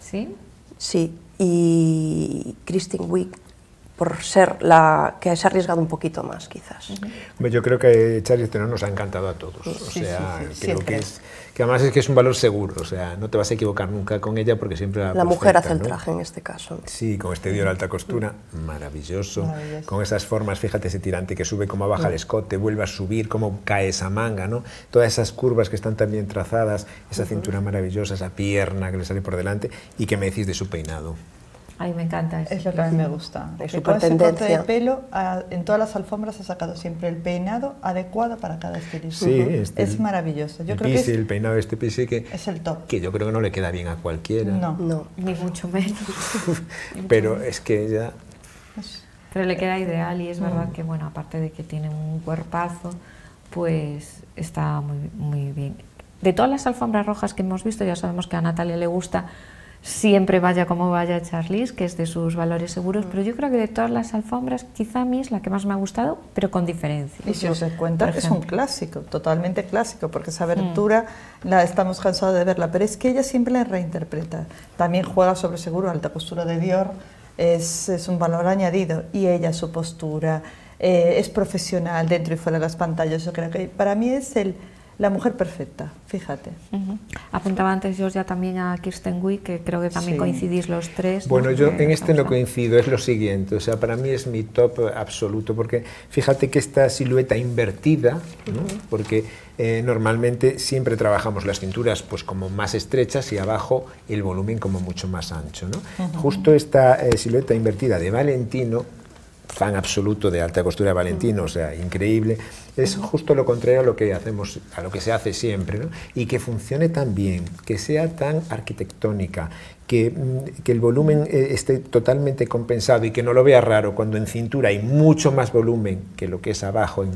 ¿Sí? Sí, y Christine Wick, por ser la que se ha arriesgado un poquito más, quizás. Yo creo que Theron nos ha encantado a todos. o sea, creo que es que además es que es un valor seguro, o sea, no te vas a equivocar nunca con ella porque siempre la... mujer hace el traje en este caso. Sí, con este dior alta costura, maravilloso. Con esas formas, fíjate ese tirante que sube, como baja mm. el escote, vuelve a subir, cómo cae esa manga, ¿no? Todas esas curvas que están tan bien trazadas, esa cintura maravillosa, esa pierna que le sale por delante y que me decís de su peinado. Ay, me encanta eso. Es lo que a mí me gusta. Es súper tendencia. de pelo, en todas las alfombras ha sacado siempre el peinado adecuado para cada estilismo... Sí, este es maravilloso. Yo creo que es, el peinado de este pisi que es el top. Que yo creo que no le queda bien a cualquiera. No, no, ni mucho menos. Pero es que ella pero le queda ideal y es mm. verdad que bueno, aparte de que tiene un cuerpazo, pues está muy muy bien. De todas las alfombras rojas que hemos visto, ya sabemos que a Natalia le gusta siempre vaya como vaya Charlize, que es de sus valores seguros, pero yo creo que de todas las alfombras, quizá a mí es la que más me ha gustado, pero con diferencia. Y si os cuenta, es un clásico, totalmente clásico, porque esa mm. abertura la estamos cansados de verla, pero es que ella siempre la reinterpreta. También juega sobre seguro, alta postura de Dior es, un valor añadido, y ella, su postura, eh, es profesional dentro y fuera de las pantallas, yo creo que para mí es el la mujer perfecta, fíjate. Apuntaba antes yo ya también a Kirsten Wiig, que creo que también coincidís los tres. Bueno, yo en este no coincido, es lo siguiente, o sea, para mí es mi top absoluto, porque fíjate que esta silueta invertida, porque eh, normalmente siempre trabajamos las cinturas pues como más estrechas y abajo el volumen como mucho más ancho, ¿no? Justo esta eh, silueta invertida de Valentino fan absoluto de alta costura Valentino, o sea, increíble, es justo lo contrario a lo que hacemos, a lo que se hace siempre, ¿no? Y que funcione tan bien, que sea tan arquitectónica, que, mm, el volumen eh, esté totalmente compensado y que no lo vea raro cuando en cintura hay mucho más volumen que lo que es abajo en,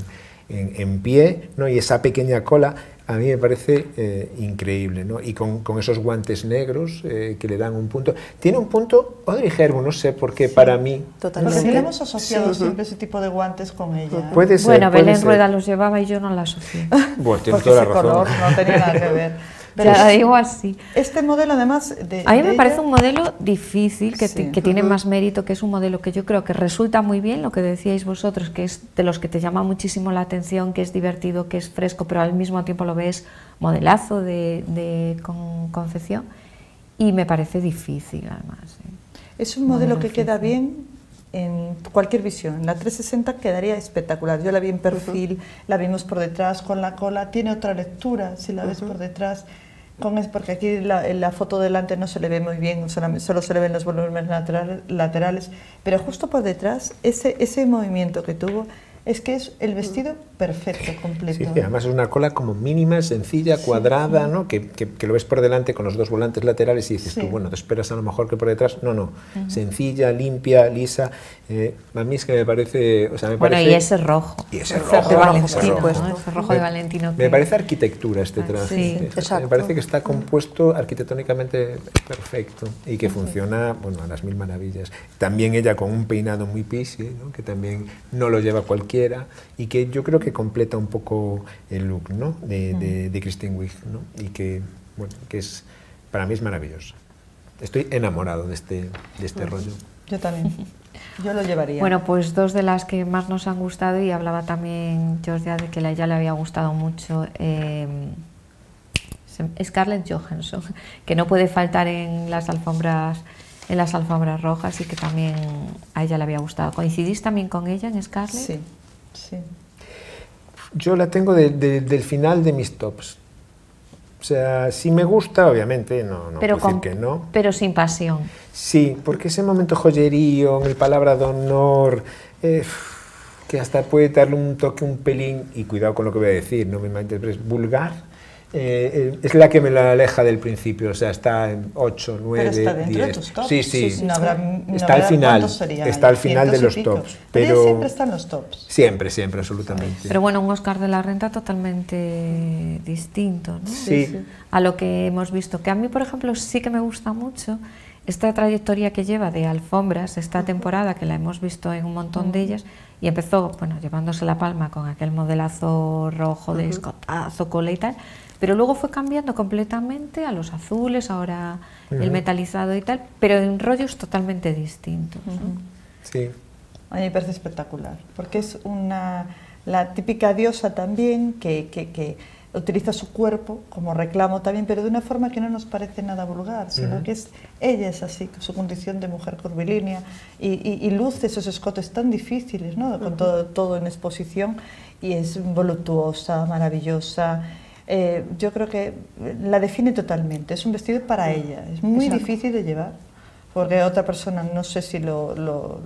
en pie, ¿no? Y esa pequeña cola a mí me parece eh, increíble, ¿no? Y con, esos guantes negros eh, que le dan un punto. Tiene un punto Audrey Hepburn, no sé por qué, para mí. Totalmente. Porque le hemos asociado siempre ese tipo de guantes con ella. ¿eh? Puede ser, Bueno, Belén Rueda los llevaba y yo no la asocié. Bueno, tiene toda la razón. Color no tenía nada que ver. Pero ya digo así. Este modelo, además. De, a mí me parece un modelo difícil, que, tiene más mérito, que es un modelo que yo creo que resulta muy bien, lo que decíais vosotros, que es de los que te llama muchísimo la atención, que es divertido, que es fresco, pero al mismo tiempo lo ves modelazo de, de confección. Y me parece difícil, además. ¿eh? Es un modelo, que queda bien en cualquier visión. La 360 quedaría espectacular. Yo la vi en perfil, la vimos por detrás con la cola, tiene otra lectura si la ves por detrás es porque aquí la, la, foto delante no se le ve muy bien, solo, se le ven los volúmenes laterales, pero justo por detrás, ese, ese movimiento que tuvo es que es el vestido mm. perfecto, completo. Sí, además es una cola como mínima, sencilla, cuadrada, ¿no? Que, que, lo ves por delante con los dos volantes laterales y dices tú, bueno, te esperas a lo mejor que por detrás. No, no. Sencilla, limpia, lisa. Eh, a mí es que me parece. bueno, y ese rojo. Y ese rojo. de Valentino, Ese rojo de Valentino. Me, parece arquitectura este ah, traje. Sí, este Exacto. Me parece que está compuesto arquitectónicamente perfecto y que funciona, bueno, a las mil maravillas. También ella con un peinado muy pisi, Que también no lo lleva cualquier y que yo creo que completa un poco el look ¿no? de, de, de Kristen Wiig ¿no? y que, bueno, que es, para mí es maravilloso. Estoy enamorado de este, de este rollo. Yo también. Yo lo llevaría. Bueno, pues dos de las que más nos han gustado y hablaba también Georgia de que a ella le había gustado mucho. Eh, Scarlett Johansson, que no puede faltar en las alfombras en las alfombras rojas y que también a ella le había gustado. ¿Coincidís también con ella en Scarlett? Sí, yo la tengo del final de mis tops. O sea, si me gusta, obviamente, no, pero que no. Pero sin pasión. Sí, porque ese momento joyerío, el palabra de honor, eh, que hasta puede darle un toque un pelín, y cuidado con lo que voy a decir, no me malinterpretes, vulgar, eh, eh, es la que me la aleja del principio, o sea, está en 8, 9, Sí, sí. está al final. está al final de los tops. Pero, siempre están los tops. Siempre, siempre, absolutamente. Pero bueno, un Oscar de la renta totalmente distinto ¿no? a lo que hemos visto. Que a mí, por ejemplo, sí que me gusta mucho esta trayectoria que lleva de alfombras, esta temporada que la hemos visto en un montón de ellas, y empezó, bueno, llevándose la palma con aquel modelazo rojo de escotazo, cola y tal pero luego fue cambiando completamente a los azules, ahora el metalizado y tal, pero en rollos totalmente distintos. Sí. A mí me parece espectacular, porque es una, la típica diosa también que, que, que utiliza su cuerpo como reclamo también, pero de una forma que no nos parece nada vulgar, sino que es, ella es así, con su condición de mujer curvilínea, y, y, y luce esos escotes tan difíciles, ¿no? con todo, todo en exposición, y es voluptuosa, maravillosa. Eh, yo creo que la define totalmente. Es un vestido para mm. ella, es muy difícil de llevar. Porque otra persona no sé si lo, lo,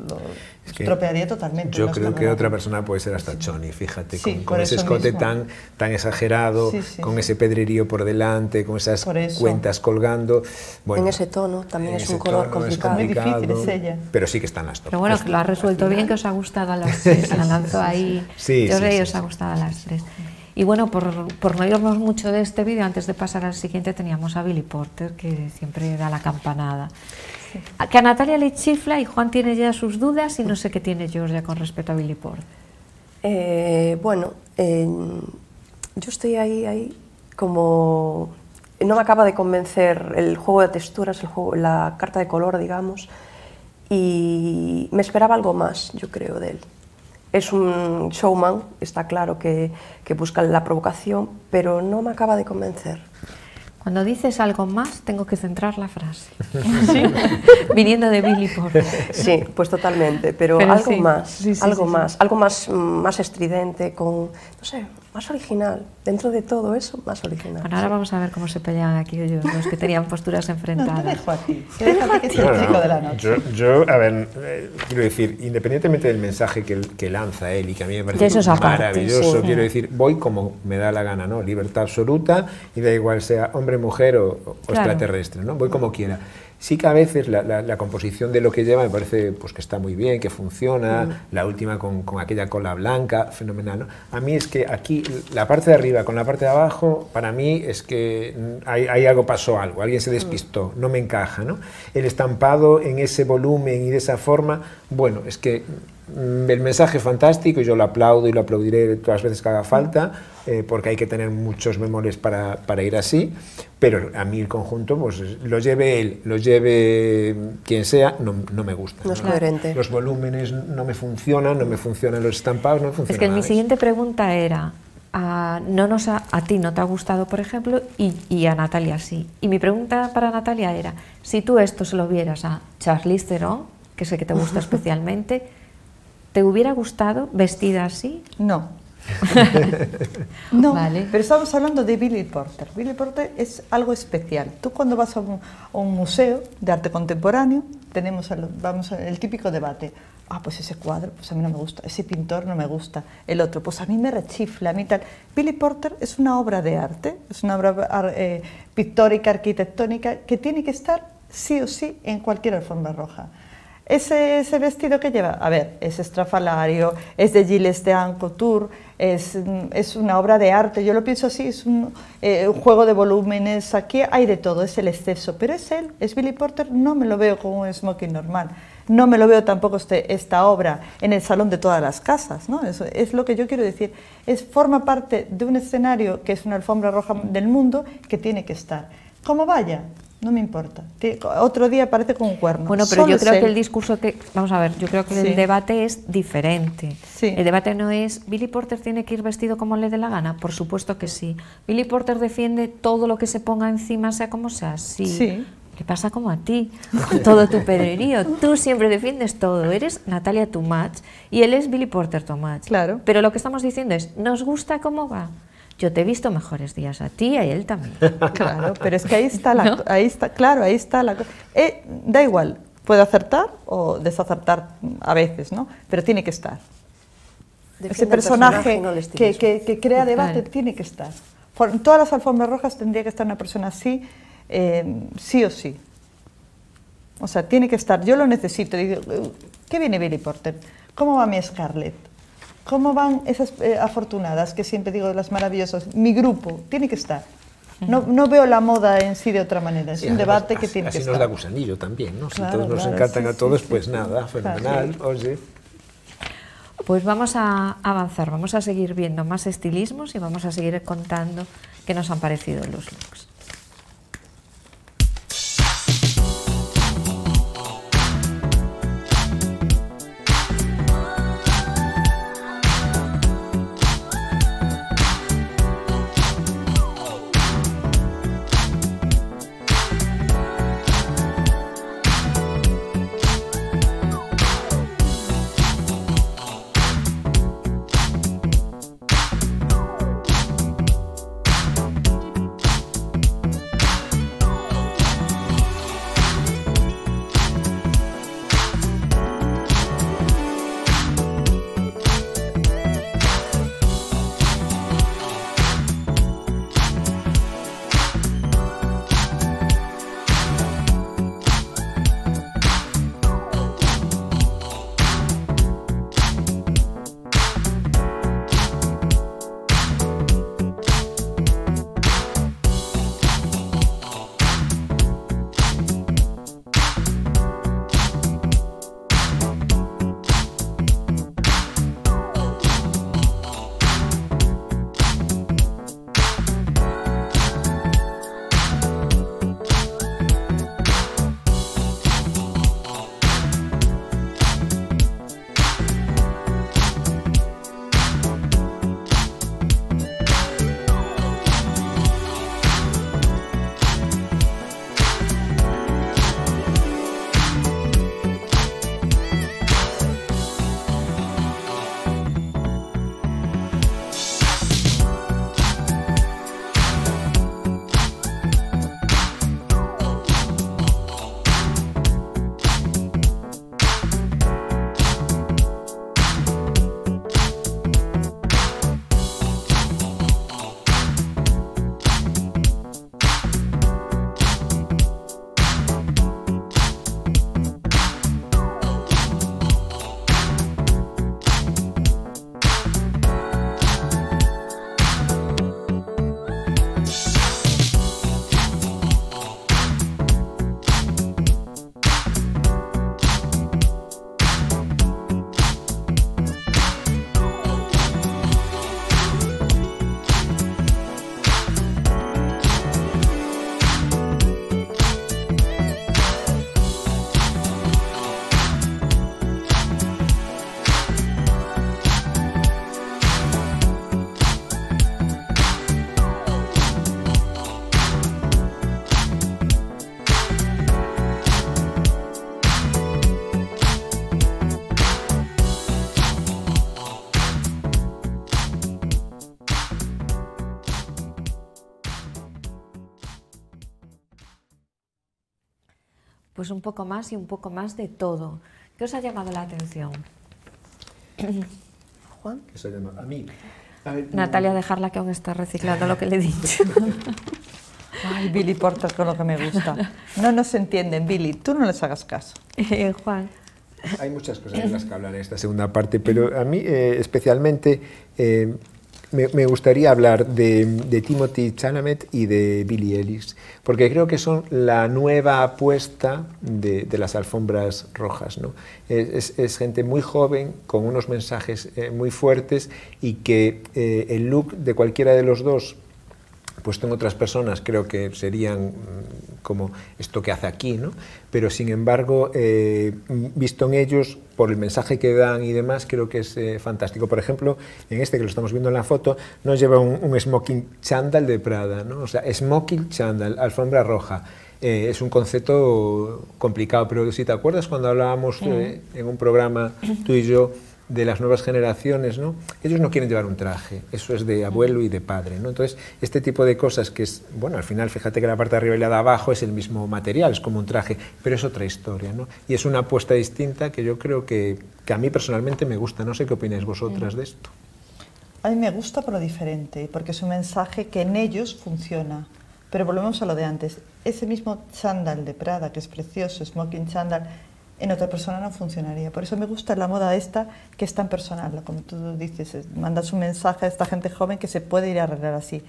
estropearía totalmente. Yo creo que otra persona puede ser hasta Choni, fíjate, con, ese escote tan, tan exagerado, con ese pedrerío por delante, con esas cuentas colgando. Bueno, en ese tono también es un color complicado. Muy difícil, es ella. Pero sí que están las dos, Pero bueno, que lo ha resuelto bien, que os ha gustado a las tres. La lanzo ahí. Sí, yo os ha gustado a las tres. Y bueno, por, por, no irnos mucho de este vídeo, antes de pasar al siguiente teníamos a Billy Porter, que siempre da la campanada. Que a Natalia le chifla y Juan tiene ya sus dudas y no sé qué tiene Georgia con respecto a Billy Porter. Eh, bueno, yo estoy ahí, ahí, como... No me acaba de convencer el juego de texturas, el la carta de color, digamos, y me esperaba algo más, yo creo, de él es un showman, está claro que, busca la provocación, pero no me acaba de convencer. Cuando dices algo más, tengo que centrar la frase. ¿Sí? Viniendo de Billy Porter. Sí, pues totalmente, pero, algo más, algo más, algo más más estridente con no sé, más original. Dentro de todo eso, más original. Bueno, ahora vamos a ver cómo se pelean aquí los que tenían posturas enfrentadas. No, dejo a ti. De la noche. Yo, a ver, eh, quiero decir, independientemente del mensaje que, que, lanza él y que a mí me parece maravilloso, quiero decir, voy como me da la gana, ¿no? Libertad absoluta y da igual sea hombre, mujer o, extraterrestre, ¿no? Voy como quiera. Sí que a veces la, composición de lo que lleva me parece pues, que está muy bien, que funciona, mm. la última con, aquella cola blanca, fenomenal. A mí es que aquí la parte de arriba con la parte de abajo, para mí es que mm, hay, algo, pasó algo, alguien se mm. despistó, no me encaja. ¿no? El estampado en ese volumen y de esa forma, bueno, es que Mm, el mensaje fantástico yo lo aplaudo y lo aplaudiré todas las veces que haga falta, eh, porque hay que tener muchos memorias para, ir así, pero a mí el conjunto, pues lo lleve él, lo lleve quien sea, no, me gusta. No es coherente. Los volúmenes no me funcionan, no me funcionan los estampados, no me funcionan. Es que mi siguiente pregunta era, a, ah, no nos a ti no te ha gustado, por ejemplo, y, a Natalia sí. Y mi pregunta para Natalia era, si tú esto se lo vieras a Charlize Theron, que sé que te gusta especialmente, ¿Te hubiera gustado vestida así? No. no, vale. pero estamos hablando de Billy Porter. Billy Porter es algo especial. Tú cuando vas a un, museo de arte contemporáneo, tenemos el, vamos el típico debate. Ah, pues ese cuadro, pues a mí no me gusta, ese pintor no me gusta, el otro, pues a mí me rechifla, a mí tal. Billy Porter es una obra de arte, es una obra eh, pictórica, arquitectónica, que tiene que estar sí o sí en cualquier alfombra roja ese, vestido que lleva, a ver, es estrafalario, es de Gilles de Couture, es, mm, es, una obra de arte, yo lo pienso así, es eh, un, juego de volúmenes, aquí hay de todo, es el exceso, pero es él, es Billy Porter, no me lo veo como un smoking normal, no me lo veo tampoco este, esta obra en el salón de todas las casas, ¿no? es lo que yo quiero decir, es, forma parte de un escenario que es una alfombra roja del mundo que tiene que estar. Como vaya, no me importa. Otro día aparece con un cuerno. Bueno, pero yo creo que el discurso que. Vamos a ver, yo creo que el debate es diferente. El debate no es. ¿Billy Porter tiene que ir vestido como le dé la gana? Por supuesto que sí. ¿Billy Porter defiende todo lo que se ponga encima, sea como sea? Sí. Le pasa como a ti, con todo tu pedrerío. Tú siempre defiendes todo. Eres Natalia match y él es Billy Porter match. Claro. Pero lo que estamos diciendo es: ¿nos gusta cómo va? yo te he visto mejores días a ti y a él también. Claro, pero es que ahí está la... Ahí está, claro, ahí está la... Eh, da igual, puede acertar o desacertar a veces, ¿no? Pero tiene que estar. Ese personaje, que, crea debate tiene que estar. Por, todas las alfombras rojas tendría que estar una persona así, eh, sí o sí. O sea, tiene que estar. Yo lo necesito. ¿qué viene Billy Porter? ¿Cómo va mi Scarlett? ¿Cómo van esas eh, afortunadas que siempre digo de las maravillosas? Mi grupo tiene que estar. No, veo la moda en sí de otra manera, es un debate que tiene que estar. Así nos da gusanillo también, ¿no? Si nos encantan a todos, pues nada, fenomenal, oye. Pues vamos a avanzar, vamos a seguir viendo más estilismos y vamos a seguir contando qué nos han parecido los looks. pues un poco más y un poco más de todo. ¿Qué os ha llamado la atención? Juan. ¿Qué se A mí. Natalia, dejarla que aún está reciclando lo que le he dicho. Ay, Billy, portas con lo que me gusta. No nos entienden, Billy, tú no les hagas caso. Eh, Juan. Hay muchas cosas de las que hablar en esta segunda parte, pero a mí eh, especialmente eh, me, gustaría hablar de, Timothy Chanamet y de Billy Ellis, porque creo que son la nueva apuesta de, las alfombras rojas. ¿no? Es, gente muy joven, con unos mensajes eh, muy fuertes y que eh, el look de cualquiera de los dos pues en otras personas creo que serían mm, como esto que hace aquí, ¿no? pero sin embargo, eh, visto en ellos, por el mensaje que dan y demás, creo que es eh, fantástico. Por ejemplo, en este que lo estamos viendo en la foto, nos lleva un, smoking chandal de Prada, ¿no? o sea, smoking chandal, alfombra roja. Eh, es un concepto complicado, pero si te acuerdas cuando hablábamos en un programa tú y yo, de las nuevas generaciones, ¿no? Ellos no quieren llevar un traje, eso es de abuelo y de padre, ¿no? Entonces, este tipo de cosas que es, bueno, al final fíjate que la parte de arriba y la de abajo es el mismo material, es como un traje, pero es otra historia, ¿no? Y es una apuesta distinta que yo creo que, que a mí personalmente me gusta, no sé qué opináis vosotras de esto. A mí me gusta por lo diferente, porque es un mensaje que en ellos funciona. Pero volvemos a lo de antes. Ese mismo chándal de Prada, que es precioso, smoking chándal, en otra persona no funcionaría. Por eso me gusta la moda esta, que es tan personal, como tú dices, mandas un mensaje a esta gente joven que se puede ir a arreglar así.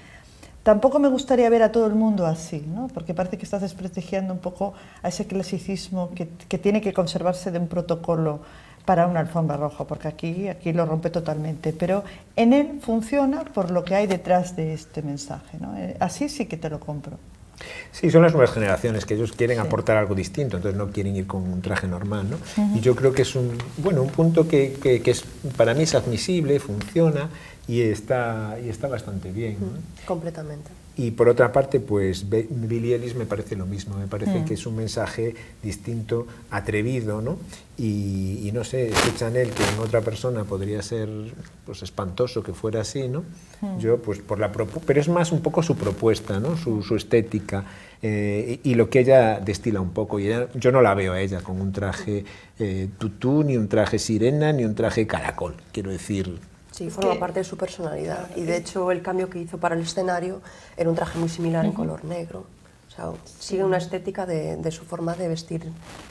Tampoco me gustaría ver a todo el mundo así, porque parece que estás desprestigiando un poco a ese clasicismo que, tiene que conservarse de un protocolo para una alfombra roja, porque aquí, aquí lo rompe totalmente, pero en él funciona por lo que hay detrás de este mensaje. Eh, así sí que te lo compro. Sí, son las nuevas generaciones que ellos quieren aportar algo distinto, entonces no quieren ir con un traje normal, ¿no? Y yo creo que es un, bueno, un punto que, para mí es admisible, funciona y está, y está bastante bien. Completamente. Y por otra parte, pues Billy Ellis me parece lo mismo, me parece mm. que es un mensaje distinto, atrevido, ¿no? Y, no sé, escuchan Chanel que en otra persona podría ser pues espantoso que fuera así, ¿no? Mm. Yo pues por la pero es más un poco su propuesta, ¿no? Su, estética eh, y, lo que ella destila un poco. Y yo no la veo a ella con un traje eh, tutú, ni un traje sirena, ni un traje caracol. Quiero decir, Sí, forma parte de su personalidad. y de hecho el cambio que hizo para el escenario era un traje muy similar en color negro. O sea, sigue una estética de, su forma de vestir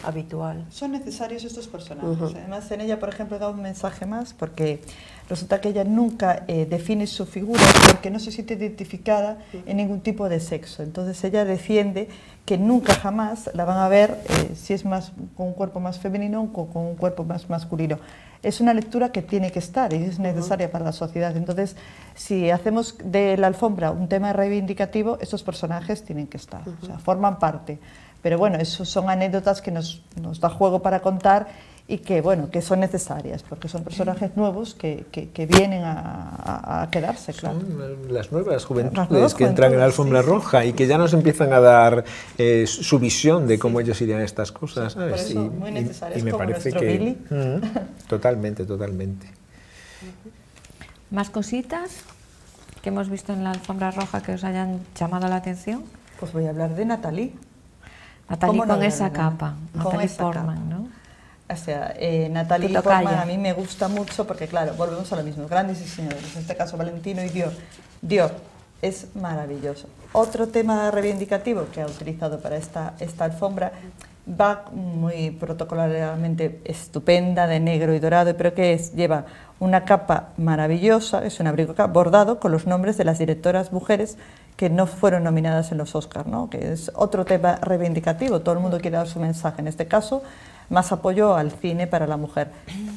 habitual. Son necesarios estos personajes. ¿eh? Además, en ella, por ejemplo, da un mensaje más, porque resulta que ella nunca eh, define su figura porque no se siente identificada en ningún tipo de sexo. Entonces, ella defiende que nunca jamás la van a ver eh, si es más con un cuerpo más femenino o con un cuerpo más masculino es una lectura que tiene que estar y es necesaria para la sociedad. Entonces, si hacemos de la alfombra un tema reivindicativo, ...esos personajes tienen que estar, o sea, forman parte. Pero bueno, eso son anécdotas que nos, nos da juego para contar y que, bueno, que son necesarias, porque son personajes nuevos que, que, vienen a, quedarse, claro. Son las nuevas juventudes que entran en la alfombra roja y que ya nos empiezan a dar eh, su visión de cómo ellos irían estas cosas, y, me parece que... Mm, totalmente, totalmente. ¿Más cositas que hemos visto en la alfombra roja que os hayan llamado la atención? Pues voy a hablar de Natalie. Natalie con esa capa, Natalie Portman, o sea, eh, Natalie a mí me gusta mucho porque, claro, volvemos a lo mismo. Grandes diseñadores, en este caso Valentino y Dior. Dior es maravilloso. Otro tema reivindicativo que ha utilizado para esta, esta alfombra va muy protocolariamente estupenda, de negro y dorado, pero que es, lleva una capa maravillosa, es un abrigo bordado con los nombres de las directoras mujeres que no fueron nominadas en los Oscars, ¿no? que es otro tema reivindicativo, todo el mundo quiere dar su mensaje, en este caso más apoyo al cine para la mujer.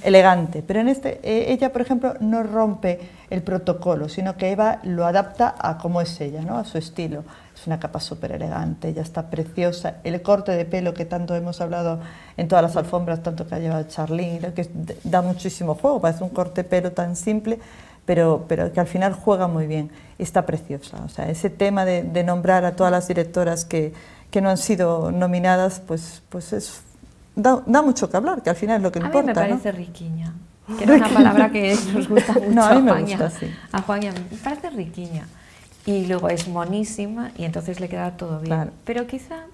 Elegante, pero en este eh, ella, por ejemplo, no rompe el protocolo, sino que Eva lo adapta a cómo es ella, ¿no? a su estilo. Es una capa súper elegante, ella está preciosa. El corte de pelo que tanto hemos hablado en todas las alfombras, tanto que ha llevado Charlene, que da muchísimo juego, parece un corte de pelo tan simple, pero, pero que al final juega muy bien. Está preciosa. O sea, ese tema de, nombrar a todas las directoras que, que no han sido nominadas, pues, pues es da, da, mucho que hablar, que al final es lo que importa. A mí me parece riquiña, que era una palabra que nos gusta mucho a, me Juan Me parece riquiña. Y luego es monísima y entonces le queda todo bien. Pero quizá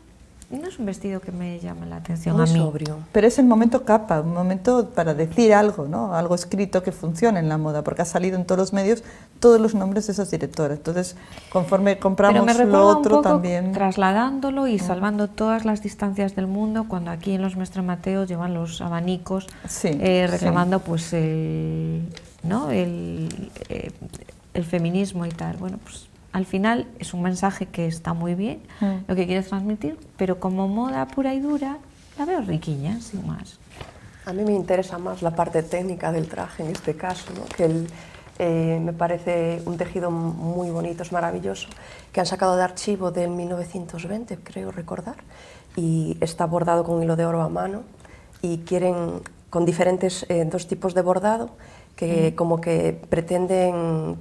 no es un vestido que me llama la atención a mí. Pero es el momento capa, un momento para decir algo, ¿no? Algo escrito que funcione en la moda, porque ha salido en todos los medios todos los nombres de esas directoras. Entonces, conforme compramos lo otro también. Trasladándolo y mm. salvando todas las distancias del mundo, cuando aquí en los Mestre Mateo llevan los abanicos, eh, reclamando pues el, ¿no? Eh, el feminismo y tal. Bueno, pues al final es un mensaje que está muy bien, mm. lo que quieres transmitir, pero como moda pura y dura, la veo riquiña, sin más. A mí me interesa más la parte técnica del traje en este caso, que eh, me parece un tejido muy bonito, es maravilloso, que han sacado de archivo del 1920, creo recordar, y está bordado con hilo de oro a mano y quieren con diferentes eh, dos tipos de bordado que mm. como que pretenden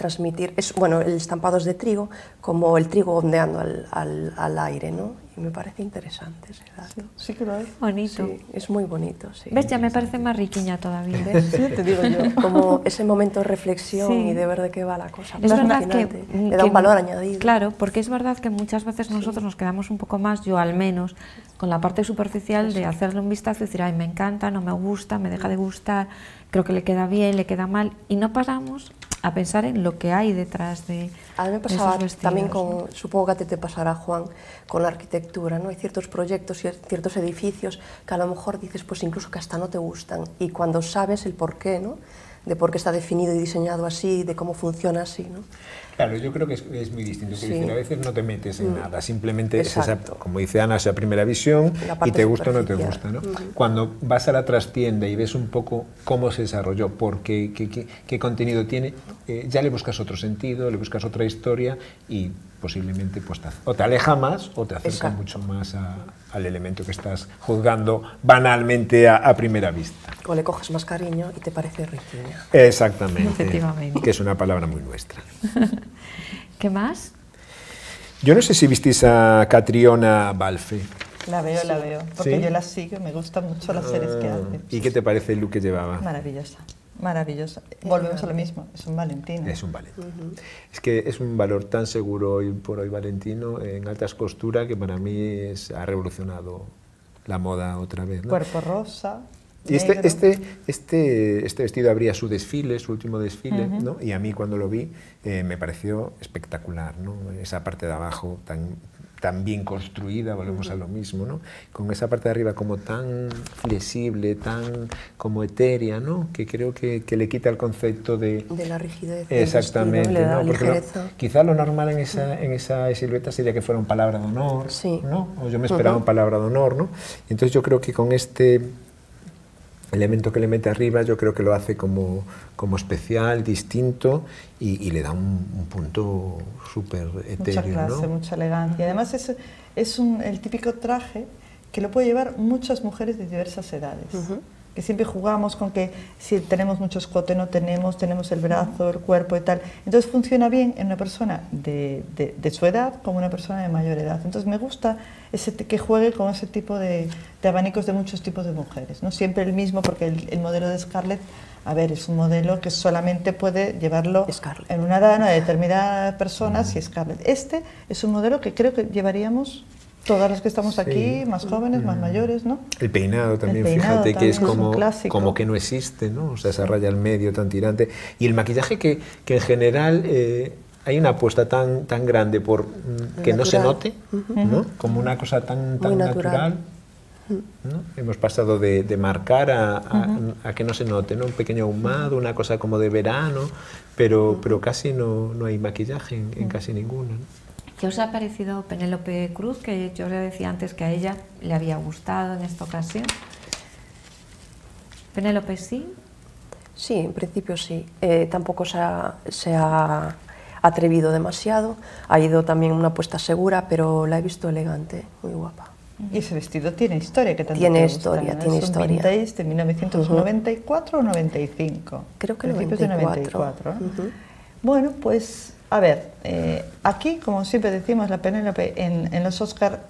transmitir, es, bueno, el estampado de trigo, como el trigo ondeando al, al, al aire, ¿no? Y me parece interesante ese dato. Sí, que lo es. Bonito. Sí, es muy bonito, sí. ¿Ves? Ya me parece más riquiña todavía. Sí, te digo yo. Como ese momento de reflexión y de ver de qué va la cosa. Es verdad que, mm, Le da un valor añadido. Claro, porque es verdad que muchas veces nosotros nos quedamos un poco más, yo al menos, con la parte superficial de hacerle un vistazo y decir, ay, me encanta, no me gusta, me deja de gustar, creo que le queda bien, le queda mal, y no paramos a pensar en lo que hay detrás de A mí me pasaba también con, supongo que te pasará, Juan, con la arquitectura, ¿no? Hay ciertos proyectos y ciertos edificios que a lo mejor dices, pues incluso que hasta no te gustan, y cuando sabes el porqué, ¿no? de por qué está definido y diseñado así, de cómo funciona así. ¿no? Claro, yo creo que es, muy distinto. a veces no te metes en mm. nada, simplemente como dice Ana, esa primera visión y te gusta o no te gusta. Cuando vas a la trastienda y ves un poco cómo se desarrolló, por qué, qué, contenido tiene, eh, ya le buscas otro sentido, le buscas otra historia y posiblemente pues, te, o te aleja más o te acerca mucho más a, al elemento que estás juzgando banalmente a, primera vista. O le coges más cariño y te parece rígido. Exactamente. Efectivamente. Que es una palabra muy nuestra. ¿Qué más? Yo no sé si visteis a Catriona Balfe. La veo, la veo, porque yo la sigo, me gustan mucho las series que ah. hace. ¿Y qué te parece el look que llevaba? Maravillosa. Maravilloso. Volvemos a lo mismo, es un Valentino. Es un Valentino. Es que es un valor tan seguro hoy por hoy Valentino en altas costuras que para mí ha revolucionado la moda otra vez. Cuerpo rosa. Y este, este, este, este, vestido abría su desfile, su último desfile, ¿no? y a mí cuando lo vi eh, me pareció espectacular, ¿no? esa parte de abajo tan, tan bien construida, volvemos a lo mismo, ¿no? Con esa parte de arriba como tan flexible, tan como etérea, ¿no? Que creo que, que le quita el concepto de... De la rigidez. Exactamente, ¿no? Porque lo, quizá lo normal en esa, en esa silueta sería que fuera un palabra de honor, sí. ¿no? O yo me esperaba un palabra de honor, ¿no? Entonces yo creo que con este elemento que le mete arriba yo creo que lo hace como, especial, distinto y, le da un, punto súper etéreo. Mucha clase, mucha elegancia. Y además es, el típico traje que lo puede llevar muchas mujeres de diversas edades siempre jugamos con que si tenemos mucho escote, no tenemos, tenemos el brazo, el cuerpo y tal. Entonces funciona bien en una persona de, de, su edad como una persona de mayor edad. Entonces me gusta ese, que juegue con ese tipo de, abanicos de muchos tipos de mujeres. No siempre el mismo, porque el, modelo de Scarlett a ver, es un modelo que solamente puede llevarlo en una edad, una determinada personas si Scarlett. Este es un modelo que creo que llevaríamos Todas las que estamos aquí, más jóvenes, más mm. mayores, ¿no? El peinado también, fíjate que es, como, que no existe, ¿no? O sea, esa raya al medio tan tirante. Y el maquillaje que, en general eh, hay una apuesta tan, tan grande por mm, que no se note, ¿no? Como una cosa tan, tan natural. Hemos pasado de, marcar a, que no se note, ¿no? Un pequeño ahumado, una cosa como de verano, pero, pero casi no, no hay maquillaje en, casi ninguna. ¿no? ¿Qué os ha parecido Penélope Cruz? Que yo le decía antes que a ella le había gustado en esta ocasión. Penélope, sí. Sí, en principio sí. Eh, tampoco se ha, atrevido demasiado. Ha ido también una apuesta segura, pero la he visto elegante, muy guapa. Y ese vestido tiene historia, que tanto Tiene historia, tiene es historia. un vintage de 1994 o 95. Creo que 94. De 94 ¿no? Bueno, pues a ver, eh, aquí, como siempre decimos, la Penélope en, los Oscar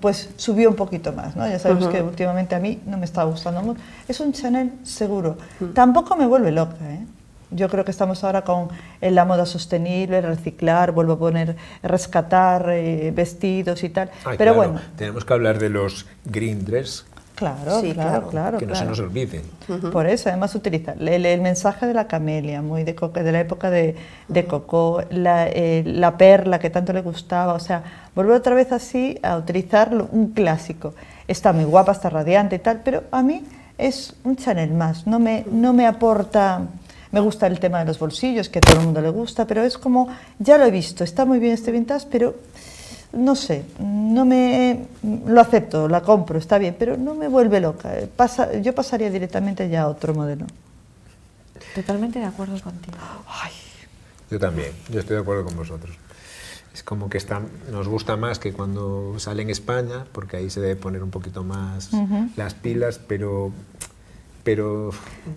pues subió un poquito más, ¿no? Ya sabemos que últimamente a mí no me está gustando mucho. Es un Chanel seguro. Mm. Tampoco me vuelve loca, ¿eh? Yo creo que estamos ahora con la moda sostenible, reciclar, vuelvo a poner, rescatar eh, vestidos y tal. Pero bueno. Tenemos que hablar de los green dress Claro, claro, claro, Que no se nos olvide. Por eso, además, utiliza el, mensaje de la camelia, muy de, de la época de, de Coco, la, eh, la, perla que tanto le gustaba, o sea, volver otra vez así a utilizar un clásico. Está muy guapa, está radiante y tal, pero a mí es un Chanel más, no me, no me aporta... Me gusta el tema de los bolsillos, que a todo el mundo le gusta, pero es como, ya lo he visto, está muy bien este vintage, pero no sé, no me lo acepto, la compro, está bien, pero no me vuelve loca. Eh, yo pasaría directamente ya a otro modelo. Totalmente de acuerdo contigo. Yo también, yo estoy de acuerdo con vosotros. Es como que nos gusta más que cuando sale en España, porque ahí se debe poner un poquito más las pilas, pero pero...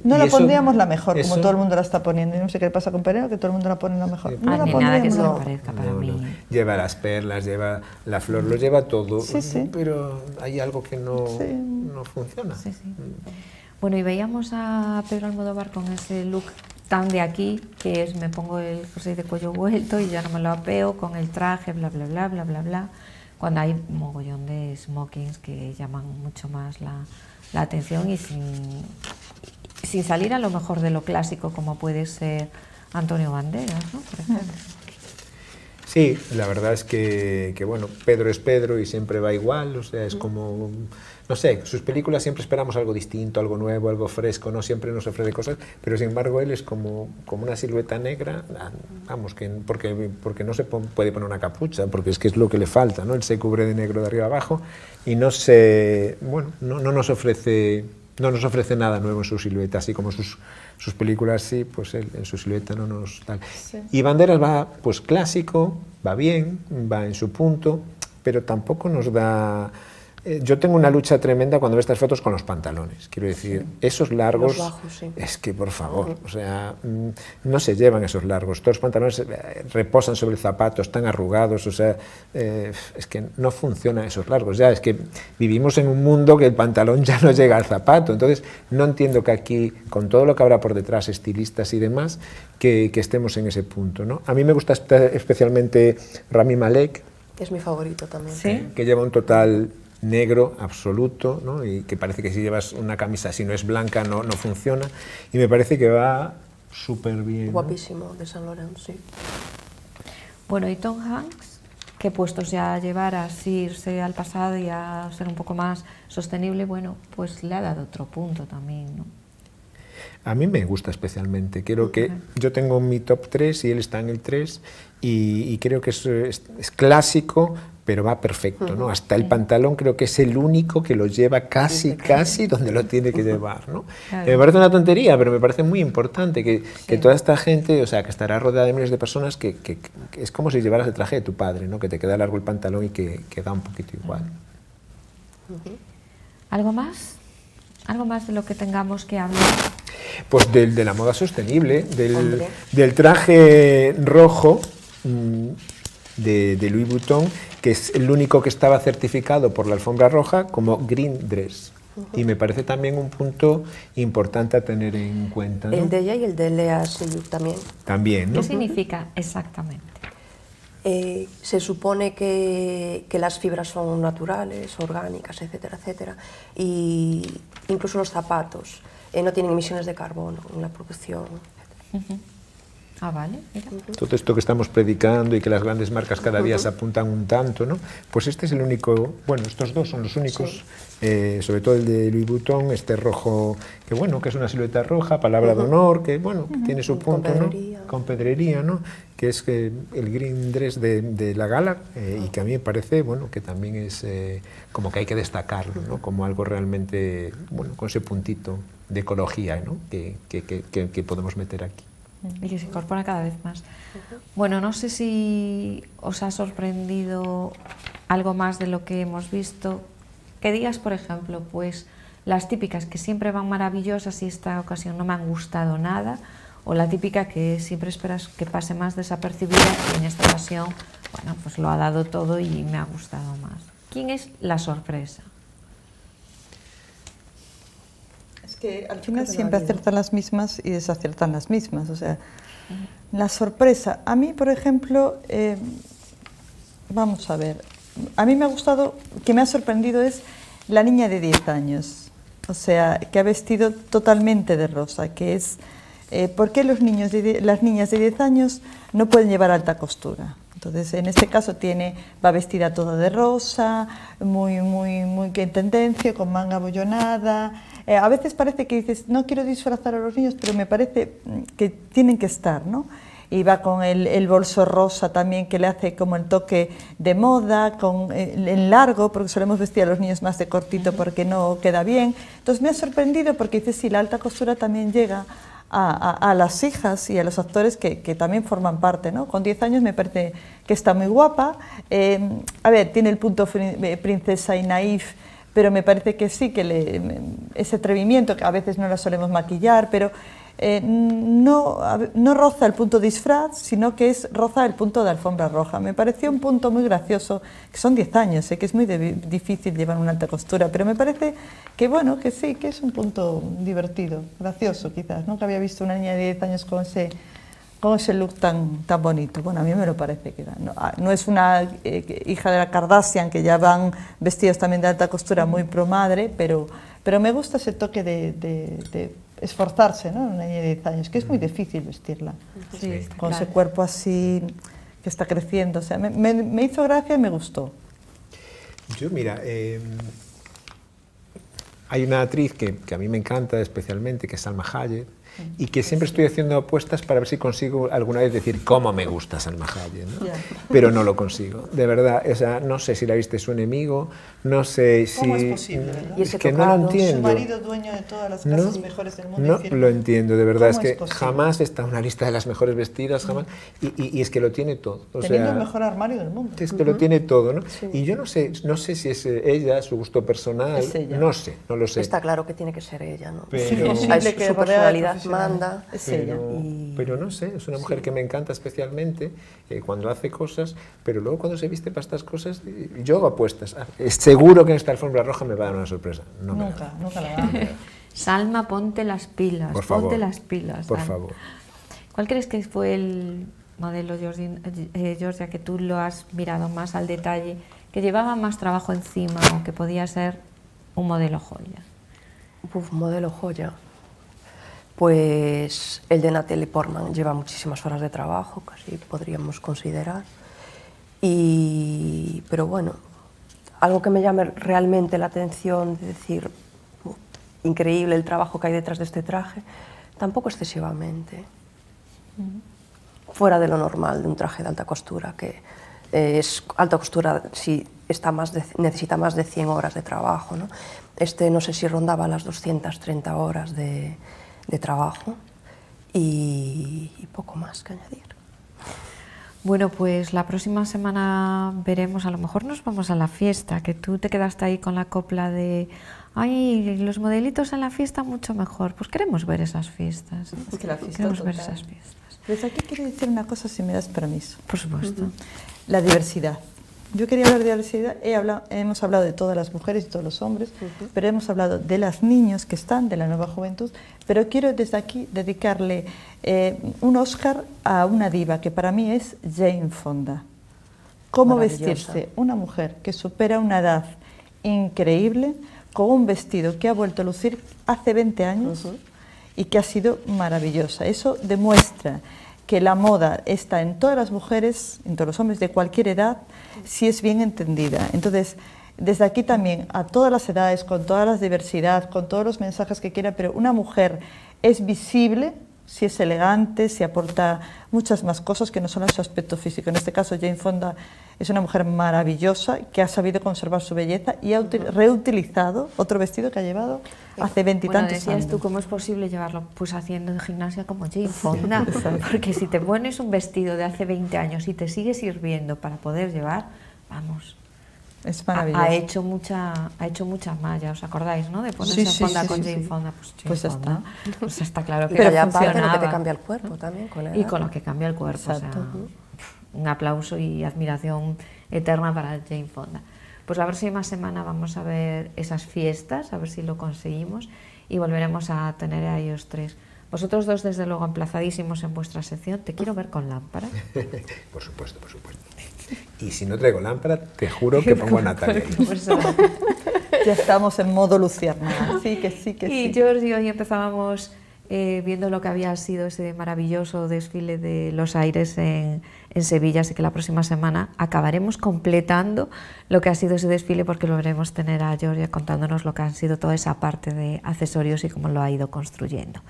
No la pondríamos la mejor, como todo el mundo la está poniendo. Y no sé qué pasa con Pereo, que todo el mundo la pone la mejor. Ah, nada que se parezca para mí. Lleva las perlas, lleva la flor, lo lleva todo, pero hay algo que no, no funciona. Bueno, y veíamos a Pedro Almodóvar con ese look tan de aquí, que es me pongo el jersey de cuello vuelto y ya no me lo apeo, con el traje, bla, bla, bla, bla, bla, bla, cuando hay mogollón de smokings que llaman mucho más la la atención y sin, sin salir a lo mejor de lo clásico como puede ser Antonio Banderas, Sí, la verdad es que, que, bueno, Pedro es Pedro y siempre va igual, o sea, es como no sé, sus películas siempre esperamos algo distinto, algo nuevo, algo fresco, no siempre nos ofrece cosas, pero sin embargo él es como, como una silueta negra, ah, vamos, que, porque, porque no se puede poner una capucha, porque es que es lo que le falta, ¿no? Él se cubre de negro de arriba abajo y no se, bueno, no, nos ofrece... No nos ofrece nada nuevo en su silueta, así como sus, sus películas, sí, pues él en su silueta no nos Y Banderas va, pues clásico, va bien, va en su punto, pero tampoco nos da eh, yo tengo una lucha tremenda cuando veo estas fotos con los pantalones. Quiero decir, esos largos. Es que, por favor, o sea, mm, no se llevan esos largos. Todos los pantalones eh, reposan sobre el zapato, están arrugados, o sea, eh, es que no funcionan esos largos. Ya es que vivimos en un mundo que el pantalón ya no llega al zapato. Entonces, no entiendo que aquí, con todo lo que habrá por detrás, estilistas y demás, que, estemos en ese punto. ¿no? A mí me gusta especialmente Rami Malek. Es mi favorito también. ¿Sí? Que lleva un total negro absoluto, y que parece que si llevas una camisa, si no es blanca, no, no funciona. Y me parece que va súper bien. Guapísimo, de San Lorenzo, Bueno, y Tom Hanks, que puestos ya llevar a irse al pasado y a ser un poco más sostenible, bueno, pues le ha dado otro punto también, A mí me gusta especialmente. Quiero que yo tengo mi top 3 y él está en el 3 y, creo que es, es, clásico, pero va perfecto, ¿no? Hasta el pantalón creo que es el único que lo lleva casi, casi donde lo tiene que llevar, ¿no? Eh, me parece una tontería, pero me parece muy importante que, toda esta gente, o sea, que estará rodeada de miles de personas, que, es como si llevaras el traje de tu padre, ¿no? Que te queda largo el pantalón y que, queda un poquito igual. ¿Algo más? ¿Algo más de lo que tengamos que hablar? Pues del, de la moda sostenible, del, traje rojo, mm, de, Louis Vuitton, que es el único que estaba certificado por la alfombra roja como green dress. Y me parece también un punto importante a tener en cuenta. El de ella y el de Lea Silu también. También, ¿no? ¿Qué significa exactamente? Eh, se supone que, que, las fibras son naturales, orgánicas, etcétera, etcétera. Y incluso los zapatos eh, no tienen emisiones de carbono en la producción. Ah, vale. Todo esto que estamos predicando y que las grandes marcas cada día se apuntan un tanto, ¿no? Pues este es el único, bueno, estos dos son los únicos, eh, sobre todo el de Louis Vuitton, este rojo, que bueno, que es una silueta roja, palabra de honor, que bueno, tiene su punto, Con pedrería. ¿no? Con pedrería, ¿no? Que es eh, el green dress de, la gala eh, y que a mí me parece, bueno, que también es como que hay que destacarlo, ¿no? Como algo realmente, bueno, con ese puntito de ecología, ¿no? que podemos meter aquí y que se incorpora cada vez más. Bueno, no sé si os ha sorprendido algo más de lo que hemos visto. Que digas, por ejemplo, pues las típicas que siempre van maravillosas y esta ocasión no me han gustado nada, o la típica que siempre esperas que pase más desapercibida y en esta ocasión, bueno, pues lo ha dado todo y me ha gustado más. ¿Quién es la sorpresa? que al final siempre acertan las mismas y desaciertan las mismas. O sea, la sorpresa. A mí, por ejemplo, eh, vamos a ver, a mí me ha gustado, que me ha sorprendido es la niña de 10 años. O sea, que ha vestido totalmente de rosa, que es eh, por qué los niños las niñas de 10 años no pueden llevar alta costura. Entonces, en este caso tiene, va vestida toda de rosa, muy, muy, muy que en tendencia, con manga abollonada. Eh, a veces parece que dices, no quiero disfrazar a los niños, pero me parece mm, que tienen que estar, ¿no? y va con el, bolso rosa también que le hace como el toque de moda, con el, eh, largo, porque solemos vestir a los niños más de cortito porque no queda bien. Entonces me ha sorprendido porque dices, si la alta costura también llega a, las hijas y a los actores que, también forman parte. ¿no? Con 10 años me parece que está muy guapa. Em, a ver, tiene el punto eh, princesa y naif, pero me parece que sí, que le, em, ese atrevimiento, que a veces no la solemos maquillar, pero eh, no, no, roza el punto disfraz, sino que es roza el punto de alfombra roja. Me pareció un punto muy gracioso, que son 10 años, sé que es muy difícil llevar una alta costura, pero me parece que bueno, que sí, que es un punto divertido, gracioso quizás. Nunca había visto una niña de 10 años con ese, con ese look tan, tan bonito. Bueno, a mí me lo parece que no, ah, no es una eh, hija de la Kardashian, que ya van vestidos también de alta costura, muy pro madre, pero, pero me gusta ese toque de esforzarse, ¿no? Una niña de 10 años, que es muy difícil vestirla. con ese cuerpo así que está creciendo. O sea, me, hizo gracia y me gustó. Yo, mira, eh, hay una actriz que, a mí me encanta especialmente, que es Alma Hayek, y que siempre estoy haciendo apuestas para ver si consigo alguna vez decir cómo me gusta Salma Hayek, ¿no? pero no lo consigo. De verdad, no sé si la viste su enemigo, no sé si... ¿Cómo es posible? Es que no lo entiendo. Su marido dueño de todas las casas no, mejores del mundo. No lo entiendo, de verdad, es que jamás está en una lista de las mejores vestidas, jamás, y, es que lo tiene todo. Teniendo el mejor armario del mundo. Es que lo tiene todo, ¿no? Y yo no sé, no sé si es eh, ella, su gusto personal, no sé, no lo sé. Está claro que tiene que ser ella, ¿no? Pero... es su personalidad. Manda, pero, ella. Pero no sé, es una mujer que me encanta especialmente eh, cuando hace cosas, pero luego cuando se viste para estas cosas, eh, yo apuestas. Ah, eh, seguro que en esta alfombra roja me va a dar una sorpresa. nunca, nunca la va Salma, ponte las pilas, ponte las pilas. Por favor. ¿Cuál crees que fue el modelo george Georgia que tú lo has mirado más al detalle, que llevaba más trabajo encima o que podía ser un modelo joya? Uf, modelo joya. Pues el de Natalie Portman lleva muchísimas horas de trabajo, casi podríamos considerar. pero bueno, algo que me llame realmente la atención, de decir, increíble el trabajo que hay detrás de este traje, tampoco excesivamente. Fuera de lo normal de un traje de alta costura, que eh, es alta costura si está más necesita más de 100 horas de trabajo. Este no sé si rondaba las 230 horas de de trabajo y, poco más que añadir. Bueno, pues la próxima semana veremos, a lo mejor nos vamos a la fiesta, que tú te quedaste ahí con la copla de, ay, los modelitos en la fiesta mucho mejor, pues queremos ver esas fiestas. Es que la fiesta queremos ver esas fiestas. Pues aquí quiero decir una cosa, si me das permiso. Por supuesto. La diversidad. Yo quería hablar de obesidad, hemos hablado de todas las mujeres y todos los hombres, pero hemos hablado de las niñas que están, de la nueva juventud, pero quiero desde aquí dedicarle eh, un Oscar a una diva que para mí es Jane Fonda. Cómo vestirse una mujer que supera una edad increíble con un vestido que ha vuelto a lucir hace 20 años y que ha sido maravillosa. Eso demuestra que la moda está en todas las mujeres, en todos los hombres de cualquier edad, si es bien entendida. Entonces, desde aquí también, a todas las edades, con todas las diversidad, con todos los mensajes que quiera, pero una mujer es visible si es elegante, si aporta muchas más cosas que no solo su aspecto físico. En este caso, Jane Fonda es una mujer maravillosa que ha sabido conservar su belleza y ha reutilizado otro vestido que ha llevado hace veintitantos bueno, años. tú, ¿cómo es posible llevarlo? Pues haciendo gimnasia como Jane Fonda. porque si te pones un vestido de hace 20 años y te sigue sirviendo para poder llevar, vamos es maravilloso. Ha, hecho mucha, ha hecho mucha malla, ¿os acordáis, no? De ponerse sí, a Fonda con Jane Fonda. Pues, pues está. Pues está claro que Pero ya con lo que te cambia el cuerpo también. Con y con lo que cambia el cuerpo. O sea, un aplauso y admiración eterna para Jane Fonda. Pues la próxima semana vamos a ver esas fiestas, a ver si lo conseguimos y volveremos a tener a ellos tres. Vosotros dos, desde luego, emplazadísimos en vuestra sección. Te quiero ver con lámpara. por supuesto, por supuesto. Y si no traigo lámpara, te juro que pongo a Natalia. ya estamos en modo Luciana. Sí, que sí, que sí. Y George y hoy empezábamos eh, viendo lo que había sido ese maravilloso desfile de los aires en, Sevilla. Así que la próxima semana acabaremos completando lo que ha sido ese desfile porque lo veremos tener a George contándonos lo que han sido toda esa parte de accesorios y cómo lo ha ido construyendo.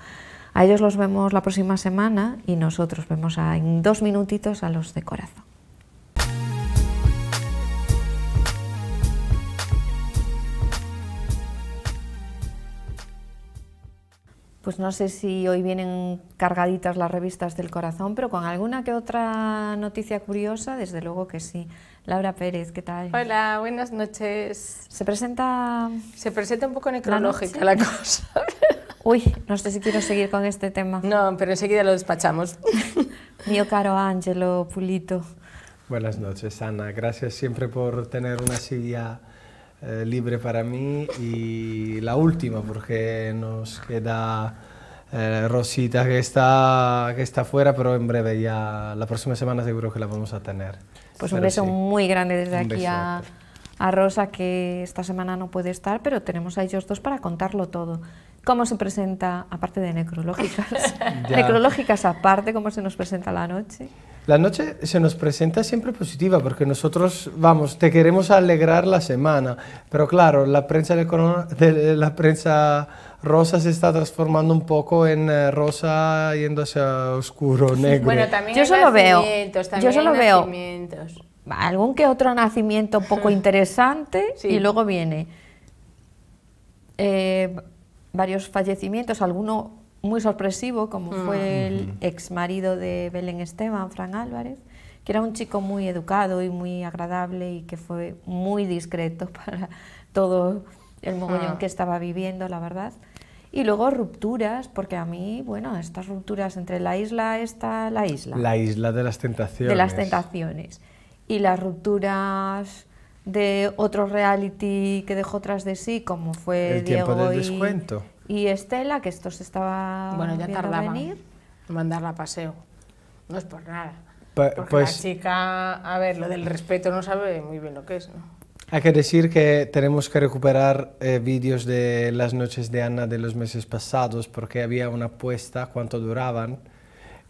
A ellos los vemos la próxima semana y nosotros vemos en dos minutitos a los de corazón. pues no sé si hoy vienen cargaditas las revistas del corazón, pero con alguna que otra noticia curiosa, desde luego que sí. Laura Pérez, ¿qué tal? Hola, buenas noches. Se presenta... Se presenta un poco necrológica la, la cosa. Uy, no sé si quiero seguir con este tema. No, pero enseguida lo despachamos. Mío caro Ángelo Pulito. Buenas noches, Ana. Gracias siempre por tener una silla eh, libre para mí y la última porque nos queda eh, Rosita que está, que está fuera, pero en breve ya, la próxima semana seguro que la vamos a tener. Pues un beso muy grande desde aquí a, a Rosa que esta semana no puede estar, pero tenemos a ellos dos para contarlo todo cómo se presenta, aparte de necrológicas, necrológicas aparte, cómo se nos presenta la noche. La noche se nos presenta siempre positiva porque nosotros, vamos, te queremos alegrar la semana, pero claro, la prensa, de la prensa rosa se está transformando un poco en eh, rosa yendo hacia oscuro, negro. Bueno, también yo solo veo, yo solo veo algún que otro nacimiento poco interesante y luego viene eh, varios fallecimientos, alguno muy sorpresivo, como mm. fue el ex marido de Belén Esteban, Fran Álvarez, que era un chico muy educado y muy agradable y que fue muy discreto para todo el mogollón ah. que estaba viviendo, la verdad. Y luego rupturas, porque a mí, bueno, estas rupturas entre la isla está la isla. La isla de las tentaciones. De las tentaciones. Y las rupturas de otro reality que dejó tras de sí, como fue el tiempo del descuento. Y Estela, que esto se estaba bueno, ya tardaban venir. mandarla a paseo. No es por nada. Porque pues, la chica, a ver, lo del respeto no sabe muy bien lo que es, ¿no? Hay que decir que tenemos que recuperar eh, vídeos de las noches de Ana de los meses pasados porque había una apuesta, cuánto duraban,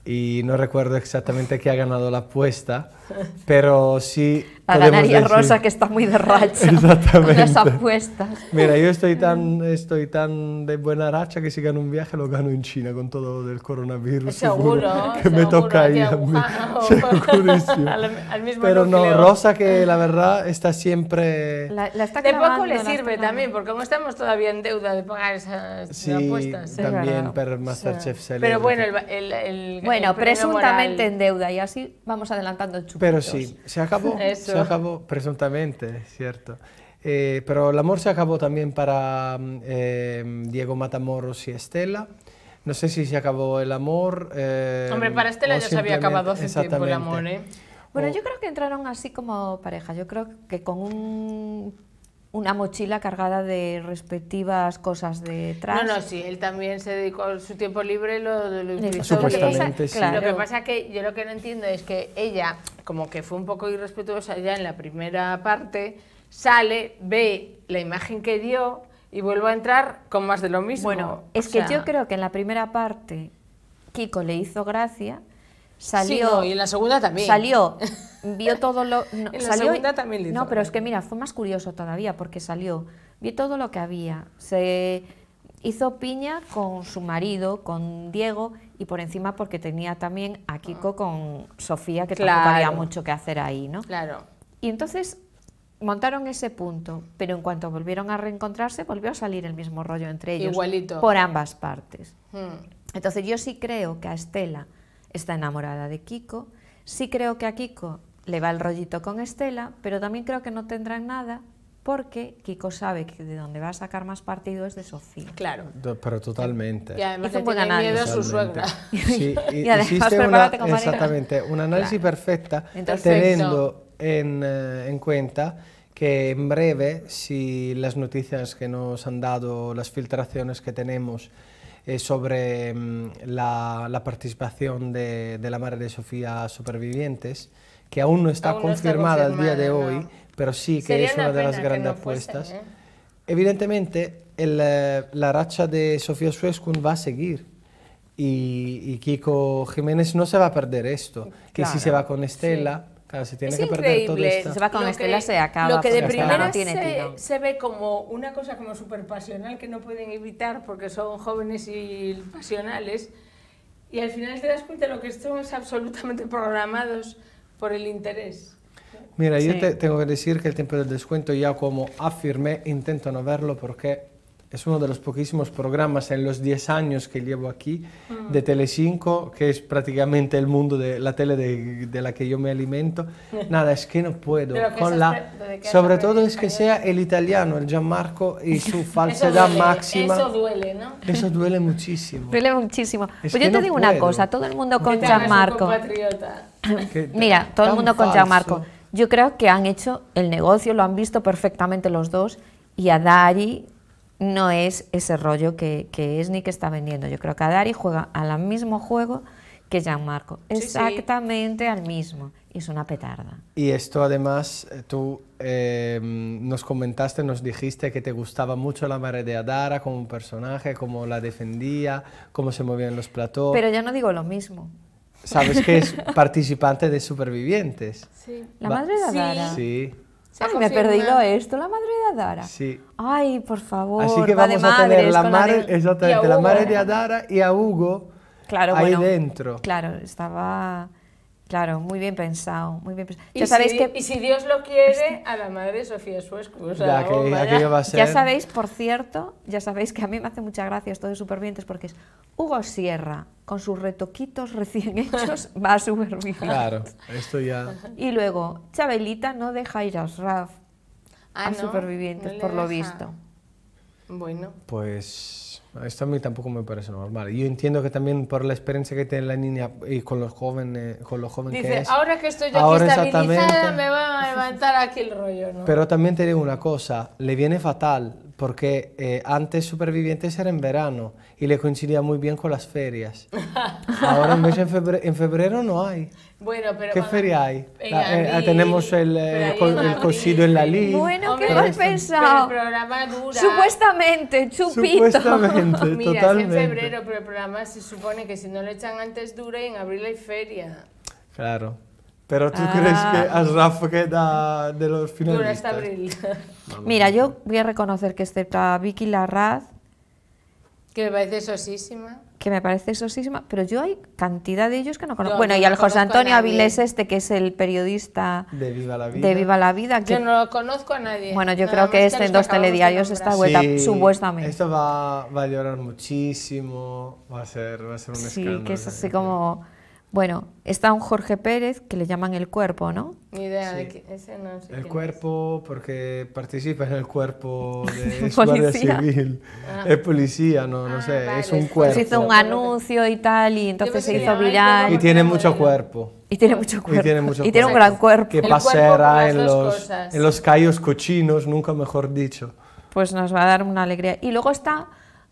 y no recuerdo exactamente quién ha ganado la apuesta, pero sí a ganar Rosa, que está muy de racha. Exactamente. las apuestas. Mira, yo estoy tan, estoy tan de buena racha que si gano un viaje lo gano en China con todo el coronavirus. Seguro. que me toca ahí al, Pero no, Rosa, que la verdad está siempre. La, la poco le sirve también, porque como estamos todavía en deuda de pagar esas apuestas. ¿eh? Sí, también, per Masterchef sí. Pero bueno, el. bueno, presuntamente en deuda y así vamos adelantando el chupito. Pero sí, se acabó. Eso se acabó, presuntamente, cierto. Eh, pero el amor se acabó también para mm, em, Diego Matamoros y Estela. No sé si se acabó el amor. Em, Hombre, para Estela ya se había acabado hace tiempo el amor, ¿eh? Bueno, yo creo que entraron así como pareja. Yo creo que con un una mochila cargada de respectivas cosas detrás. No, no, sí, él también se dedicó su tiempo libre, lo, lo, pues, Supuestamente, sí. Lo que pasa que yo lo que no entiendo es que ella, como que fue un poco irrespetuosa ya en la primera parte, sale, ve la imagen que dio y vuelve a entrar con más de lo mismo. Bueno, es que yo creo que en la primera parte Kiko le hizo gracia Salió. y en la segunda también. Salió, vio todo lo. en la segunda también No, pero es que mira, fue más curioso todavía porque salió, vio todo lo que había. Se hizo piña con su marido, con Diego, y por encima porque tenía también a Kiko ah. con Sofía, que claro. había mucho que hacer ahí, ¿no? Claro. Y entonces montaron ese punto, pero en cuanto volvieron a reencontrarse, volvió a salir el mismo rollo entre ellos. Igualito. Por ambas partes. Hmm. Entonces yo sí creo que a Estela está enamorada de Kiko. Sí creo que a Kiko le va el rollito con Estela, pero también creo que no tendrán nada porque Kiko sabe que de donde va a sacar más partido es de Sofía. Claro. Pero totalmente. Y además le miedo a su suegra. Sí, y, además, Exactamente, un análisis perfecta teniendo eh, en cuenta que en breve, si las noticias que nos han dado, las filtraciones que tenemos, eh, sobre mm, la, participación de, la Madre de Sofía Supervivientes, que aún no está, confirmada, al día de hoy, pero sí que es una, de las grandes apuestas. ¿eh? Evidentemente, eh, la racha de Sofía Suescun va a seguir. Y, Kiko Jiménez no se va a perder esto, que si se va con Estela, es que perder increíble. Se va con lo Estela se acaba. Lo que de primera se, se, ve como una cosa como súper pasional que no pueden evitar porque son jóvenes y pasionales. Y al final te das cuenta de lo que estamos absolutamente programados por el interés. Mira, yo te tengo que decir que el tiempo del descuento ya como afirmé, intento no verlo porque es uno de los poquísimos programas en los 10 años que llevo aquí de mm. de Telecinco, que es prácticamente el mundo de la tele de, de la que yo me alimento. Nada, es que no puedo. Con la, este, sobre todo es que sea el italiano, el Gianmarco y su falsedad máxima. Eso duele, ¿no? Eso duele muchísimo. Duele muchísimo. pues yo te digo una cosa, todo el mundo con Gianmarco. Mira, todo el mundo con Gianmarco. Yo creo que han hecho el negocio, lo han visto perfectamente los dos y a Dari no es ese rollo que, es ni que está vendiendo. Yo creo que Adari juega al mismo juego que Jean-Marco. exactamente al mismo. Y es una petarda. Y esto además, eh, tú eh, nos comentaste, nos dijiste que te gustaba mucho la madre de Adara como personaje, cómo la defendía, cómo se movían los platos. Pero ya no digo lo mismo. Sabes que es participante de Supervivientes. Sí. La madre de Adara. sí. sí. Ay, me he perdido esto, la madre de Adara. Sí. Ay, por favor. Así que vamos a tener la madre, de... exactamente, la madre de Adara y a Hugo claro, ahí dentro. Claro, estaba. Claro, muy bien pensado, muy bien Ya sabéis que... y si Dios lo quiere, este a la madre Sofía es su ya, sabéis, por cierto, ya sabéis que a mí me hace mucha gracia esto de Supervivientes porque es Hugo Sierra, con sus retoquitos recién hechos, va a Supervivientes. Claro, esto ya... Y luego, Chabelita no deja ir a Raf ah, a Supervivientes, por lo visto. Bueno. Pues esto a mí tampoco me parece normal. Yo entiendo que también por la experiencia que tiene la niña y con los jóvenes, con los jóvenes Dice, que es, ahora que estoy yo ahora aquí me voy a levantar aquí el rollo, ¿no? Pero también te digo una cosa, le viene fatal porque eh, antes Supervivientes era en verano y le coincidía muy bien con las ferias. Ahora en, febrero, no hay. Bueno, ¿Qué feria hay? Eh, tenemos el, eh, el, en la lid. Bueno, qué mal pensado. el programa dura. Supuestamente, chupito. Supuestamente, Mira, totalmente. en febrero, pero el programa se supone que si no lo echan antes dura y en abril hay feria. Claro. Pero tú crees que ah. al Rafa queda de los finalistas. Mira, yo voy a reconocer que excepto a Vicky Larraz... Que me parece sosísima. Que me parece sosísima, pero yo hay cantidad de ellos que no conozco. bueno, y al José Antonio Avilés este, que es el periodista... De Viva la Vida. Que, yo no lo conozco a nadie. Bueno, yo creo que este en dos telediarios está vuelta, supuestamente. Esto va, a llorar muchísimo, va a ser, va a ser un escándalo. Sí, que es así como bueno, está un Jorge Pérez que le llaman el cuerpo, ¿no? Ni idea de que ese no sé El cuerpo porque participa en el cuerpo de Guardia Civil. Ah. Es policía, no, no ah, sé, es un cuerpo. Se hizo un anuncio y tal y entonces se hizo viral. Y tiene mucho cuerpo. Y tiene mucho cuerpo. Y tiene, mucho cuerpo. tiene un gran cuerpo. Que pasará en en los callos cochinos, nunca mejor dicho. Pues nos va a dar una alegría. Y luego está,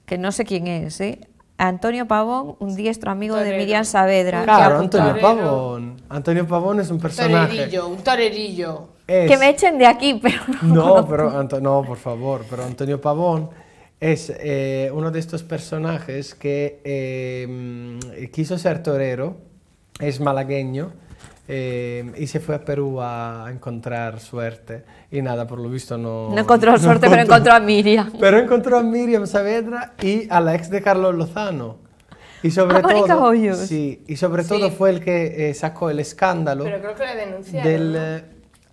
que no sé quién es, ¿eh? Antonio Pavón, oh, un diestro amigo de Miriam Saavedra. Claro, Antonio Pavón. Antonio Pavón es un personaje. Torerillo, un torerillo. Que me echen de aquí, pero. No, pero no, por favor, pero Antonio Pavón es eh, uno de estos personajes que eh, quiso ser torero, es malagueño eh, y se fue a Perú a encontrar suerte. Y nada, por lo visto no... No encontró suerte, pero encontró a Miriam. Pero encontró a Miriam Saavedra y a la ex de Carlos Lozano. Y sobre, ah, todo, sí, y sobre todo fue el que eh, sacó el escándalo. Pero creo que denunciaron. Del, eh,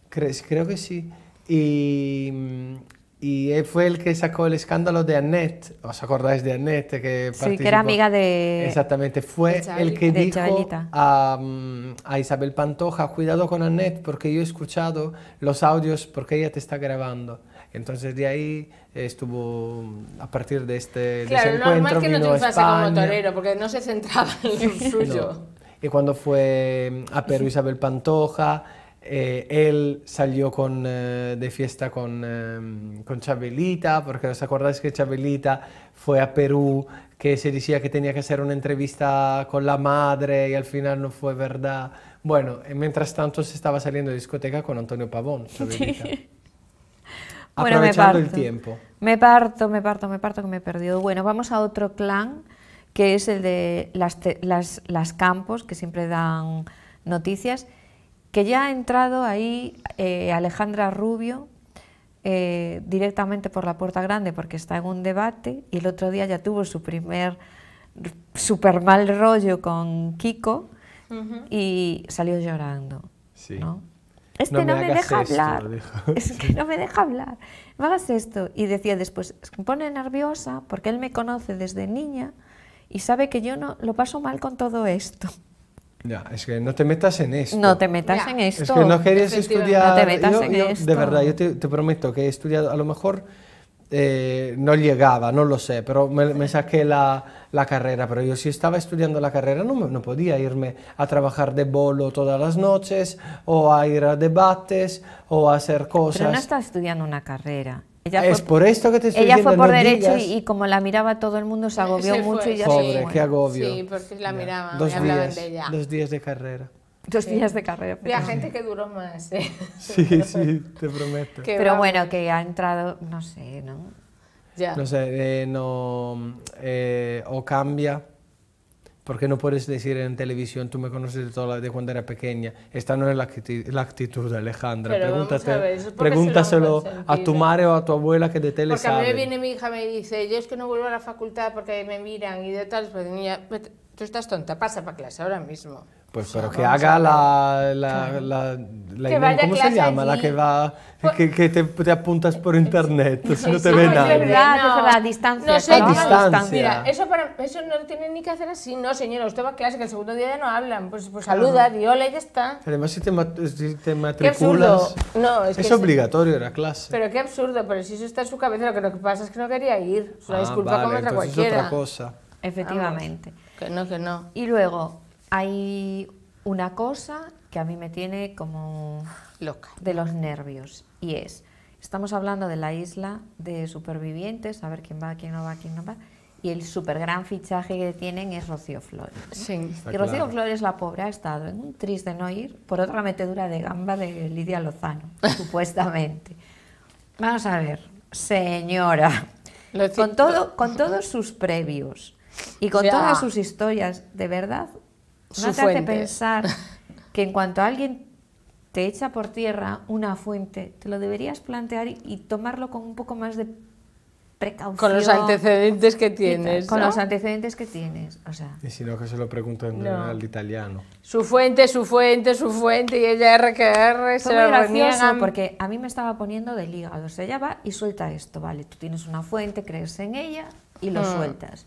creo que sí. Y, mm, y fue el que sacó el escándalo de Annette. ¿Os acordáis de Annette? Que sí, que era amiga de. Exactamente. Fue el que dijo mm, a, Isabel Pantoja: cuidado con Annette, porque yo he escuchado los audios porque ella te está grabando. Entonces de ahí estuvo, a partir de este claro, de ese encuentro, normal que no triunfase como torero, porque no se centraba en lo suyo. Y cuando fue mm, a Perú Isabel Pantoja, eh, él salió eh, de fiesta eh, con, Chabelita, porque os acordáis que Chabelita fue a Perú, que se decía que tenía que hacer una entrevista con la madre y al final no fue verdad. Bueno, mientras tanto se estaba saliendo de discoteca con Antonio Pavón, Chabelita. me parto. el tiempo. Me parto, me parto, me parto que me he perdido. Bueno, vamos a otro clan que es el de las campos, que siempre dan noticias que ya ha entrado ahí eh, Alejandra Rubio eh, directamente por la puerta grande porque está en un debate y el otro día ya tuvo su primer super mal rollo con Kiko y salió llorando. ¿no? Es que no, me, deja hablar. Es que no me deja hablar. Me esto. Y decía después, pone nerviosa porque él me conoce desde niña y sabe que yo no lo paso mal con todo esto. Ya, es que no te metas en esto. No te metas en esto. Es que no querías estudiar. No te metas en esto. De verdad, yo te, prometo que he estudiado, a lo mejor eh, no llegaba, no lo sé, pero me, saqué la, la, carrera. Pero yo si estaba estudiando la carrera no, no podía irme a trabajar de bolo todas las noches o a ir a debates o a hacer cosas. Pero no estás estudiando una carrera, es por esto que te estoy diciendo. Ella fue por derecho y, como la miraba todo el mundo se agobió mucho y ya se fue. qué agobio. Sí, la miraban dos días, de ella. Dos días de carrera. Dos días de carrera. gente que duró más. Eh. Sí, sí, te prometo. pero bueno, que ha entrado, no sé, ¿no? Ya. No sé, eh, no, eh, o cambia porque no puedes decir en televisión, tú me conoces de toda la, de cuando era pequeña. Esta no es la, actitud de Alejandra. a pregúntaselo a, tu madre o a tu abuela que de tele Porque a mí viene mi hija y me dice, yo es que no vuelvo a la facultad porque me miran y de tal. Pues, niña, tú estás tonta, pasa para clase ahora mismo. Pues pero que haga la, la, la, la ¿Cómo se llama? La que va... Pues que, que te, te, apuntas por internet, si no te ve nadie. Es verdad, distancia. No sé, distancia. Mira, eso, para, eso no tienen ni que hacer así. No, señora, usted va a clase, que el segundo día ya no hablan. Pues, pues saluda, di hola y ya está. Además, si te, te matriculas... no, es, que es obligatorio la clase. Pero qué absurdo, pero si eso está en su cabeza, lo que, pasa es que no quería ir. una ah, disculpa como otra cualquiera. es otra cosa. Efectivamente. que no, que no. Y luego, hay una cosa que a mí me tiene como de los nervios y es, estamos hablando de la isla de supervivientes, a ver quién va, quién no va, quién no va. Y el super gran fichaje que tienen es Rocío Flores. y Rocío Flores, la pobre, ha estado en un triste no ir por otra metedura de gamba de Lidia Lozano, supuestamente. Vamos a ver, señora, con, todo, con todos sus previos y con todas sus historias, de verdad, su no hace pensar que en cuanto alguien te echa por tierra una fuente, te lo deberías plantear y, tomarlo con un poco más de precaución. Con los antecedentes que tienes. Con los antecedentes que tienes. O sea, y si no, que se lo pregunten al italiano. Su fuente, su fuente, su fuente, y ella R que se lo reniegan. Porque a mí me estaba poniendo del hígado. O sea, ella va y suelta esto, ¿vale? Tú tienes una fuente, crees en ella y lo hmm. sueltas.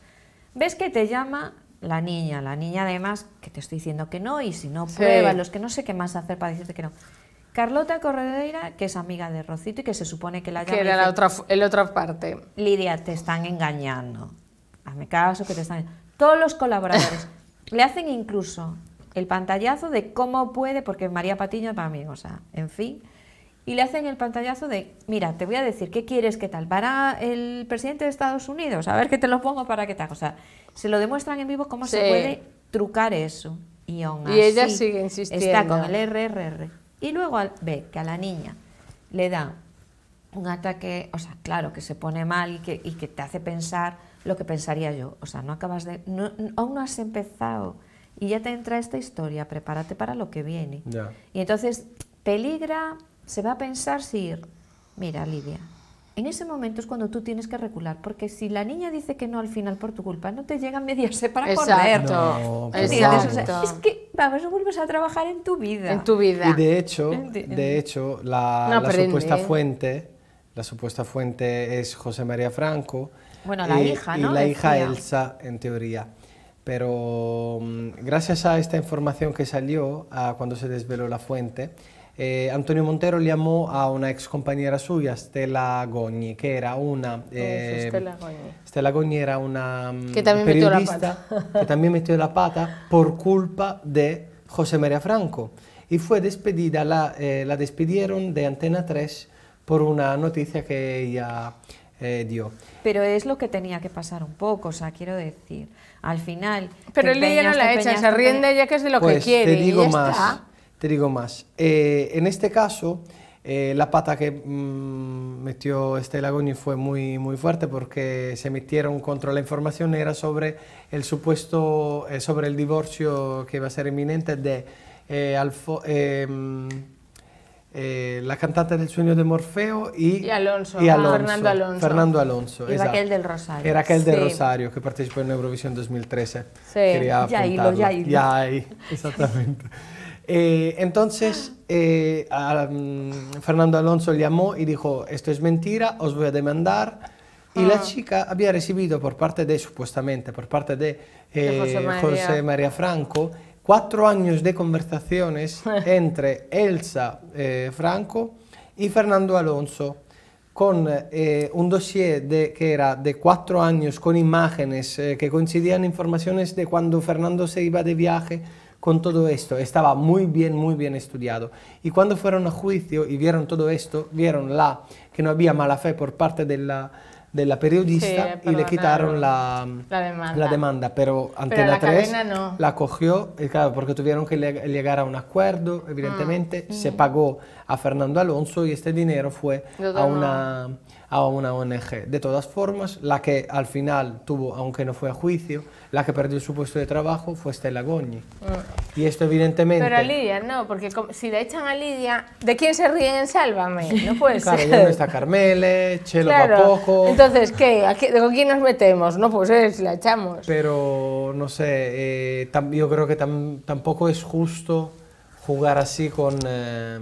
Ves que te llama la niña, la niña además que te estoy diciendo que no y si no prueba, los que no sé qué más hacer para decirte que no. Carlota Corredeira, que es amiga de Rocito y que se supone que la llama. Que era la otra, otra parte. Lidia, te están engañando. Hazme caso que te están. Todos los colaboradores le hacen incluso el pantallazo de cómo puede, porque María Patiño es para mí, o sea, en fin. Y le hacen el pantallazo de, mira, te voy a decir, ¿qué quieres qué tal? Para el presidente de Estados Unidos, a ver qué te lo pongo para qué tal. O sea, se lo demuestran en vivo cómo se puede trucar eso. Y, aún y ella sigue insistiendo. Está con el RRR. Y luego ve que a la niña le da un ataque, o sea, claro, que se pone mal y que, te hace pensar lo que pensaría yo. O sea, no acabas de. No, aún no has empezado y ya te entra esta historia, prepárate para lo que viene. Y entonces peligra, se va a pensar si Mira, Lidia, en ese momento es cuando tú tienes que recular, porque si la niña dice que no al final por tu culpa, no te llega a mediarse para exacto, correr. Exacto. es que, vamos, vuelves a trabajar en tu vida. En tu vida. Y de hecho, de hecho la, supuesta fuente, la supuesta fuente es José María Franco. Bueno, la y, hija, ¿no? Y la hija Elsa, en teoría. Pero mm, gracias a esta información que salió cuando se desveló la fuente, eh, Antonio Montero llamó a una ex compañera suya, Stella Gogni, que era una... Ah, eh, Stella Gogni. era una mm, también periodista metió la pata. que también metió la pata por culpa de José María Franco. Y fue despedida, la, eh, la despidieron de Antena 3 por una noticia que ella dio. Pero es lo que tenía que pasar un poco, o sea, quiero decir, al final... Pero él ya no la echa, se ríen de ella que es de lo que pues, quiere. y más. Está te digo más. Eh, en este caso, eh, la pata que mm, metió Estela Goni fue muy, muy fuerte porque se metieron contra la información, era sobre el supuesto, eh, sobre el divorcio que iba a ser inminente de mm, la cantante del sueño de Morfeo y, Alonso, Fernando Alonso, Fernando aquel del Rosario. Raquel del Rosario, que participó en Eurovisión 2013. Sí, Ya ahí, exactamente. Eh, entonces, eh, mm, Fernando Alonso le llamó y dijo, esto es mentira, os voy a demandar. Y la ah. chica había recibido por parte de, supuestamente, por parte de, eh, José, María. Franco, cuatro años de conversaciones entre Elsa Franco y Fernando Alonso con un dossier que era de cuatro años con imágenes que coincidían informaciones de cuando Fernando se iba de viaje con todo esto, estaba muy bien, muy bien estudiado. Y cuando fueron a juicio y vieron todo esto, vieron la, que no había mala fe por parte de la, periodista y le quitaron la, la, demanda. Pero Antena la 3 la cogió, y eh, claro, porque tuvieron que llegar a un acuerdo, evidentemente, ah, se pagó a Fernando Alonso y este dinero fue a una, a una ONG. De todas formas, la que al final tuvo, aunque no fue a juicio, la que perdió su puesto de trabajo fue Stella Goñi. Mm. Y esto evidentemente... Pero a Lidia no, porque si le echan a Lidia, ¿de quién se ríen en Sálvame? No puede ser. Ya está Carmele, Chelo poco... Entonces, ¿qué? ¿A qué? qué con quién nos metemos? No pues ser, eh, si la echamos. Pero, no sé, eh, yo creo que tampoco es justo jugar así con... Eh,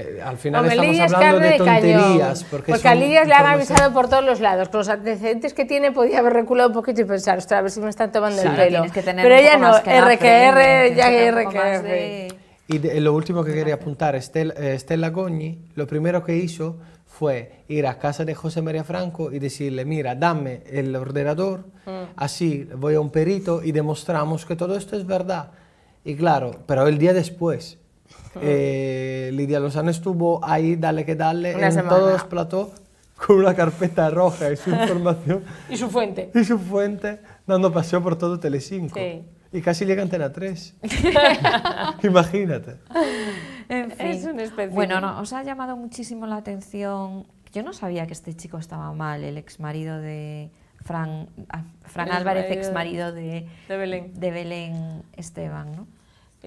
eh, al final estamos hablando de, tonterías. porque, porque a Lidia le han avisado por todos los lados. Con los antecedentes que tiene podía haber reculado un poquito y pensar, ostras, a ver si me están tomando el pelo. Pero ella no, RQR, ya RQR. Y lo último que quería apuntar, eh, Estela Goñi, lo primero que hizo fue ir a casa de José María Franco y decirle, mira, dame el ordenador, mm. así voy a un perito y demostramos que todo esto es verdad. Y claro, pero el día después, eh, Lidia Lozano estuvo ahí, dale que dale, en todos los con una carpeta roja y su información. y su fuente. Y su fuente, dando paseo por todo Telecinco. Y casi llega a la 3. Imagínate. Es un Bueno, no, os ha llamado muchísimo la atención. Yo no sabía que este chico estaba mal, el ex marido de Fran, ah, Fran Álvarez, ex marido de, de Belén. de Belén Esteban, ¿no?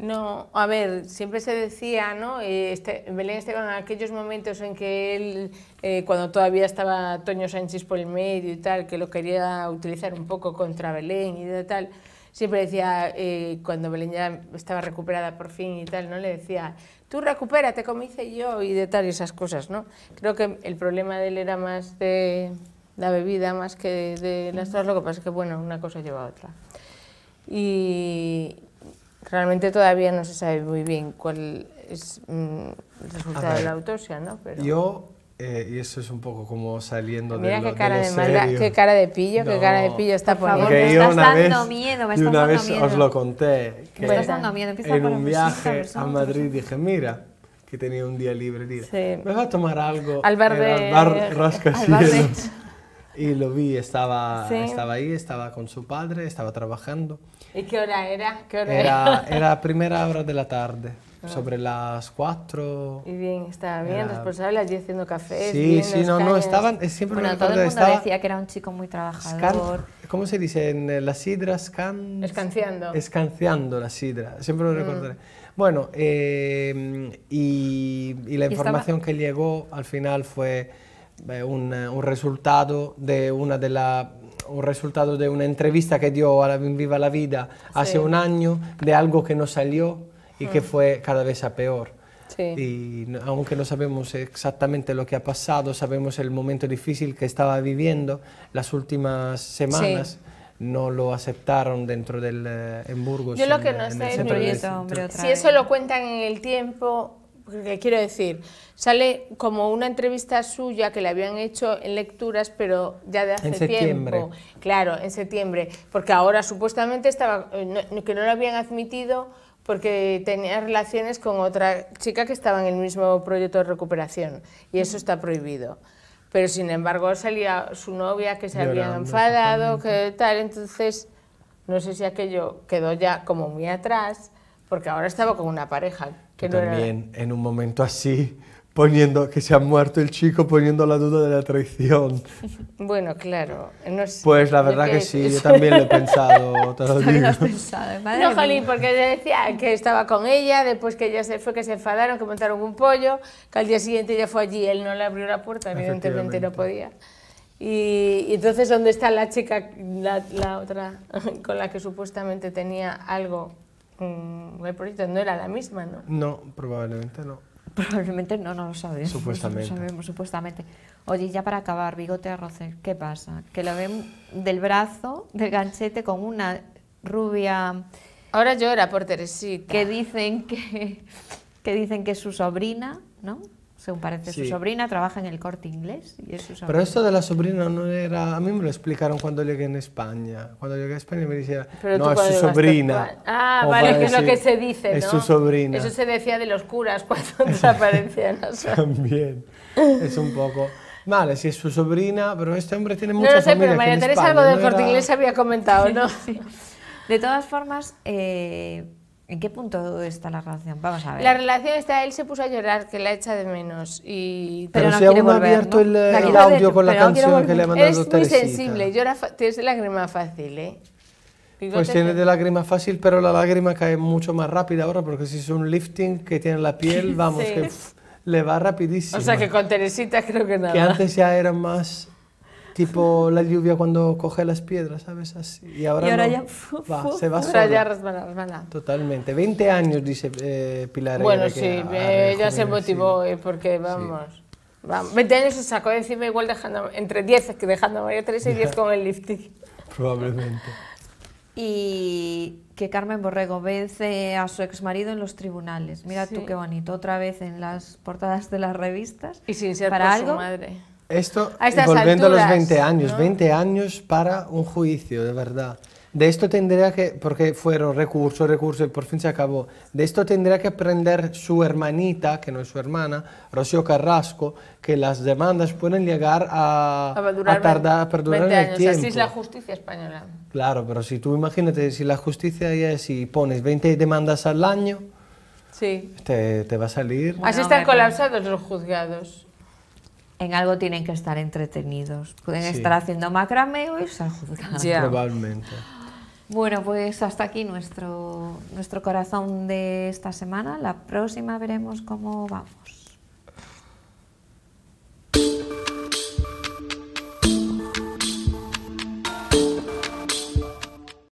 No, a ver, siempre se decía, ¿no? Eh, este, Belén Esteban, en aquellos momentos en que él, eh, cuando todavía estaba Toño Sánchez por el medio y tal, que lo quería utilizar un poco contra Belén y de tal, siempre decía, eh, cuando Belén ya estaba recuperada por fin y tal, ¿no? Le decía, tú recupérate como hice yo y de tal, y esas cosas, ¿no? Creo que el problema de él era más de la bebida más que de las cosas, lo que pasa es que, bueno, una cosa lleva a otra. Y Realmente todavía no se sabe muy bien cuál es mm, el resultado de la autopsia, ¿no? Pero... Yo, eh, y eso es un poco como saliendo de lo, qué cara de, qué cara de pillo, qué cara de pillo está por favor, me está dando vez, miedo, me una vez os lo conté, me está dando miedo. en un viaje a Madrid dije, mira, que tenía un día libre, día. me va a tomar algo al bar de, al bar Rascacielos. Y lo vi, estaba, estaba ahí, estaba con su padre, estaba trabajando. ¿Y qué hora era? era, primera hora de la tarde, ah. sobre las 4. Y bien, estaba bien, responsable, allí haciendo café. Sí, sí, no, no, estaban, siempre bueno, todo estaba... decía que era un chico muy trabajador. ¿Cómo se dice en eh, la sidra? Scan... Escanciando. Escanciando la sidra, siempre lo mm. recordaré. Bueno, eh, y, la información que llegó al final fue un, resultado de una de la, un resultado de una entrevista que dio a Viva la Vida hace un año de algo que no salió y que mm. fue cada vez a peor. Y aunque no sabemos exactamente lo que ha pasado, sabemos el momento difícil que estaba viviendo las últimas semanas. no lo aceptaron dentro del hamburgo eh, Yo lo que no sé si eso lo cuentan en el tiempo, porque quiero decir, sale como una entrevista suya que le habían hecho en lecturas, pero ya de hace en septiembre. tiempo. Claro, en septiembre. Porque ahora supuestamente estaba, eh, que no lo habían admitido porque tenía relaciones con otra chica que estaba en el mismo proyecto de recuperación y eso está prohibido. Pero sin embargo salía su novia que se había enfadado, que tal, entonces no sé si aquello quedó ya como muy atrás, porque ahora estaba con una pareja también en un momento así, poniendo que se ha muerto el chico, poniendo la duda de la traición. Bueno, claro. pues la verdad que sí, yo también lo he pensado. Te lo digo. pensado, no, Jolín, porque ella decía que estaba con ella, después que ella se fue, que se enfadaron, que montaron un pollo, que al día siguiente ella fue allí, él no le abrió la puerta, evidentemente no podía. Y, entonces, ¿dónde está la chica, la otra, con la que supuestamente tenía algo Mm, no era la misma, ¿no? No, probablemente no. Probablemente no, no lo sabemos. Supuestamente. sabemos, supuestamente. Oye, ya para acabar, Bigote a roce, ¿qué pasa? Que lo ven del brazo, del ganchete, con una rubia... Ahora llora por Teresita. Que dicen que, que, dicen que es su sobrina, ¿no? Según parece, su sobrina trabaja en el corte inglés. Y es su Pero esto de la sobrina no era. A mí me lo explicaron cuando llegué en España. Cuando llegué a España me decían, no, es su sobrina. Ah, vale, que es lo que se dice. ¿no? Es su sobrina. Eso se decía de los curas cuando desaparecían. O sea. También. Es un poco. Vale, si es su sobrina, pero este hombre tiene mucha No lo sé, pero María Teresa algo del corte inglés inglés había comentado, ¿no? De todas formas. Eh, ¿En qué punto está la relación? Vamos a ver. La relación está, él se puso a llorar, que la echa de menos. Y... Pero, no si aún ¿no? el, el audio con la canción que le ha mandado Teresita. Es muy sensible, llora, tienes lágrima fácil, ¿eh? pues tiene de lágrima fácil, pero la lágrima cae mucho más rápida ahora, porque si es un lifting que tiene la piel, vamos, que le va rapidísimo. O sea que con Teresita creo que nada. Que antes ya era más tipo la lluvia cuando coge las piedras, ¿sabes? Así. Y ahora, ya va, se va ya resbala, resbala. Totalmente. 20 años, dice eh, Pilar. Bueno, sí, ya ella se motivó eh, porque vamos. 20 años se sacó de encima igual dejando, entre 10 que dejando a María Teresa y 10 con el lifting. Probablemente. Y que Carmen Borrego vence a su exmarido en los tribunales. Mira tú qué bonito, otra vez en las portadas de las revistas. Y sin ser para por algo, su madre. Esto, volviendo a los 20 años, 20 años para un juicio, de verdad. De esto tendría que, porque fueron recursos, recursos y por fin se acabó. De esto tendría que aprender su hermanita, que no es su hermana, Rocío Carrasco, que las demandas pueden llegar a, a tardar, perdurar 20 años. el tiempo. Así es la justicia española. Claro, pero si tú imagínate, si la justicia ya si pones 20 demandas al año, te va a salir... Así están colapsados los juzgados en algo tienen que estar entretenidos. Pueden estar haciendo macramé o irse Probablemente. Bueno, pues hasta aquí nuestro, nuestro corazón de esta semana. La próxima veremos cómo vamos.